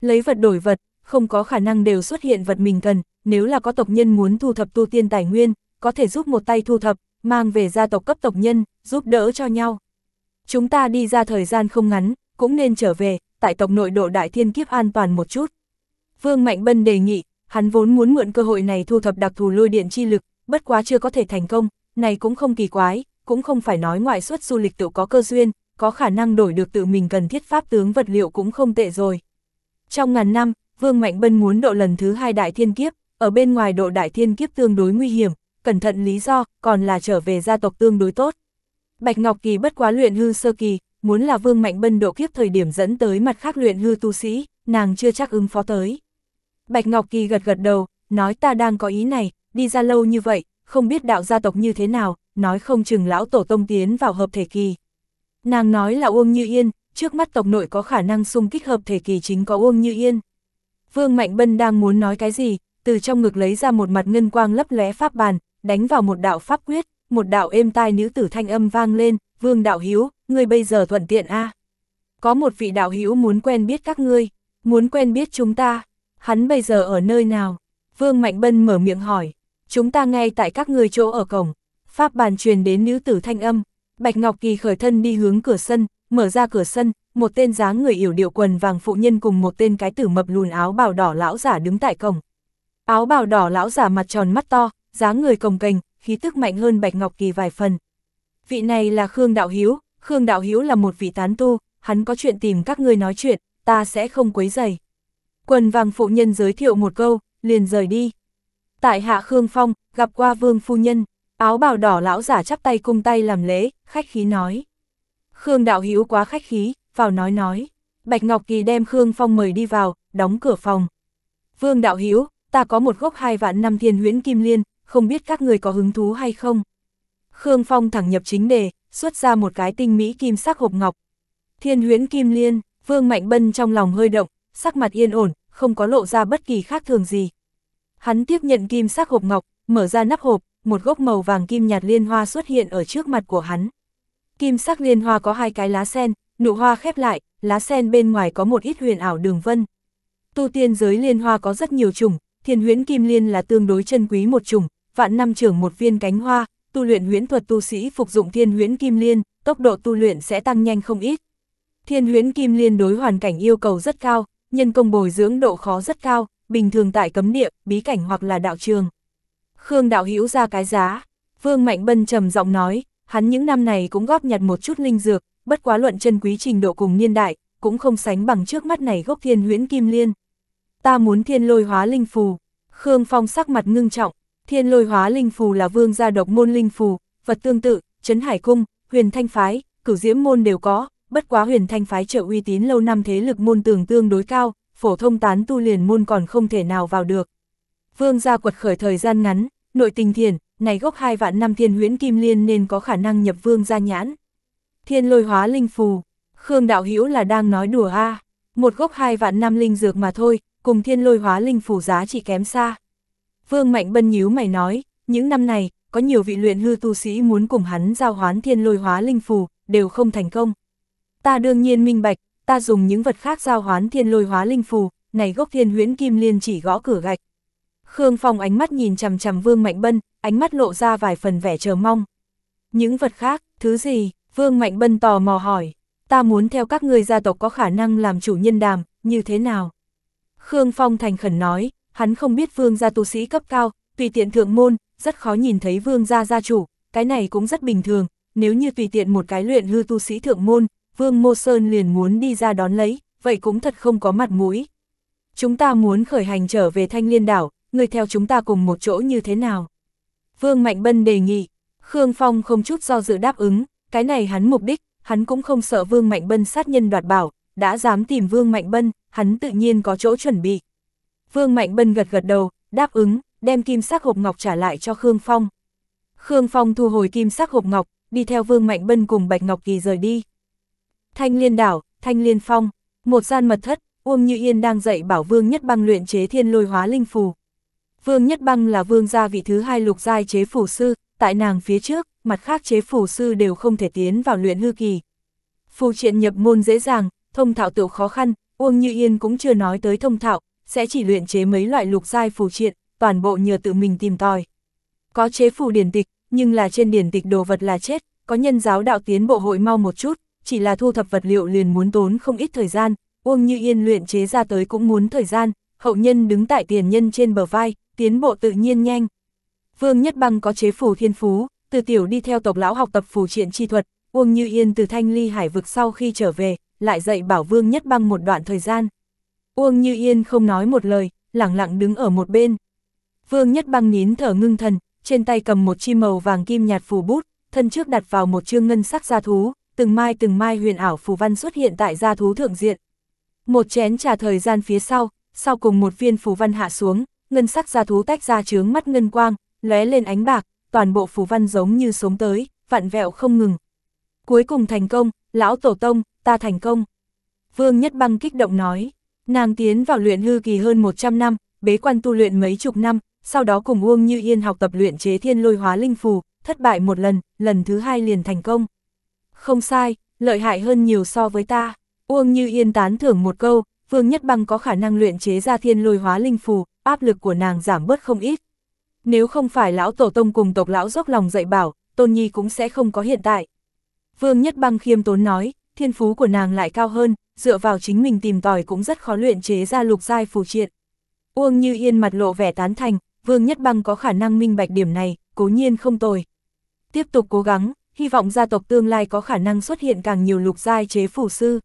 [SPEAKER 1] Lấy vật đổi vật, không có khả năng đều xuất hiện vật mình cần, nếu là có tộc nhân muốn thu thập tu tiên tài nguyên, có thể giúp một tay thu thập, mang về gia tộc cấp tộc nhân, giúp đỡ cho nhau. Chúng ta đi ra thời gian không ngắn, cũng nên trở về, tại tộc nội độ đại thiên kiếp an toàn một chút. Vương Mạnh Bân đề nghị, Hắn vốn muốn mượn cơ hội này thu thập đặc thù lôi điện chi lực, bất quá chưa có thể thành công, này cũng không kỳ quái, cũng không phải nói ngoại xuất du lịch tự có cơ duyên, có khả năng đổi được tự mình cần thiết pháp tướng vật liệu cũng không tệ rồi. Trong ngàn năm, Vương Mạnh Bân muốn độ lần thứ hai đại thiên kiếp, ở bên ngoài độ đại thiên kiếp tương đối nguy hiểm, cẩn thận lý do, còn là trở về gia tộc tương đối tốt. Bạch Ngọc Kỳ bất quá luyện hư sơ kỳ, muốn là Vương Mạnh Bân độ kiếp thời điểm dẫn tới mặt khác luyện hư tu sĩ, nàng chưa chắc ứng phó tới. Bạch Ngọc Kỳ gật gật đầu, nói ta đang có ý này, đi ra lâu như vậy, không biết đạo gia tộc như thế nào, nói không chừng lão tổ tông tiến vào hợp thể kỳ. Nàng nói là Uông Như Yên, trước mắt tộc nội có khả năng xung kích hợp thể kỳ chính có Uông Như Yên. Vương Mạnh Bân đang muốn nói cái gì, từ trong ngực lấy ra một mặt ngân quang lấp lóe pháp bàn, đánh vào một đạo pháp quyết, một đạo êm tai nữ tử thanh âm vang lên, "Vương đạo Hiếu, ngươi bây giờ thuận tiện a? Có một vị đạo hữu muốn quen biết các ngươi, muốn quen biết chúng ta." Hắn bây giờ ở nơi nào? Vương Mạnh Bân mở miệng hỏi. Chúng ta ngay tại các người chỗ ở cổng. Pháp bàn truyền đến nữ tử thanh âm. Bạch Ngọc Kỳ khởi thân đi hướng cửa sân, mở ra cửa sân, một tên dáng người yểu điệu quần vàng phụ nhân cùng một tên cái tử mập lùn áo bào đỏ lão giả đứng tại cổng. Áo bào đỏ lão giả mặt tròn mắt to, dáng người cồng kềnh, khí tức mạnh hơn Bạch Ngọc Kỳ vài phần. Vị này là Khương Đạo Hiếu, Khương Đạo Hiếu là một vị tán tu, hắn có chuyện tìm các ngươi nói chuyện, ta sẽ không quấy rầy. Quần vàng phụ nhân giới thiệu một câu, liền rời đi. Tại hạ Khương Phong, gặp qua vương phu nhân, áo bào đỏ lão giả chắp tay cung tay làm lễ, khách khí nói. Khương đạo hữu quá khách khí, vào nói nói. Bạch Ngọc Kỳ đem Khương Phong mời đi vào, đóng cửa phòng. Vương đạo hữu ta có một gốc hai vạn năm thiên huyễn kim liên, không biết các người có hứng thú hay không. Khương Phong thẳng nhập chính đề, xuất ra một cái tinh mỹ kim sắc hộp ngọc. Thiên huyễn kim liên, Vương Mạnh Bân trong lòng hơi động, sắc mặt yên ổn, không có lộ ra bất kỳ khác thường gì. Hắn tiếp nhận kim sắc hộp ngọc, mở ra nắp hộp, một gốc màu vàng kim nhạt liên hoa xuất hiện ở trước mặt của hắn. Kim sắc liên hoa có hai cái lá sen, nụ hoa khép lại, lá sen bên ngoài có một ít huyền ảo đường vân. Tu tiên giới liên hoa có rất nhiều chủng, thiên huyễn kim liên là tương đối chân quý một chủng, vạn năm trưởng một viên cánh hoa, tu luyện huyễn thuật tu sĩ phục dụng thiên huyễn kim liên, tốc độ tu luyện sẽ tăng nhanh không ít. Thiên huyễn kim liên đối hoàn cảnh yêu cầu rất cao, nhân công bồi dưỡng độ khó rất cao, bình thường tại cấm địa, bí cảnh hoặc là đạo trường. Khương đạo hữu ra cái giá, Vương Mạnh Bân trầm giọng nói, hắn những năm này cũng góp nhặt một chút linh dược, bất quá luận chân quý trình độ cùng niên đại, cũng không sánh bằng trước mắt này gốc thiên huyễn kim liên. Ta muốn thiên lôi hóa linh phù, Khương Phong sắc mặt ngưng trọng, thiên lôi hóa linh phù là vương gia độc môn linh phù, vật tương tự, Trấn Hải Cung, Huyền Thanh Phái, Cửu Diễm Môn đều có, bất quá huyền thanh phái trợ uy tín lâu năm thế lực môn tường tương đối cao, phổ thông tán tu liền môn còn không thể nào vào được. Vương gia quật khởi thời gian ngắn, nội tình thiền, này gốc hai vạn năm thiên huyễn kim liên nên có khả năng nhập vương gia nhãn. Thiên lôi hóa linh phù, Khương Đạo Hữu là đang nói đùa a một gốc hai vạn năm linh dược mà thôi, cùng thiên lôi hóa linh phù giá chỉ kém xa. Vương Mạnh Bân nhíu mày nói, những năm này, có nhiều vị luyện hư tu sĩ muốn cùng hắn giao hoán thiên lôi hóa linh phù, đều không thành công. Ta đương nhiên minh bạch, ta dùng những vật khác giao hoán thiên lôi hóa linh phù, này gốc thiên huyễn kim liên chỉ gõ cửa gạch. Khương Phong ánh mắt nhìn chằm chằm Vương Mạnh Bân, ánh mắt lộ ra vài phần vẻ chờ mong. Những vật khác, thứ gì? Vương Mạnh Bân tò mò hỏi. Ta muốn theo các người gia tộc có khả năng làm chủ nhân đàm, như thế nào? Khương Phong thành khẩn nói, hắn không biết vương gia tu sĩ cấp cao, tùy tiện thượng môn, rất khó nhìn thấy vương gia gia chủ, cái này cũng rất bình thường, nếu như tùy tiện một cái luyện hư tu sĩ thượng môn, Vương Mô Sơn liền muốn đi ra đón lấy, vậy cũng thật không có mặt mũi. Chúng ta muốn khởi hành trở về Thanh Liên Đảo, người theo chúng ta cùng một chỗ như thế nào? Vương Mạnh Bân đề nghị, Khương Phong không chút do dự đáp ứng, cái này hắn mục đích, hắn cũng không sợ Vương Mạnh Bân sát nhân đoạt bảo, đã dám tìm Vương Mạnh Bân, hắn tự nhiên có chỗ chuẩn bị. Vương Mạnh Bân gật gật đầu, đáp ứng, đem kim sắc hộp ngọc trả lại cho Khương Phong. Khương Phong thu hồi kim sắc hộp ngọc, đi theo Vương Mạnh Bân cùng Bạch Ngọc Kỳ rời đi. Thanh Liên Đảo, Thanh Liên Phong, một gian mật thất, Uông Như Yên đang dạy bảo Vương Nhất Băng luyện chế thiên lôi hóa linh phù. Vương Nhất Băng là vương gia vị thứ hai lục giai chế phù sư, tại nàng phía trước, mặt khác chế phù sư đều không thể tiến vào luyện hư kỳ. Phù triện nhập môn dễ dàng, thông thạo tự khó khăn, Uông Như Yên cũng chưa nói tới thông thạo, sẽ chỉ luyện chế mấy loại lục giai phù triện, toàn bộ nhờ tự mình tìm tòi. Có chế phù điển tịch, nhưng là trên điển tịch đồ vật là chết, có nhân giáo đạo tiến bộ hội mau một chút, chỉ là thu thập vật liệu liền muốn tốn không ít thời gian, Uông Như Yên luyện chế ra tới cũng muốn thời gian, hậu nhân đứng tại tiền nhân trên bờ vai, tiến bộ tự nhiên nhanh. Vương Nhất Băng có chế phù thiên phú, từ tiểu đi theo tộc lão học tập phù triện chi thuật, Uông Như Yên từ thanh ly hải vực sau khi trở về, lại dạy bảo Vương Nhất Băng một đoạn thời gian. Uông Như Yên không nói một lời, lặng lặng đứng ở một bên. Vương Nhất Băng nín thở ngưng thần, trên tay cầm một chi màu vàng kim nhạt phù bút, thân trước đặt vào một chương ngân sắc gia thú, từng mai từng mai huyền ảo phù văn xuất hiện tại gia thú thượng diện. Một chén trà thời gian phía sau, sau cùng một viên phù văn hạ xuống, ngân sắc gia thú tách ra chướng mắt ngân quang, lóe lên ánh bạc, toàn bộ phù văn giống như sống tới, vặn vẹo không ngừng. Cuối cùng thành công, lão tổ tông, ta thành công. Vương Nhất Băng kích động nói, nàng tiến vào luyện hư kỳ hơn 100 năm, bế quan tu luyện mấy chục năm, sau đó cùng Uông Như Yên học tập luyện chế thiên lôi hóa linh phù, thất bại một lần, lần thứ hai liền thành công. Không sai, lợi hại hơn nhiều so với ta. Uông Như Yên tán thưởng một câu, Vương Nhất Băng có khả năng luyện chế ra thiên lôi hóa linh phù, áp lực của nàng giảm bớt không ít. Nếu không phải lão tổ tông cùng tộc lão dốc lòng dạy bảo, Tôn Nhi cũng sẽ không có hiện tại. Vương Nhất Băng khiêm tốn nói, thiên phú của nàng lại cao hơn, dựa vào chính mình tìm tòi cũng rất khó luyện chế ra lục giai phù triện. Uông Như Yên mặt lộ vẻ tán thành, Vương Nhất Băng có khả năng minh bạch điểm này, cố nhiên không tồi. Tiếp tục cố gắng, hy vọng gia tộc tương lai có khả năng xuất hiện càng nhiều lục giai chế phủ sư.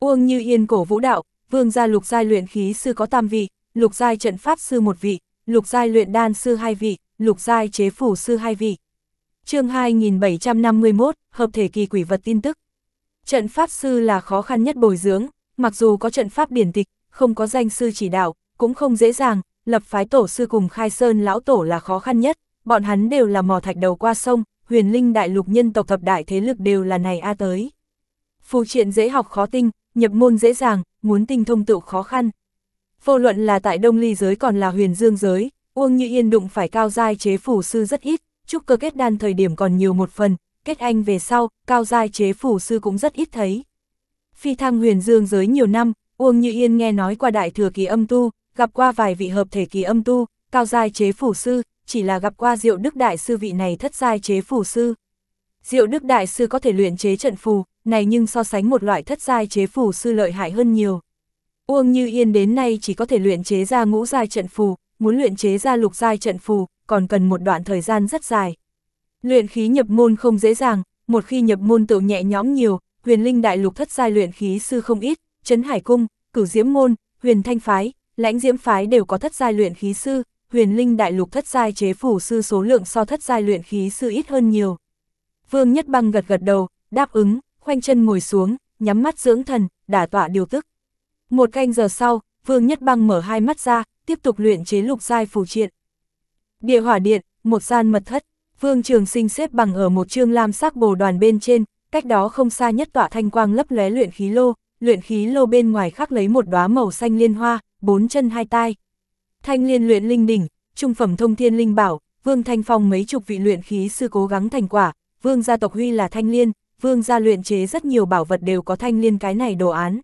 [SPEAKER 1] Uông Như Yên cổ vũ đạo, vương gia lục giai luyện khí sư có tam vị, lục giai trận pháp sư một vị, lục giai luyện đan sư hai vị, lục giai chế phủ sư hai vị. Chương 2751, hợp thể kỳ quỷ vật tin tức. Trận pháp sư là khó khăn nhất bồi dưỡng, mặc dù có trận pháp điển tịch, không có danh sư chỉ đạo, cũng không dễ dàng, lập phái tổ sư cùng khai sơn lão tổ là khó khăn nhất, bọn hắn đều là mò thạch đầu qua sông, huyền linh đại lục nhân tộc thập đại thế lực đều là này A tới. Phù triện dễ học khó tinh, nhập môn dễ dàng, muốn tinh thông tựu khó khăn. Vô luận là tại đông ly giới còn là huyền dương giới, Uông Như Yên đụng phải cao giai chế phủ sư rất ít, trúc cơ kết đan thời điểm còn nhiều một phần, kết anh về sau, cao giai chế phủ sư cũng rất ít thấy. Phi thăng huyền dương giới nhiều năm, Uông Như Yên nghe nói qua đại thừa kỳ âm tu, gặp qua vài vị hợp thể kỳ âm tu, cao giai chế phủ sư, chỉ là gặp qua Diệu Đức Đại Sư vị này thất giai chế phù sư. Diệu Đức Đại Sư có thể luyện chế trận phù, này nhưng so sánh một loại thất giai chế phù sư lợi hại hơn nhiều. Uông Như Yên đến nay chỉ có thể luyện chế ra ngũ giai trận phù, muốn luyện chế ra lục giai trận phù, còn cần một đoạn thời gian rất dài. Luyện khí nhập môn không dễ dàng, một khi nhập môn tự nhẹ nhõm nhiều, huyền linh đại lục thất giai luyện khí sư không ít, Trấn Hải Cung, Cửu Diễm Môn, Huyền Thanh Phái, Lãnh Diễm Phái đều có thất giai luyện khí sư, huyền linh đại lục thất giai chế phủ sư số lượng so thất giai luyện khí sư ít hơn nhiều. Vương Nhất Băng gật gật đầu, đáp ứng, khoanh chân ngồi xuống, nhắm mắt dưỡng thần, đả tọa điều tức. Một canh giờ sau, Vương Nhất Băng mở hai mắt ra, tiếp tục luyện chế lục giai phù triện. Địa hỏa điện, một gian mật thất, Vương Trường Sinh xếp bằng ở một trương lam sắc bồ đoàn bên trên, cách đó không xa nhất tọa thanh quang lấp lóe luyện khí lô, luyện khí lô bên ngoài khắc lấy một đóa màu xanh liên hoa, bốn chân hai tai. Thanh liên luyện linh đỉnh, trung phẩm thông thiên linh bảo, Vương Thanh Phong mấy chục vị luyện khí sư cố gắng thành quả, Vương gia tộc huy là thanh liên, Vương gia luyện chế rất nhiều bảo vật đều có thanh liên cái này đồ án.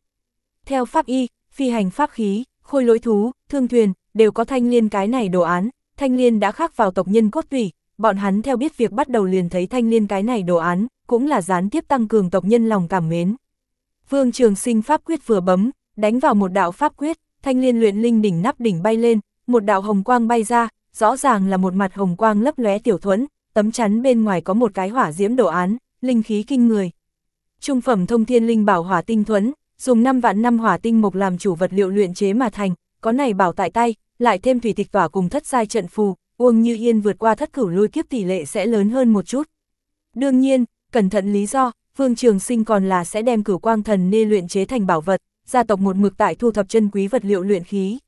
[SPEAKER 1] Theo pháp y, phi hành pháp khí, khôi lỗi thú, thương thuyền, đều có thanh liên cái này đồ án, thanh liên đã khắc vào tộc nhân cốt tủy, bọn hắn theo biết việc bắt đầu liền thấy thanh liên cái này đồ án, cũng là gián tiếp tăng cường tộc nhân lòng cảm mến. Vương Trường Sinh pháp quyết vừa bấm, đánh vào một đạo pháp quyết, thanh liên luyện linh đỉnh nắp đỉnh bay lên, một đạo hồng quang bay ra, rõ ràng là một mặt hồng quang lấp lóe tiểu thuẫn, tấm chắn bên ngoài có một cái hỏa diễm đồ án, linh khí kinh người. Trung phẩm thông thiên linh bảo hỏa tinh thuẫn, dùng 5 vạn năm hỏa tinh mộc làm chủ vật liệu luyện chế mà thành, có này bảo tại tay, lại thêm thủy tịch tỏa cùng thất sai trận phù, Uông Như Yên vượt qua thất cửu lôi kiếp tỷ lệ sẽ lớn hơn một chút. Đương nhiên, cẩn thận lý do, Vương Trường Sinh còn là sẽ đem cửu quang thần nê luyện chế thành bảo vật, gia tộc một mực tại thu thập chân quý vật liệu luyện khí.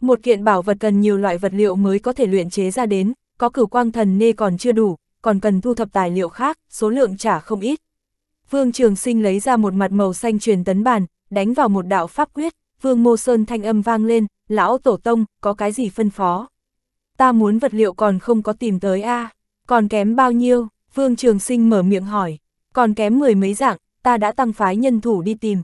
[SPEAKER 1] Một kiện bảo vật cần nhiều loại vật liệu mới có thể luyện chế ra đến, có cửu quang thần nê còn chưa đủ, còn cần thu thập tài liệu khác, số lượng chả không ít. Vương Trường Sinh lấy ra một mặt màu xanh truyền tấn bàn, đánh vào một đạo pháp quyết, Vương Mô Sơn thanh âm vang lên, lão tổ tông, có cái gì phân phó? Ta muốn vật liệu còn không có tìm tới a còn kém bao nhiêu? Vương Trường Sinh mở miệng hỏi, còn kém mười mấy dạng, ta đã tăng phái nhân thủ đi tìm,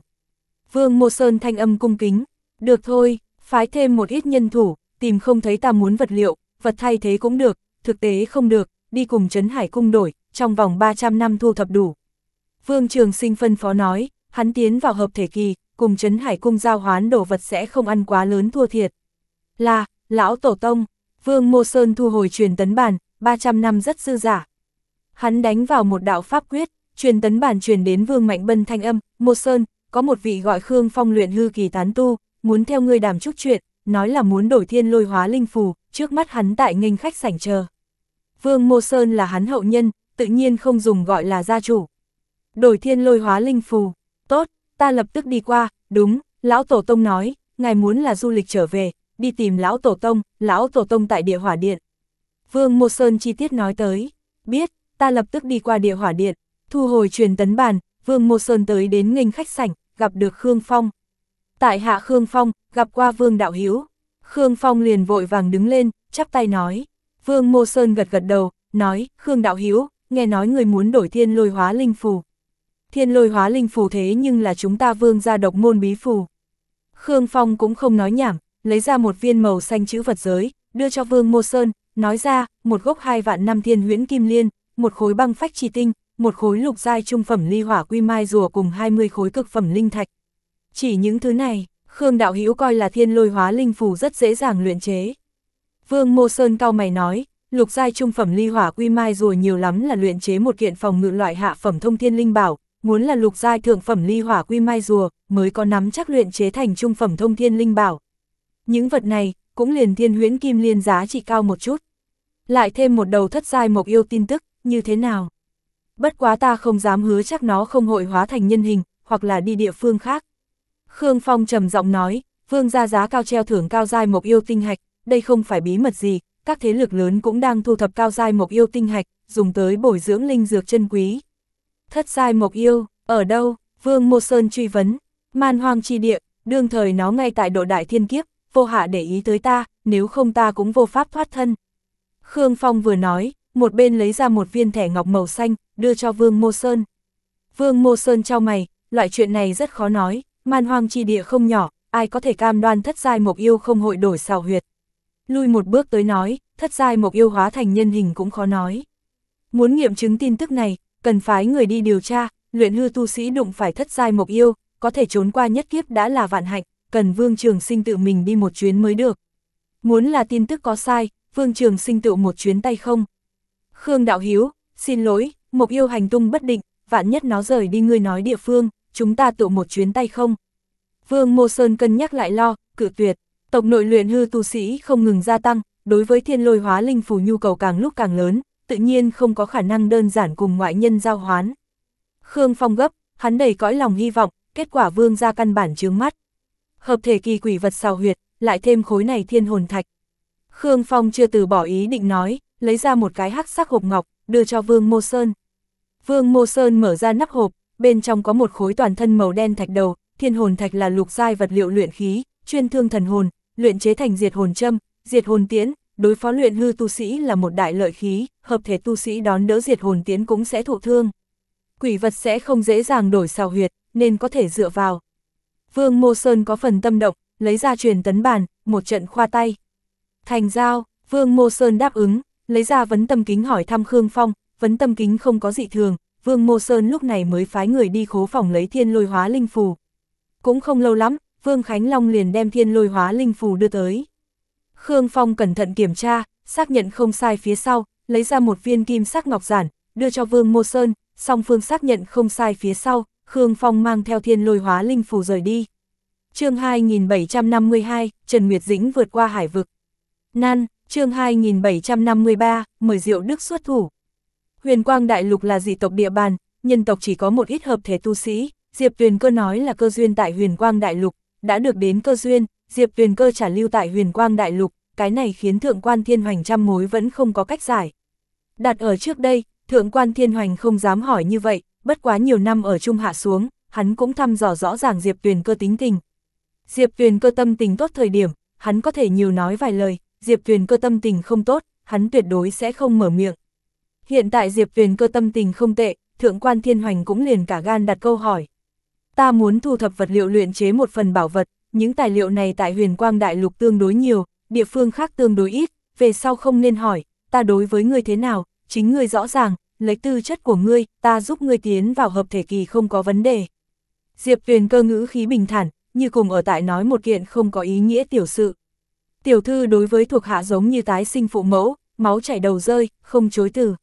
[SPEAKER 1] Vương Mô Sơn thanh âm cung kính, được thôi, phái thêm một ít nhân thủ, tìm không thấy ta muốn vật liệu, vật thay thế cũng được, thực tế không được, đi cùng Trấn Hải cung đổi, trong vòng 300 năm thu thập đủ. Vương Trường Sinh phân phó nói, hắn tiến vào hợp thể kỳ, cùng Trấn Hải cung giao hoán đồ vật sẽ không ăn quá lớn thua thiệt. Là, lão tổ tông, Vương Mô Sơn thu hồi truyền tấn bàn, 300 năm rất dư giả. Hắn đánh vào một đạo pháp quyết, truyền tấn bản truyền đến Vương Mạnh Bân thanh âm, Mô Sơn, có một vị gọi Khương Phong luyện hư kỳ tán tu, muốn theo ngươi đàm chút chuyện, nói là muốn đổi thiên lôi hóa linh phù, trước mắt hắn tại nghênh khách sảnh chờ. Vương Mô Sơn là hắn hậu nhân, tự nhiên không dùng gọi là gia chủ. Đổi thiên lôi hóa linh phù, tốt, ta lập tức đi qua, đúng, Lão Tổ Tông nói, ngài muốn là du lịch trở về, đi tìm Lão Tổ Tông, Lão Tổ Tông tại địa hỏa điện. Vương Mô Sơn chi tiết nói tới, biết, ta lập tức đi qua địa hỏa điện, thu hồi truyền tấn bàn, Vương Mô Sơn tới đến nghênh khách sảnh, gặp được Khương Phong. Tại hạ Khương Phong, gặp qua Vương Đạo Hiếu. Khương Phong liền vội vàng đứng lên, chắp tay nói. Vương Mô Sơn gật gật đầu, nói, Khương Đạo Hiếu, nghe nói người muốn đổi thiên lôi hóa linh phù. Thiên lôi hóa linh phù thế nhưng là chúng ta vương gia độc môn bí phù. Khương Phong cũng không nói nhảm, lấy ra một viên màu xanh chữ vật giới, đưa cho vương Mô Sơn, nói ra, một gốc hai vạn năm thiên huyễn kim liên, một khối băng phách trì tinh, một khối lục giai trung phẩm ly hỏa quy mai rùa cùng 20 khối cực phẩm linh thạch. Chỉ những thứ này, Khương Đạo Hữu coi là thiên lôi hóa linh phù rất dễ dàng luyện chế. Vương Mô Sơn cao mày nói, lục giai trung phẩm ly hỏa quy mai rùa nhiều lắm là luyện chế một kiện phòng ngự loại hạ phẩm thông thiên linh bảo, muốn là lục giai thượng phẩm ly hỏa quy mai rùa, mới có nắm chắc luyện chế thành trung phẩm thông thiên linh bảo. Những vật này, cũng liền thiên huyễn kim liên giá trị cao một chút. Lại thêm một đầu thất giai mộc yêu tin tức, như thế nào? bất quá ta không dám hứa chắc nó không hội hóa thành nhân hình, hoặc là đi địa phương khác. Khương Phong trầm giọng nói, vương gia giá cao treo thưởng cao giai mộc yêu tinh hạch, đây không phải bí mật gì, các thế lực lớn cũng đang thu thập cao giai mộc yêu tinh hạch, dùng tới bồi dưỡng linh dược chân quý. Thất giai mộc yêu, ở đâu? Vương Mô Sơn truy vấn, man hoang chi địa, đương thời nó ngay tại độ đại thiên kiếp, vô hạ để ý tới ta, nếu không ta cũng vô pháp thoát thân. Khương Phong vừa nói, một bên lấy ra một viên thẻ ngọc màu xanh, đưa cho Vương Mô Sơn. Vương Mô Sơn trao mày, loại chuyện này rất khó nói, man hoang chi địa không nhỏ, ai có thể cam đoan thất giai mộc yêu không hội đổi xào huyệt. Lui một bước tới nói, thất giai mộc yêu hóa thành nhân hình cũng khó nói. Muốn nghiệm chứng tin tức này, cần phái người đi điều tra, luyện hư tu sĩ đụng phải thất giai mộc yêu, có thể trốn qua nhất kiếp đã là vạn hạnh, cần Vương Trường Sinh tự mình đi một chuyến mới được. Muốn là tin tức có sai, Vương Trường Sinh tự một chuyến tay không. Khương Đạo Hiếu, xin lỗi, mục yêu hành tung bất định, vạn nhất nó rời đi ngươi nói địa phương, chúng ta tụ một chuyến tay không? Vương Mô Sơn cân nhắc lại lo, cự tuyệt, tộc nội luyện hư tu sĩ không ngừng gia tăng, đối với thiên lôi hóa linh phù nhu cầu càng lúc càng lớn, tự nhiên không có khả năng đơn giản cùng ngoại nhân giao hoán. Khương Phong gấp, hắn đầy cõi lòng hy vọng, kết quả vương ra căn bản chướng mắt. Hợp thể kỳ quỷ vật xào huyệt, lại thêm khối này thiên hồn thạch. Khương Phong chưa từ bỏ ý định nói, lấy ra một cái hắc sắc hộp ngọc, đưa cho vương Mô Sơn. Vương Mô Sơn mở ra nắp hộp, bên trong có một khối toàn thân màu đen thạch đầu, thiên hồn thạch là lục giai vật liệu luyện khí, chuyên thương thần hồn, luyện chế thành diệt hồn châm, diệt hồn tiễn, đối phó luyện hư tu sĩ là một đại lợi khí, hợp thể tu sĩ đón đỡ diệt hồn tiến cũng sẽ thụ thương. Quỷ vật sẽ không dễ dàng đổi xào huyệt, nên có thể dựa vào. Vương Mô Sơn có phần tâm động, lấy ra truyền tấn bàn, một trận khoa tay. Thành giao, Vương Mô Sơn đáp ứng, lấy ra vấn tâm kính hỏi thăm Khương Phong, vấn tâm kính không có dị thường, Vương Mô Sơn lúc này mới phái người đi khố phòng lấy thiên lôi hóa linh phù. Cũng không lâu lắm, Vương Khánh Long liền đem thiên lôi hóa linh phù đưa tới. Khương Phong cẩn thận kiểm tra, xác nhận không sai phía sau, lấy ra một viên kim sắc ngọc giản, đưa cho Vương Mô Sơn, song phương xác nhận không sai phía sau, Khương Phong mang theo thiên lôi hóa linh phù rời đi. chương 2752, Trần Nguyệt Dĩnh vượt qua hải vực. Nan, chương 2753, mời Diệu Đức xuất thủ. Huyền Quang Đại Lục là dị tộc địa bàn, nhân tộc chỉ có một ít hợp thể tu sĩ, Diệp Tuyền Cơ nói là cơ duyên tại Huyền Quang Đại Lục, đã được đến cơ duyên, Diệp Tuyền Cơ trả lưu tại Huyền Quang Đại Lục, cái này khiến Thượng Quan Thiên Hoành trăm mối vẫn không có cách giải. Đặt ở trước đây, Thượng Quan Thiên Hoành không dám hỏi như vậy, bất quá nhiều năm ở Trung Hạ xuống, hắn cũng thăm dò rõ ràng Diệp Tuyền Cơ tính tình. Diệp Tuyền Cơ tâm tình tốt thời điểm, hắn có thể nhiều nói vài lời, Diệp Tuyền Cơ tâm tình không tốt, hắn tuyệt đối sẽ không mở miệng. Hiện tại Diệp Tuyền cơ tâm tình không tệ, thượng quan thiên hoành cũng liền cả gan đặt câu hỏi. Ta muốn thu thập vật liệu luyện chế một phần bảo vật, những tài liệu này tại huyền quang đại lục tương đối nhiều, địa phương khác tương đối ít, về sau không nên hỏi, ta đối với ngươi thế nào, chính ngươi rõ ràng, lấy tư chất của ngươi, ta giúp ngươi tiến vào hợp thể kỳ không có vấn đề. Diệp Tuyền cơ ngữ khí bình thản, như cùng ở tại nói một kiện không có ý nghĩa tiểu sự. Tiểu thư đối với thuộc hạ giống như tái sinh phụ mẫu, máu chảy đầu rơi, không chối từ.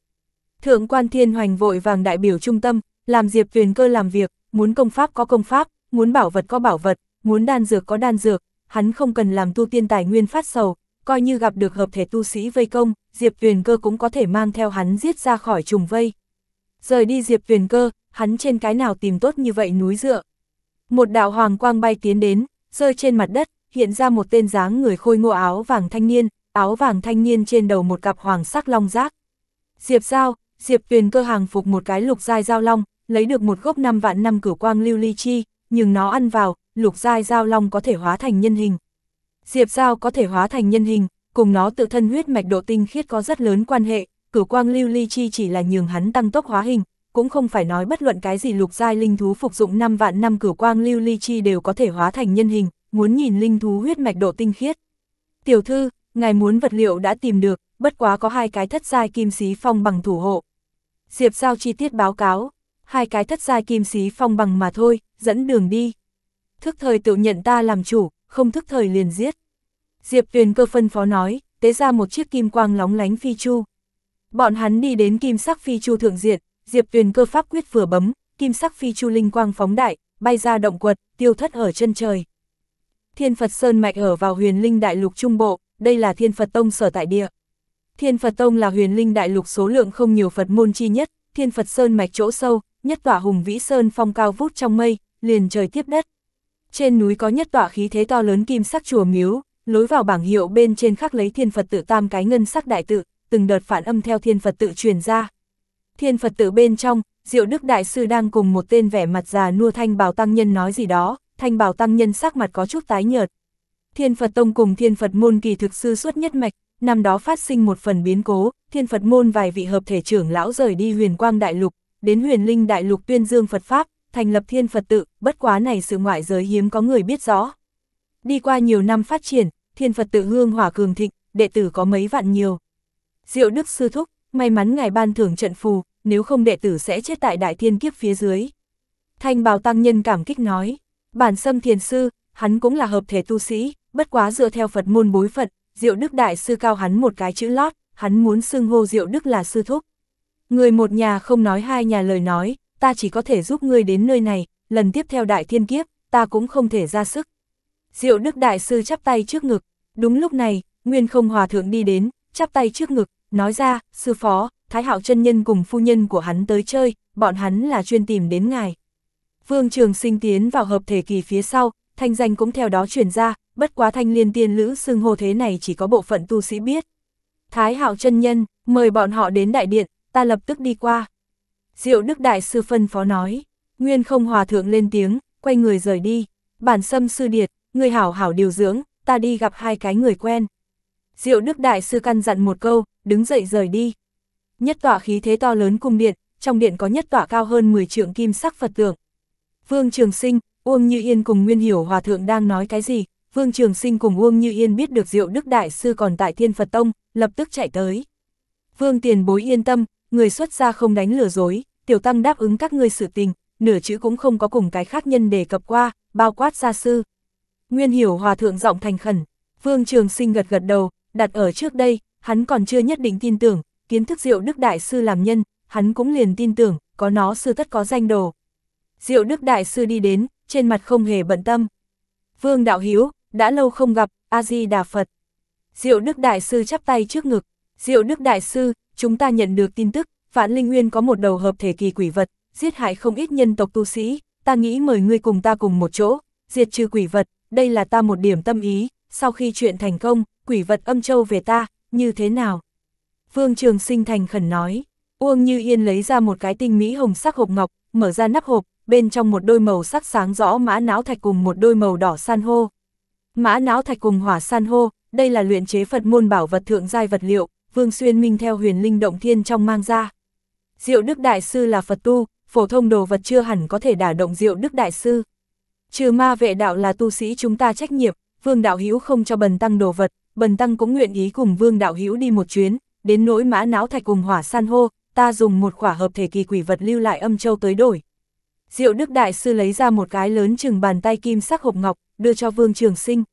[SPEAKER 1] Thượng quan thiên hoành vội vàng đại biểu trung tâm, làm diệp tuyền cơ làm việc, muốn công pháp có công pháp, muốn bảo vật có bảo vật, muốn đan dược có đan dược, hắn không cần làm tu tiên tài nguyên phát sầu, coi như gặp được hợp thể tu sĩ vây công, diệp tuyền cơ cũng có thể mang theo hắn giết ra khỏi trùng vây. Rời đi diệp tuyền cơ, hắn trên cái nào tìm tốt như vậy núi dựa. Một đạo hoàng quang bay tiến đến, rơi trên mặt đất, hiện ra một tên dáng người khôi ngô áo vàng thanh niên, áo vàng thanh niên trên đầu một cặp hoàng sắc long giác. Diệp Giao, Diệp Tuyền cơ hàng phục một cái lục giai giao long, lấy được một gốc 5 vạn năm cửu quang lưu ly chi, nhưng nó ăn vào, lục giai giao long có thể hóa thành nhân hình. Diệp Giao có thể hóa thành nhân hình, cùng nó tự thân huyết mạch độ tinh khiết có rất lớn quan hệ, cửu quang lưu ly chi chỉ là nhường hắn tăng tốc hóa hình, cũng không phải nói bất luận cái gì lục giai linh thú phục dụng 5 vạn năm cửu quang lưu ly chi đều có thể hóa thành nhân hình, muốn nhìn linh thú huyết mạch độ tinh khiết. Tiểu thư, ngài muốn vật liệu đã tìm được, bất quá có hai cái thất giai kim xí phong bằng thủ hộ, Diệp Giao chi tiết báo cáo, hai cái thất giai kim xí phong bằng mà thôi, dẫn đường đi. Thức thời tự nhận ta làm chủ, không thức thời liền giết. Diệp Tuyền cơ phân phó nói, tế ra một chiếc kim quang lóng lánh phi chu. Bọn hắn đi đến kim sắc phi chu thượng diện, Diệp Tuyền cơ pháp quyết vừa bấm, kim sắc phi chu linh quang phóng đại, bay ra động quật, tiêu thất ở chân trời. Thiên Phật Sơn mạch ở vào huyền linh đại lục trung bộ, đây là Thiên Phật Tông sở tại địa. Thiên Phật Tông là huyền linh đại lục số lượng không nhiều Phật môn chi nhất, Thiên Phật Sơn mạch chỗ sâu, nhất tỏa hùng vĩ sơn phong cao vút trong mây, liền trời tiếp đất. Trên núi có nhất tỏa khí thế to lớn kim sắc chùa miếu, lối vào bảng hiệu bên trên khắc lấy Thiên Phật tự tam cái ngân sắc đại tự, từng đợt phản âm theo Thiên Phật tự truyền ra. Thiên Phật tự bên trong, Diệu Đức Đại Sư đang cùng một tên vẻ mặt già nua thanh bào tăng nhân nói gì đó, thanh bào tăng nhân sắc mặt có chút tái nhợt. Thiên Phật Tông cùng Thiên Phật môn kỳ thực sư suốt nhất mạch, năm đó phát sinh một phần biến cố, thiên Phật môn vài vị hợp thể trưởng lão rời đi huyền quang đại lục, đến huyền linh đại lục tuyên dương Phật Pháp, thành lập thiên Phật tự, bất quá này sự ngoại giới hiếm có người biết rõ. Đi qua nhiều năm phát triển, thiên Phật tự hương hỏa cường thịnh, đệ tử có mấy vạn nhiều. Diệu Đức Sư Thúc, may mắn ngài ban thưởng trận phù, nếu không đệ tử sẽ chết tại đại thiên kiếp phía dưới. Thanh bào tăng nhân cảm kích nói, bản xâm thiền sư, hắn cũng là hợp thể tu sĩ, bất quá dựa theo Phật môn bối phận. Diệu Đức Đại Sư cao hắn một cái chữ lót, hắn muốn xưng hô Diệu Đức là sư thúc. Người một nhà không nói hai nhà lời nói, ta chỉ có thể giúp ngươi đến nơi này, lần tiếp theo đại thiên kiếp, ta cũng không thể ra sức. Diệu Đức Đại Sư chắp tay trước ngực, đúng lúc này, Nguyên không hòa thượng đi đến, chắp tay trước ngực, nói ra, sư phó, Thái Hạo chân Nhân cùng phu nhân của hắn tới chơi, bọn hắn là chuyên tìm đến ngài. Vương Trường sinh tiến vào hợp thể kỳ phía sau, thanh danh cũng theo đó chuyển ra, bất quá thanh liên tiên lữ xưng hô thế này chỉ có bộ phận tu sĩ biết. Thái hạo chân nhân, mời bọn họ đến đại điện, ta lập tức đi qua. Diệu Đức Đại Sư Phân Phó nói, Nguyên không hòa thượng lên tiếng, quay người rời đi, bản sâm sư điệt, người hảo hảo điều dưỡng, ta đi gặp hai cái người quen. Diệu Đức Đại Sư căn dặn một câu, đứng dậy rời đi. Nhất tỏa khí thế to lớn cung điện, trong điện có nhất tỏa cao hơn 10 trượng kim sắc Phật tượng. Vương Trường Sinh, Uông Như Yên cùng Nguyên Hiểu Hòa Thượng đang nói cái gì, Vương Trường Sinh cùng Uông Như Yên biết được Diệu Đức Đại Sư còn tại Thiên Phật Tông, lập tức chạy tới. Vương Tiền Bối yên tâm, người xuất gia không đánh lừa dối, Tiểu Tăng đáp ứng các ngươi sự tình, nửa chữ cũng không có cùng cái khác nhân đề cập qua, bao quát gia sư. Nguyên hiểu hòa thượng giọng thành khẩn, Vương Trường Sinh gật gật đầu, đặt ở trước đây, hắn còn chưa nhất định tin tưởng, kiến thức Diệu Đức Đại Sư làm nhân, hắn cũng liền tin tưởng, có nó sư tất có danh đồ. Diệu Đức Đại Sư đi đến, trên mặt không hề bận tâm. Vương Đạo Hiếu, đã lâu không gặp, A-di-đà Phật. Diệu Đức Đại Sư chắp tay trước ngực, Diệu Đức Đại Sư, chúng ta nhận được tin tức, Vạn Linh Nguyên có một đầu hợp thể kỳ quỷ vật, giết hại không ít nhân tộc tu sĩ, ta nghĩ mời ngươi cùng ta cùng một chỗ, diệt trừ quỷ vật, đây là ta một điểm tâm ý, sau khi chuyện thành công, quỷ vật âm châu về ta, như thế nào? Vương Trường Sinh thành khẩn nói, Uông Như Yên lấy ra một cái tinh mỹ hồng sắc hộp ngọc, mở ra nắp hộp, bên trong một đôi màu sắc sáng rõ mã não thạch cùng một đôi màu đỏ san hô, Mã não thạch cùng hỏa san hô, đây là luyện chế Phật môn bảo vật thượng giai vật liệu, Vương Xuyên Minh theo huyền linh động thiên trong mang ra. Diệu Đức Đại Sư là Phật tu, phổ thông đồ vật chưa hẳn có thể đả động Diệu Đức Đại Sư. Trừ ma vệ đạo là tu sĩ chúng ta trách nhiệm, Vương Đạo Hữu không cho bần tăng đồ vật, bần tăng cũng nguyện ý cùng Vương Đạo Hữu đi một chuyến, đến nỗi mã não thạch cùng hỏa san hô, ta dùng một quả hợp thể kỳ quỷ vật lưu lại âm châu tới đổi. Diệu Đức Đại Sư lấy ra một cái lớn chừng bàn tay kim sắc hộp ngọc, đưa cho Vương Trường Sinh.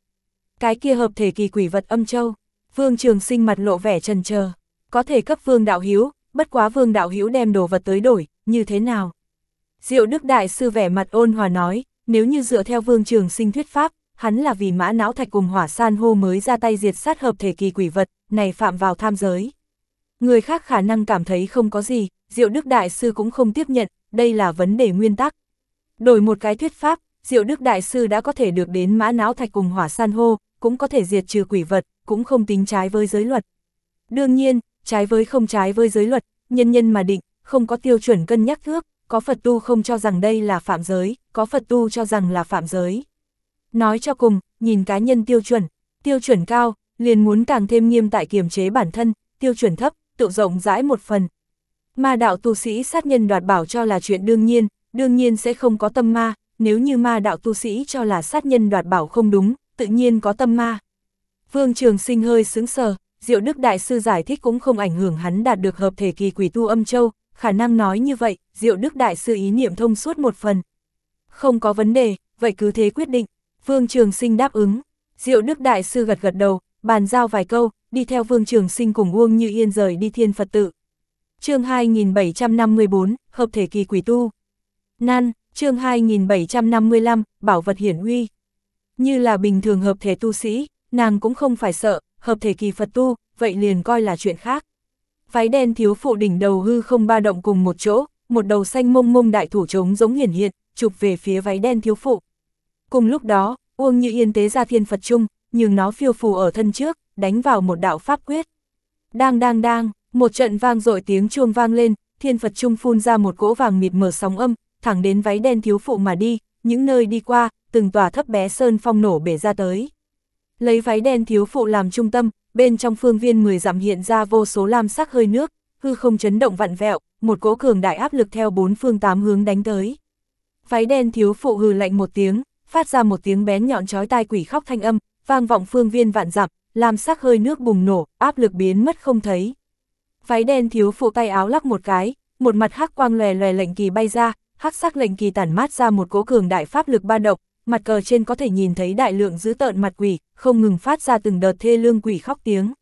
[SPEAKER 1] Cái kia hợp thể kỳ quỷ vật âm châu, Vương Trường Sinh mặt lộ vẻ trần chờ có thể cấp Vương Đạo Hiếu, bất quá Vương Đạo Hiếu đem đồ vật tới đổi, như thế nào? Diệu Đức Đại Sư vẻ mặt ôn hòa nói, nếu như dựa theo Vương Trường Sinh thuyết pháp, hắn là vì mã não thạch cùng hỏa san hô mới ra tay diệt sát hợp thể kỳ quỷ vật, này phạm vào tham giới. Người khác khả năng cảm thấy không có gì, Diệu Đức Đại Sư cũng không tiếp nhận, đây là vấn đề nguyên tắc. Đổi một cái thuyết pháp, Diệu Đức Đại Sư đã có thể được đến mã não thạch cùng hỏa san hô, cũng có thể diệt trừ quỷ vật, cũng không tính trái với giới luật. Đương nhiên, trái với không trái với giới luật, nhân nhân mà định, không có tiêu chuẩn cân nhắc thước, có Phật tu không cho rằng đây là phạm giới, có Phật tu cho rằng là phạm giới. Nói cho cùng, nhìn cá nhân tiêu chuẩn, tiêu chuẩn cao, liền muốn càng thêm nghiêm tại kiềm chế bản thân, tiêu chuẩn thấp, tự rộng rãi một phần. ma đạo tu sĩ sát nhân đoạt bảo cho là chuyện đương nhiên, đương nhiên sẽ không có tâm ma, nếu như ma đạo tu sĩ cho là sát nhân đoạt bảo không đúng, tự nhiên có tâm ma. Vương Trường Sinh hơi sướng sờ, Diệu Đức Đại Sư giải thích cũng không ảnh hưởng hắn đạt được hợp thể kỳ quỷ tu âm châu, khả năng nói như vậy, Diệu Đức Đại Sư ý niệm thông suốt một phần. Không có vấn đề, vậy cứ thế quyết định, Vương Trường Sinh đáp ứng. Diệu Đức Đại Sư gật gật đầu, bàn giao vài câu, đi theo Vương Trường Sinh cùng Uông Như Yên rời đi thiên Phật tự. chương 2754, Hợp thể kỳ quỷ tu. Nan, chương 2755, Bảo vật hiển uy. Như là bình thường hợp thể tu sĩ, nàng cũng không phải sợ, hợp thể kỳ Phật tu, vậy liền coi là chuyện khác. Váy đen thiếu phụ đỉnh đầu hư không ba động cùng một chỗ, một đầu xanh mông mông đại thủ trống giống hiển hiện, chụp về phía váy đen thiếu phụ. Cùng lúc đó, Uông Như Yên tế ra thiên Phật chung, nhưng nó phiêu phù ở thân trước, đánh vào một đạo pháp quyết. Đang đang đang, một trận vang dội tiếng chuông vang lên, thiên Phật chung phun ra một cỗ vàng mịt mở sóng âm, thẳng đến váy đen thiếu phụ mà đi, những nơi đi qua, từng tòa thấp bé sơn phong nổ bể ra tới. Lấy váy đen thiếu phụ làm trung tâm, bên trong phương viên 10 dặm hiện ra vô số lam sắc hơi nước, hư không chấn động vặn vẹo, một cỗ cường đại áp lực theo bốn phương tám hướng đánh tới. Váy đen thiếu phụ hừ lạnh một tiếng, phát ra một tiếng bén nhọn chói tai quỷ khóc thanh âm, vang vọng phương viên vạn dặm, lam sắc hơi nước bùng nổ, áp lực biến mất không thấy. Váy đen thiếu phụ tay áo lắc một cái, một mặt hắc quang lòe lòe lệnh kỳ bay ra, hắc sắc lệnh kỳ tản mát ra một cỗ cường đại pháp lực ba độc, mặt cờ trên có thể nhìn thấy đại lượng dữ tợn mặt quỷ, không ngừng phát ra từng đợt thê lương quỷ khóc tiếng.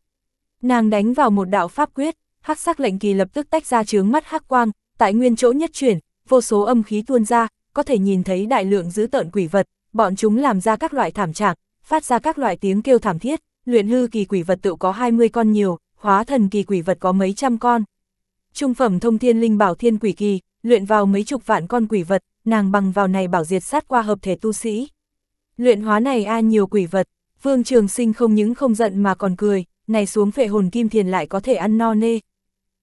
[SPEAKER 1] Nàng đánh vào một đạo pháp quyết, hắc sắc lệnh kỳ lập tức tách ra chướng mắt hắc quang, tại nguyên chỗ nhất chuyển, vô số âm khí tuôn ra, có thể nhìn thấy đại lượng dữ tợn quỷ vật, bọn chúng làm ra các loại thảm trạng, phát ra các loại tiếng kêu thảm thiết, luyện hư kỳ quỷ vật tự có 20 con nhiều, hóa thần kỳ quỷ vật có mấy trăm con. Trung phẩm thông thiên linh bảo thiên quỷ kỳ, luyện vào mấy chục vạn con quỷ vật, nàng bằng vào này bảo diệt sát qua hợp thể tu sĩ. Luyện hóa này a nhiều quỷ vật, Vương Trường Sinh không những không giận mà còn cười, này xuống phệ hồn kim thiền lại có thể ăn no nê.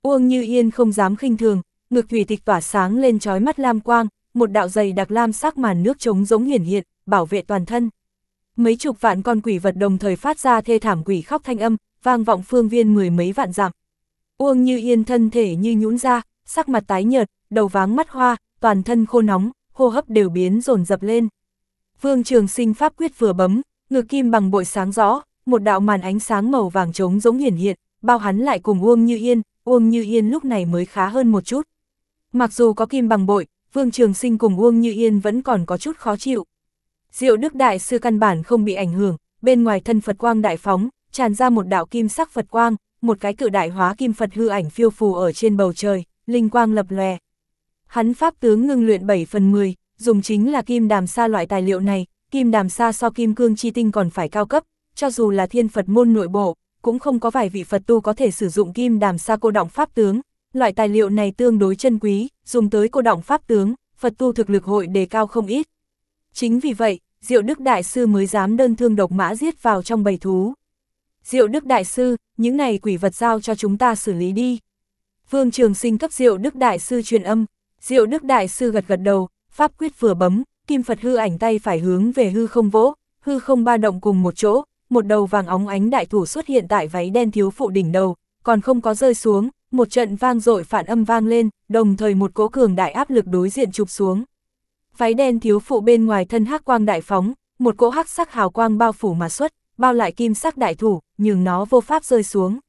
[SPEAKER 1] Uông Như Yên không dám khinh thường, ngực thủy tịch tỏa sáng lên trói mắt lam quang, một đạo dày đặc lam sắc màn nước trống giống hiển hiện, bảo vệ toàn thân. Mấy chục vạn con quỷ vật đồng thời phát ra thê thảm quỷ khóc thanh âm, vang vọng phương viên mười mấy vạn dặm. Uông Như Yên thân thể như nhũn ra, sắc mặt tái nhợt, đầu váng mắt hoa, toàn thân khô nóng, hô hấp đều biến dồn dập lên. Vương Trường Sinh pháp quyết vừa bấm, ngực kim bằng bội sáng rõ, một đạo màn ánh sáng màu vàng trống giống hiển hiện, bao hắn lại cùng Uông Như Yên, Uông Như Yên lúc này mới khá hơn một chút. Mặc dù có kim bằng bội, Vương Trường Sinh cùng Uông Như Yên vẫn còn có chút khó chịu. Diệu Đức Đại Sư căn bản không bị ảnh hưởng, bên ngoài thân Phật Quang Đại Phóng, tràn ra một đạo kim sắc Phật Quang, một cái cự đại hóa kim Phật hư ảnh phiêu phù ở trên bầu trời, linh quang lập lòe, Hắn pháp tướng ngưng luyện 7 phần 10, dùng chính là kim đàm sa loại tài liệu này, kim đàm sa so kim cương chi tinh còn phải cao cấp, cho dù là thiên Phật môn nội bộ, cũng không có vài vị Phật tu có thể sử dụng kim đàm sa cô động pháp tướng, loại tài liệu này tương đối chân quý, dùng tới cô động pháp tướng, Phật tu thực lực hội đề cao không ít. Chính vì vậy, Diệu Đức Đại Sư mới dám đơn thương độc mã giết vào trong bầy thú. Diệu Đức Đại Sư, những này quỷ vật giao cho chúng ta xử lý đi. Vương Trường Sinh cấp Diệu Đức Đại Sư truyền âm, Diệu Đức Đại Sư gật gật đầu, pháp quyết vừa bấm, kim Phật hư ảnh tay phải hướng về hư không vỗ, hư không ba động cùng một chỗ, một đầu vàng óng ánh đại thủ xuất hiện tại váy đen thiếu phụ đỉnh đầu, còn không có rơi xuống, một trận vang dội phản âm vang lên, đồng thời một cỗ cường đại áp lực đối diện chụp xuống. Váy đen thiếu phụ bên ngoài thân hắc quang đại phóng, một cỗ hắc sắc hào quang bao phủ mà xuất, bao lại kim sắc đại thủ, nhưng nó vô pháp rơi xuống.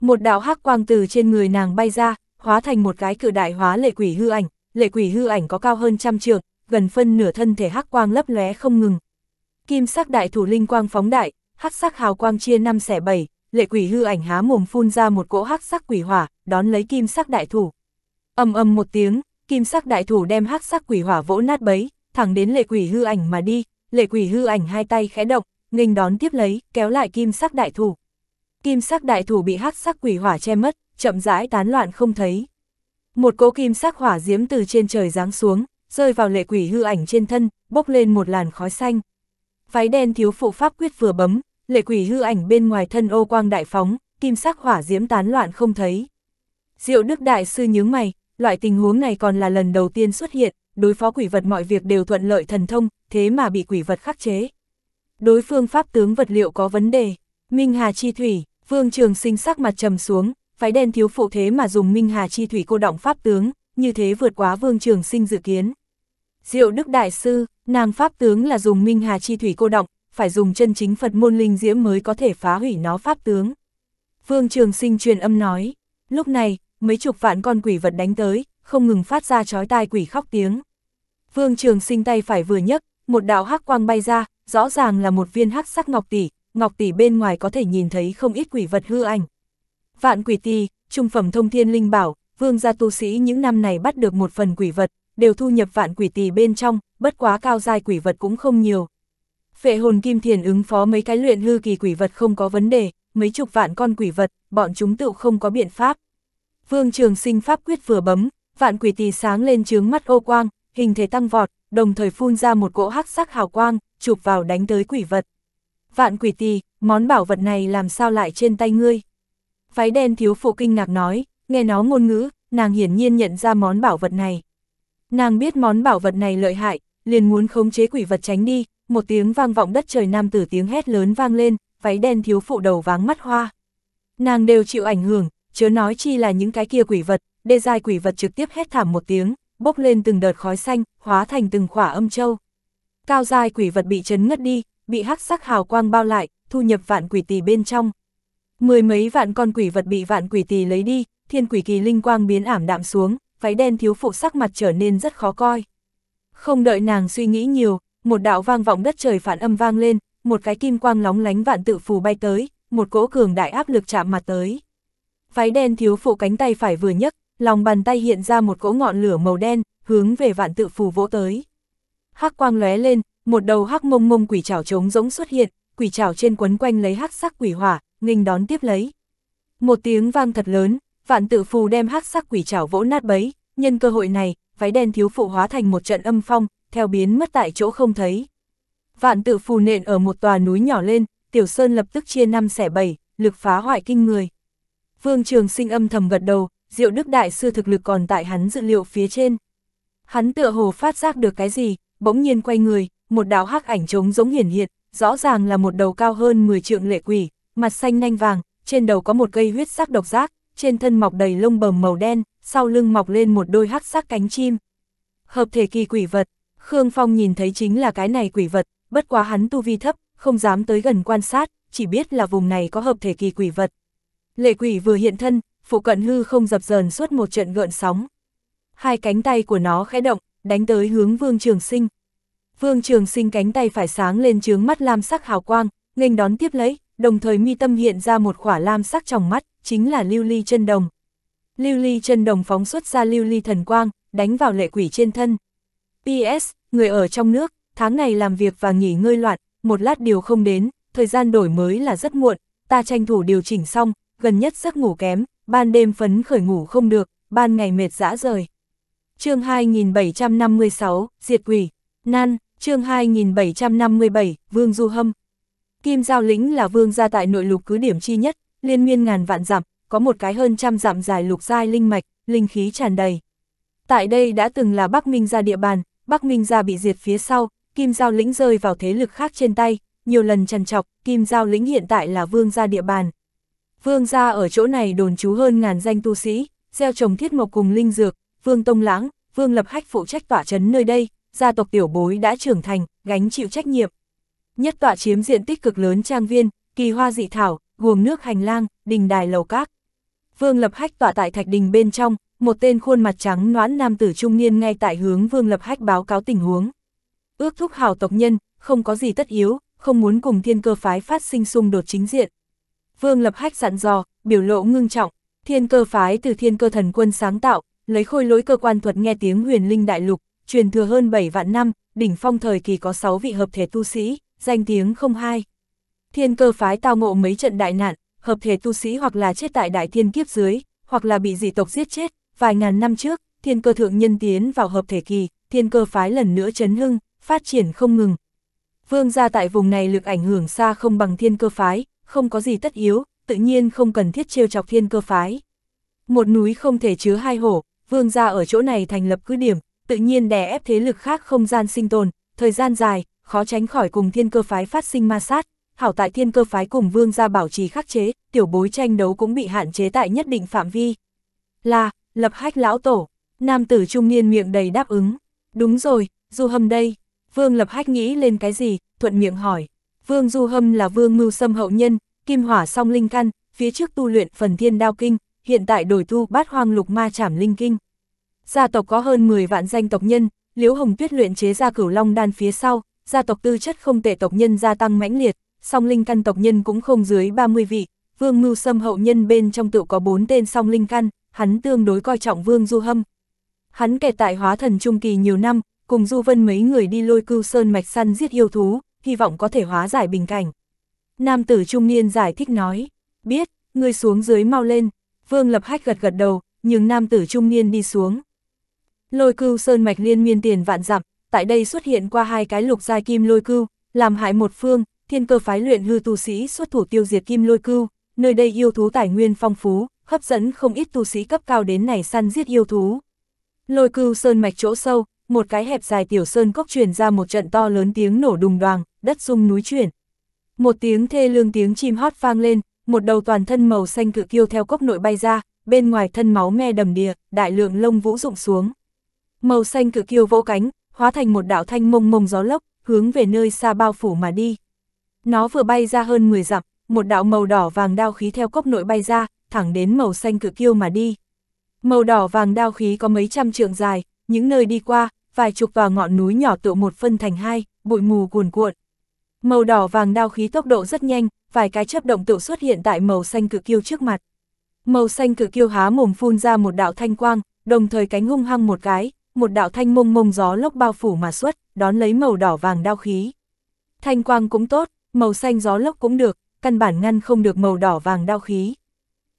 [SPEAKER 1] Một đạo hắc quang từ trên người nàng bay ra, hóa thành một cái cự đại hóa lệ quỷ hư ảnh, lệ quỷ hư ảnh có cao hơn trăm trượng, gần phân nửa thân thể hắc quang lấp lóe không ngừng. Kim sắc đại thủ linh quang phóng đại, hắc sắc hào quang chia năm xẻ bảy, lệ quỷ hư ảnh há mồm phun ra một cỗ hắc sắc quỷ hỏa, đón lấy kim sắc đại thủ. Ầm ầm một tiếng, kim sắc đại thủ đem hắc sắc quỷ hỏa vỗ nát bấy, thẳng đến lệ quỷ hư ảnh mà đi, lệ quỷ hư ảnh hai tay khẽ động, nghênh đón tiếp lấy, kéo lại kim sắc đại thủ. Kim sắc đại thủ bị hắc sắc quỷ hỏa che mất, chậm rãi tán loạn không thấy. Một cỗ kim sắc hỏa diễm từ trên trời giáng xuống, rơi vào lệ quỷ hư ảnh trên thân, bốc lên một làn khói xanh. Váy đen thiếu phụ pháp quyết vừa bấm, lệ quỷ hư ảnh bên ngoài thân ô quang đại phóng, kim sắc hỏa diễm tán loạn không thấy. Diệu Đức Đại Sư nhướng mày, loại tình huống này còn là lần đầu tiên xuất hiện, đối phó quỷ vật mọi việc đều thuận lợi thần thông, thế mà bị quỷ vật khắc chế. Đối phương pháp tướng vật liệu có vấn đề, Minh Hà Chi Thủy, Vương Trường sinh sắc mặt trầm xuống, Phái đen thiếu phụ thế mà dùng Minh Hà chi thủy cô động pháp tướng, như thế vượt quá Vương Trường Sinh dự kiến. Diệu Đức Đại Sư, nàng pháp tướng là dùng Minh Hà chi thủy cô động, phải dùng chân chính Phật môn linh diễm mới có thể phá hủy nó pháp tướng. Vương Trường Sinh truyền âm nói, lúc này, mấy chục vạn con quỷ vật đánh tới, không ngừng phát ra chói tai quỷ khóc tiếng. Vương Trường Sinh tay phải vừa nhấc, một đạo hắc quang bay ra, rõ ràng là một viên hắc sắc ngọc tỷ, ngọc tỷ bên ngoài có thể nhìn thấy không ít quỷ vật hư ảnh, Vạn quỷ tì, trung phẩm thông thiên linh bảo, vương gia tu sĩ những năm này bắt được một phần quỷ vật, đều thu nhập vạn quỷ tì bên trong, bất quá cao giai quỷ vật cũng không nhiều. Phệ hồn kim thiền ứng phó mấy cái luyện hư kỳ quỷ vật không có vấn đề, mấy chục vạn con quỷ vật, bọn chúng tự không có biện pháp. Vương Trường Sinh pháp quyết vừa bấm, vạn quỷ tì sáng lên trướng mắt ô quang, hình thể tăng vọt, đồng thời phun ra một cỗ hắc sắc hào quang, chụp vào đánh tới quỷ vật. Vạn quỷ tì, món bảo vật này làm sao lại trên tay ngươi? Váy đen thiếu phụ kinh ngạc nói, nghe nó ngôn ngữ, nàng hiển nhiên nhận ra món bảo vật này. Nàng biết món bảo vật này lợi hại, liền muốn khống chế quỷ vật tránh đi, một tiếng vang vọng đất trời nam tử tiếng hét lớn vang lên, váy đen thiếu phụ đầu váng mắt hoa. Nàng đều chịu ảnh hưởng, chớ nói chi là những cái kia quỷ vật, đê dài quỷ vật trực tiếp hét thảm một tiếng, bốc lên từng đợt khói xanh, hóa thành từng khỏa âm châu. Cao dài quỷ vật bị chấn ngất đi, bị hắc sắc hào quang bao lại, thu nhập vạn quỷ tỷ bên trong. Mười mấy vạn con quỷ vật bị vạn quỷ tỳ lấy đi, thiên quỷ kỳ linh quang biến ảm đạm xuống, váy đen thiếu phụ sắc mặt trở nên rất khó coi. Không đợi nàng suy nghĩ nhiều, một đạo vang vọng đất trời phản âm vang lên, một cái kim quang lóng lánh vạn tự phù bay tới, một cỗ cường đại áp lực chạm mặt tới. Váy đen thiếu phụ cánh tay phải vừa nhấc, lòng bàn tay hiện ra một cỗ ngọn lửa màu đen, hướng về vạn tự phù vỗ tới. Hắc quang lóe lên, một đầu hắc mông mông quỷ trảo trống rỗng xuất hiện, quỷ trảo trên quấn quanh lấy hắc sắc quỷ hỏa, nghênh đón tiếp lấy. Một tiếng vang thật lớn, vạn tự phù đem hắc sắc quỷ chảo vỗ nát bấy, nhân cơ hội này, váy đen thiếu phụ hóa thành một trận âm phong, theo biến mất tại chỗ không thấy. Vạn tự phù nện ở một tòa núi nhỏ lên, tiểu sơn lập tức chia năm xẻ bảy, lực phá hoại kinh người. Vương Trường Sinh âm thầm gật đầu, Diệu Đức đại sư thực lực còn tại hắn dự liệu phía trên. Hắn tựa hồ phát giác được cái gì, bỗng nhiên quay người, một đạo hắc ảnh trống giống hiển hiện, rõ ràng là một đầu cao hơn 10 trượng lệ quỷ, mặt xanh nanh vàng, trên đầu có một cây huyết sắc độc giác, trên thân mọc đầy lông bầm màu đen, sau lưng mọc lên một đôi hắc sắc cánh chim. Hợp thể kỳ quỷ vật, Khương Phong nhìn thấy chính là cái này quỷ vật, bất quá hắn tu vi thấp, không dám tới gần quan sát, chỉ biết là vùng này có hợp thể kỳ quỷ vật. Lệ quỷ vừa hiện thân, phụ cận hư không dập dờn suốt một trận gợn sóng. Hai cánh tay của nó khẽ động, đánh tới hướng Vương Trường Sinh. Vương Trường Sinh cánh tay phải sáng lên chướng mắt lam sắc hào quang, nghênh đón tiếp lấy, đồng thời mi tâm hiện ra một khỏa lam sắc trong mắt, chính là lưu ly chân đồng. Lưu ly chân đồng phóng xuất ra lưu ly thần quang, đánh vào lệ quỷ trên thân. PS, người ở trong nước, tháng này làm việc và nghỉ ngơi loạn, một lát điều không đến, thời gian đổi mới là rất muộn, ta tranh thủ điều chỉnh xong, gần nhất giấc ngủ kém, ban đêm phấn khởi ngủ không được, ban ngày mệt dã rời. chương 2756, Diệt Quỷ, Nan, chương 2757, Vương Du Hâm, Kim Giao Lĩnh là vương gia tại nội lục cứ điểm chi nhất, liên miên ngàn vạn dặm, có một cái hơn trăm dặm dài lục giai linh mạch, linh khí tràn đầy. Tại đây đã từng là Bắc Minh gia địa bàn, Bắc Minh gia bị diệt phía sau, Kim Giao Lĩnh rơi vào thế lực khác trên tay, nhiều lần trằn trọc, Kim Giao Lĩnh hiện tại là vương gia địa bàn. Vương gia ở chỗ này đồn trú hơn ngàn danh tu sĩ, gieo trồng thiết mộc cùng linh dược, Vương Tông Lãng, Vương Lập Hách phụ trách tỏa trấn nơi đây, gia tộc tiểu bối đã trưởng thành, gánh chịu trách nhiệm. Nhất tọa chiếm diện tích cực lớn trang viên, kỳ hoa dị thảo, gồm nước hành lang, đình đài lầu các. Vương Lập Hách tọa tại thạch đình bên trong, một tên khuôn mặt trắng noãn nam tử trung niên ngay tại hướng Vương Lập Hách báo cáo tình huống. Ước thúc hào tộc nhân, không có gì tất yếu, không muốn cùng thiên cơ phái phát sinh xung đột chính diện. Vương Lập Hách dặn dò, biểu lộ ngưng trọng, thiên cơ phái từ thiên cơ thần quân sáng tạo, lấy khôi lỗi cơ quan thuật nghe tiếng huyền linh đại lục, truyền thừa hơn 7 vạn năm, đỉnh phong thời kỳ có 6 vị hợp thể tu sĩ danh tiếng không hai. Thiên cơ phái tao ngộ mấy trận đại nạn, hợp thể tu sĩ hoặc là chết tại đại thiên kiếp dưới, hoặc là bị dị tộc giết chết, vài ngàn năm trước, thiên cơ thượng nhân tiến vào hợp thể kỳ, thiên cơ phái lần nữa chấn hưng, phát triển không ngừng. Vương gia tại vùng này lực ảnh hưởng xa không bằng thiên cơ phái, không có gì tất yếu, tự nhiên không cần thiết trêu chọc thiên cơ phái. Một núi không thể chứa hai hổ, vương gia ở chỗ này thành lập cứ điểm, tự nhiên đè ép thế lực khác không gian sinh tồn, thời gian dài, khó tránh khỏi cùng thiên cơ phái phát sinh ma sát, hảo tại thiên cơ phái cùng vương gia bảo trì khắc chế, tiểu bối tranh đấu cũng bị hạn chế tại nhất định phạm vi. Là, lập hách lão tổ, nam tử trung niên miệng đầy đáp ứng. Đúng rồi, du hâm đây. Vương lập hách nghĩ lên cái gì, thuận miệng hỏi. Vương du hâm là vương mưu xâm hậu nhân, kim hỏa song linh căn, phía trước tu luyện phần thiên đao kinh, hiện tại đổi thu bát hoang lục ma trảm linh kinh. Gia tộc có hơn 10 vạn danh tộc nhân, Liễu Hồng Tuyết luyện chế ra cửu long đan phía sau, gia tộc tư chất không tệ tộc nhân gia tăng mãnh liệt, song linh căn tộc nhân cũng không dưới 30 vị, Vương Mưu Sâm hậu nhân bên trong tự có 4 tên song linh căn, hắn tương đối coi trọng Vương Du Hâm. Hắn kẹt tại hóa thần trung kỳ nhiều năm, cùng Du Vân mấy người đi lôi cưu sơn mạch săn giết yêu thú, hy vọng có thể hóa giải bình cảnh. Nam tử trung niên giải thích nói, biết, ngươi xuống dưới mau lên, Vương Lập Hách gật gật đầu, nhưng nam tử trung niên đi xuống. Lôi cưu sơn mạch liên miên tiền vạn dặm, tại đây xuất hiện qua hai cái lục giai kim lôi cưu, làm hại một phương, thiên cơ phái luyện hư tu sĩ xuất thủ tiêu diệt kim lôi cưu, nơi đây yêu thú tài nguyên phong phú, hấp dẫn không ít tu sĩ cấp cao đến này săn giết yêu thú. Lôi cưu sơn mạch chỗ sâu, một cái hẹp dài tiểu sơn cốc truyền ra một trận to lớn tiếng nổ đùng đoàng, đất rung núi chuyển. Một tiếng thê lương tiếng chim hót vang lên, một đầu toàn thân màu xanh cự kiêu theo cốc nội bay ra, bên ngoài thân máu me đầm đìa, đại lượng lông vũ rụng xuống. Màu xanh cự kiêu vỗ cánh, hóa thành một đạo thanh mông mông gió lốc, hướng về nơi xa bao phủ mà đi. Nó vừa bay ra hơn 10 dặm, một đạo màu đỏ vàng đao khí theo cốc nội bay ra, thẳng đến màu xanh cự kiêu mà đi. Màu đỏ vàng đao khí có mấy trăm trượng dài, những nơi đi qua, vài chục tòa ngọn núi nhỏ tựa một phân thành hai, bụi mù cuồn cuộn. Màu đỏ vàng đao khí tốc độ rất nhanh, vài cái chớp động tựu xuất hiện tại màu xanh cự kiêu trước mặt. Màu xanh cự kiêu há mồm phun ra một đạo thanh quang, đồng thời cánh hung hăng một cái, một đạo thanh mông mông gió lốc bao phủ mà xuất, đón lấy màu đỏ vàng đao khí. Thanh quang cũng tốt, màu xanh gió lốc cũng được, căn bản ngăn không được màu đỏ vàng đao khí.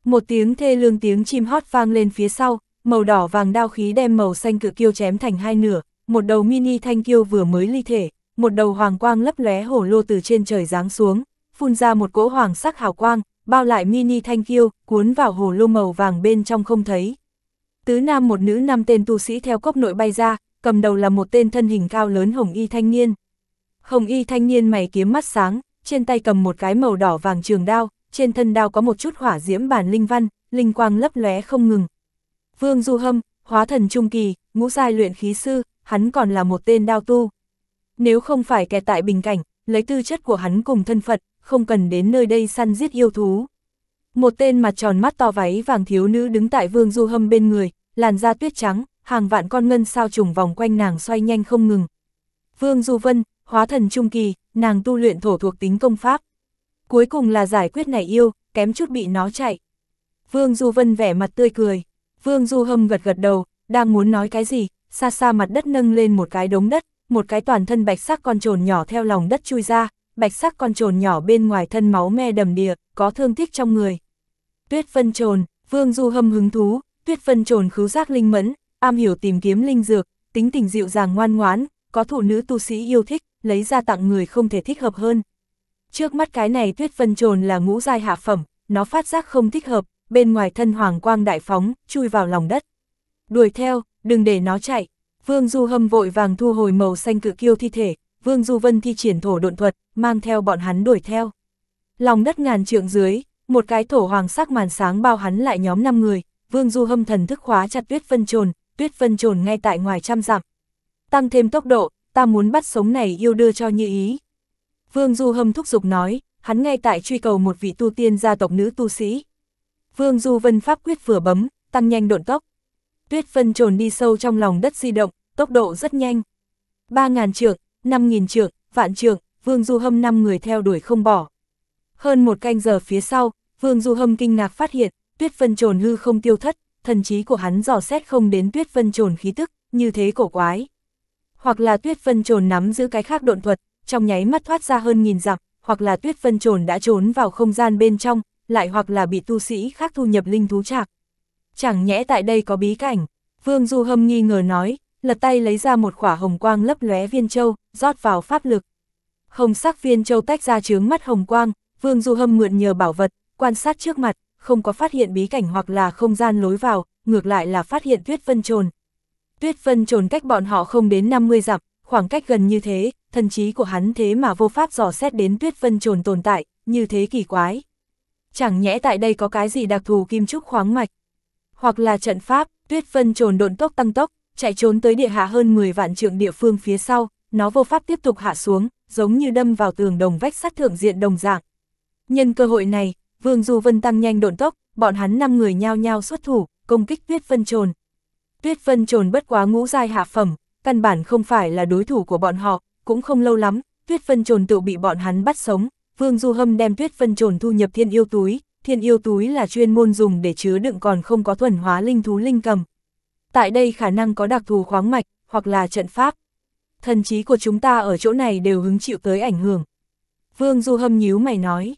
[SPEAKER 1] Một tiếng thê lương tiếng chim hót vang lên phía sau, màu đỏ vàng đao khí đem màu xanh cự kiêu chém thành hai nửa, một đầu mini thanh kiêu vừa mới ly thể, một đầu hoàng quang lấp lóe hổ lô từ trên trời giáng xuống, phun ra một cỗ hoàng sắc hào quang, bao lại mini thanh kiêu, cuốn vào hồ lô màu vàng bên trong không thấy, Tứ nam một nữ năm tên tu sĩ theo cốc nội bay ra, cầm đầu là một tên thân hình cao lớn hồng y thanh niên. Hồng y thanh niên mày kiếm mắt sáng, trên tay cầm một cái màu đỏ vàng trường đao, trên thân đao có một chút hỏa diễm bản linh văn, linh quang lấp lóe không ngừng. Vương Du Hâm, hóa thần trung kỳ, ngũ giai luyện khí sư, hắn còn là một tên đao tu. Nếu không phải kẻ tại bình cảnh, lấy tư chất của hắn cùng thân phận, không cần đến nơi đây săn giết yêu thú. Một tên mặt tròn mắt to váy vàng thiếu nữ đứng tại Vương Du Hâm bên người, làn da tuyết trắng, hàng vạn con ngân sao trùng vòng quanh nàng xoay nhanh không ngừng. Vương Du Vân, hóa thần trung kỳ, nàng tu luyện thổ thuộc tính công pháp. Cuối cùng là giải quyết này yêu, kém chút bị nó chạy. Vương Du Vân vẻ mặt tươi cười, Vương Du Hâm gật gật đầu, đang muốn nói cái gì, xa xa mặt đất nâng lên một cái đống đất, một cái toàn thân bạch sắc con trồn nhỏ theo lòng đất chui ra, bạch sắc con trồn nhỏ bên ngoài thân máu me đầm đìa, có thương tích trong người. Tuyết Vân trồn, Vương Du Hâm hứng thú, Tuyết Vân trồn khứu giác linh mẫn, am hiểu tìm kiếm linh dược, tính tình dịu dàng ngoan ngoãn, có thụ nữ tu sĩ yêu thích, lấy ra tặng người không thể thích hợp hơn. Trước mắt cái này Tuyết Vân trồn là ngũ giai hạ phẩm, nó phát giác không thích hợp, bên ngoài thân hoàng quang đại phóng, chui vào lòng đất. Đuổi theo, đừng để nó chạy. Vương Du Hâm vội vàng thu hồi màu xanh cự kiêu thi thể, Vương Du Vân thi triển thổ độn thuật, mang theo bọn hắn đuổi theo. Lòng đất ngàn trượng dưới, một cái thổ hoàng sắc màn sáng bao hắn lại nhóm 5 người, Vương Du Hâm thần thức khóa chặt Tuyết Vân Trồn, Tuyết Vân Trồn ngay tại ngoài trăm dặm. Tăng thêm tốc độ, ta muốn bắt sống này yêu đưa cho như ý. Vương Du Hâm thúc giục nói, hắn ngay tại truy cầu một vị tu tiên gia tộc nữ tu sĩ. Vương Du Vân pháp quyết vừa bấm, tăng nhanh độn tốc. Tuyết Vân Trồn đi sâu trong lòng đất di động, tốc độ rất nhanh. 3.000 trượng, 5.000 trượng, vạn trượng, Vương Du Hâm năm người theo đuổi không bỏ. Hơn một canh giờ phía sau, Vương Du Hâm kinh ngạc phát hiện, tuyết vân trồn hư không tiêu thất, thần trí của hắn dò xét không đến tuyết vân trồn khí tức, như thế cổ quái. Hoặc là tuyết vân trồn nắm giữ cái khác độn thuật, trong nháy mắt thoát ra hơn nghìn dặm, hoặc là tuyết vân trồn đã trốn vào không gian bên trong, lại hoặc là bị tu sĩ khác thu nhập linh thú trạc. Chẳng nhẽ tại đây có bí cảnh, Vương Du Hâm nghi ngờ nói, lật tay lấy ra một quả hồng quang lấp lóe viên châu, rót vào pháp lực. Hồng sắc viên châu tách ra chướng mắt hồng quang, Vương Du Hâm mượn nhờ bảo vật, quan sát trước mặt, không có phát hiện bí cảnh hoặc là không gian lối vào, ngược lại là phát hiện tuyết vân trồn. Tuyết vân trồn cách bọn họ không đến 50 dặm, khoảng cách gần như thế, thần trí của hắn thế mà vô pháp dò xét đến tuyết vân trồn tồn tại, như thế kỳ quái. Chẳng nhẽ tại đây có cái gì đặc thù kim trúc khoáng mạch, hoặc là trận pháp, tuyết vân trồn độn tốc tăng tốc, chạy trốn tới địa hạ hơn 10 vạn trượng địa phương phía sau, nó vô pháp tiếp tục hạ xuống, giống như đâm vào tường đồng vách sắt thượng diện đồng dạng. Nhân cơ hội này, Vương Du Vân tăng nhanh độn tốc, bọn hắn năm người nhao nhao xuất thủ, công kích Tuyết Vân Trồn. Tuyết Vân Trồn bất quá ngũ giai hạ phẩm, căn bản không phải là đối thủ của bọn họ, cũng không lâu lắm, Tuyết Vân Trồn tự bị bọn hắn bắt sống. Vương Du Hâm đem Tuyết Vân Trồn thu nhập Thiên Yêu túi, Thiên Yêu túi là chuyên môn dùng để chứa đựng còn không có thuần hóa linh thú linh cầm. Tại đây khả năng có đặc thù khoáng mạch, hoặc là trận pháp. Thần trí của chúng ta ở chỗ này đều hứng chịu tới ảnh hưởng. Vương Du Hâm nhíu mày nói.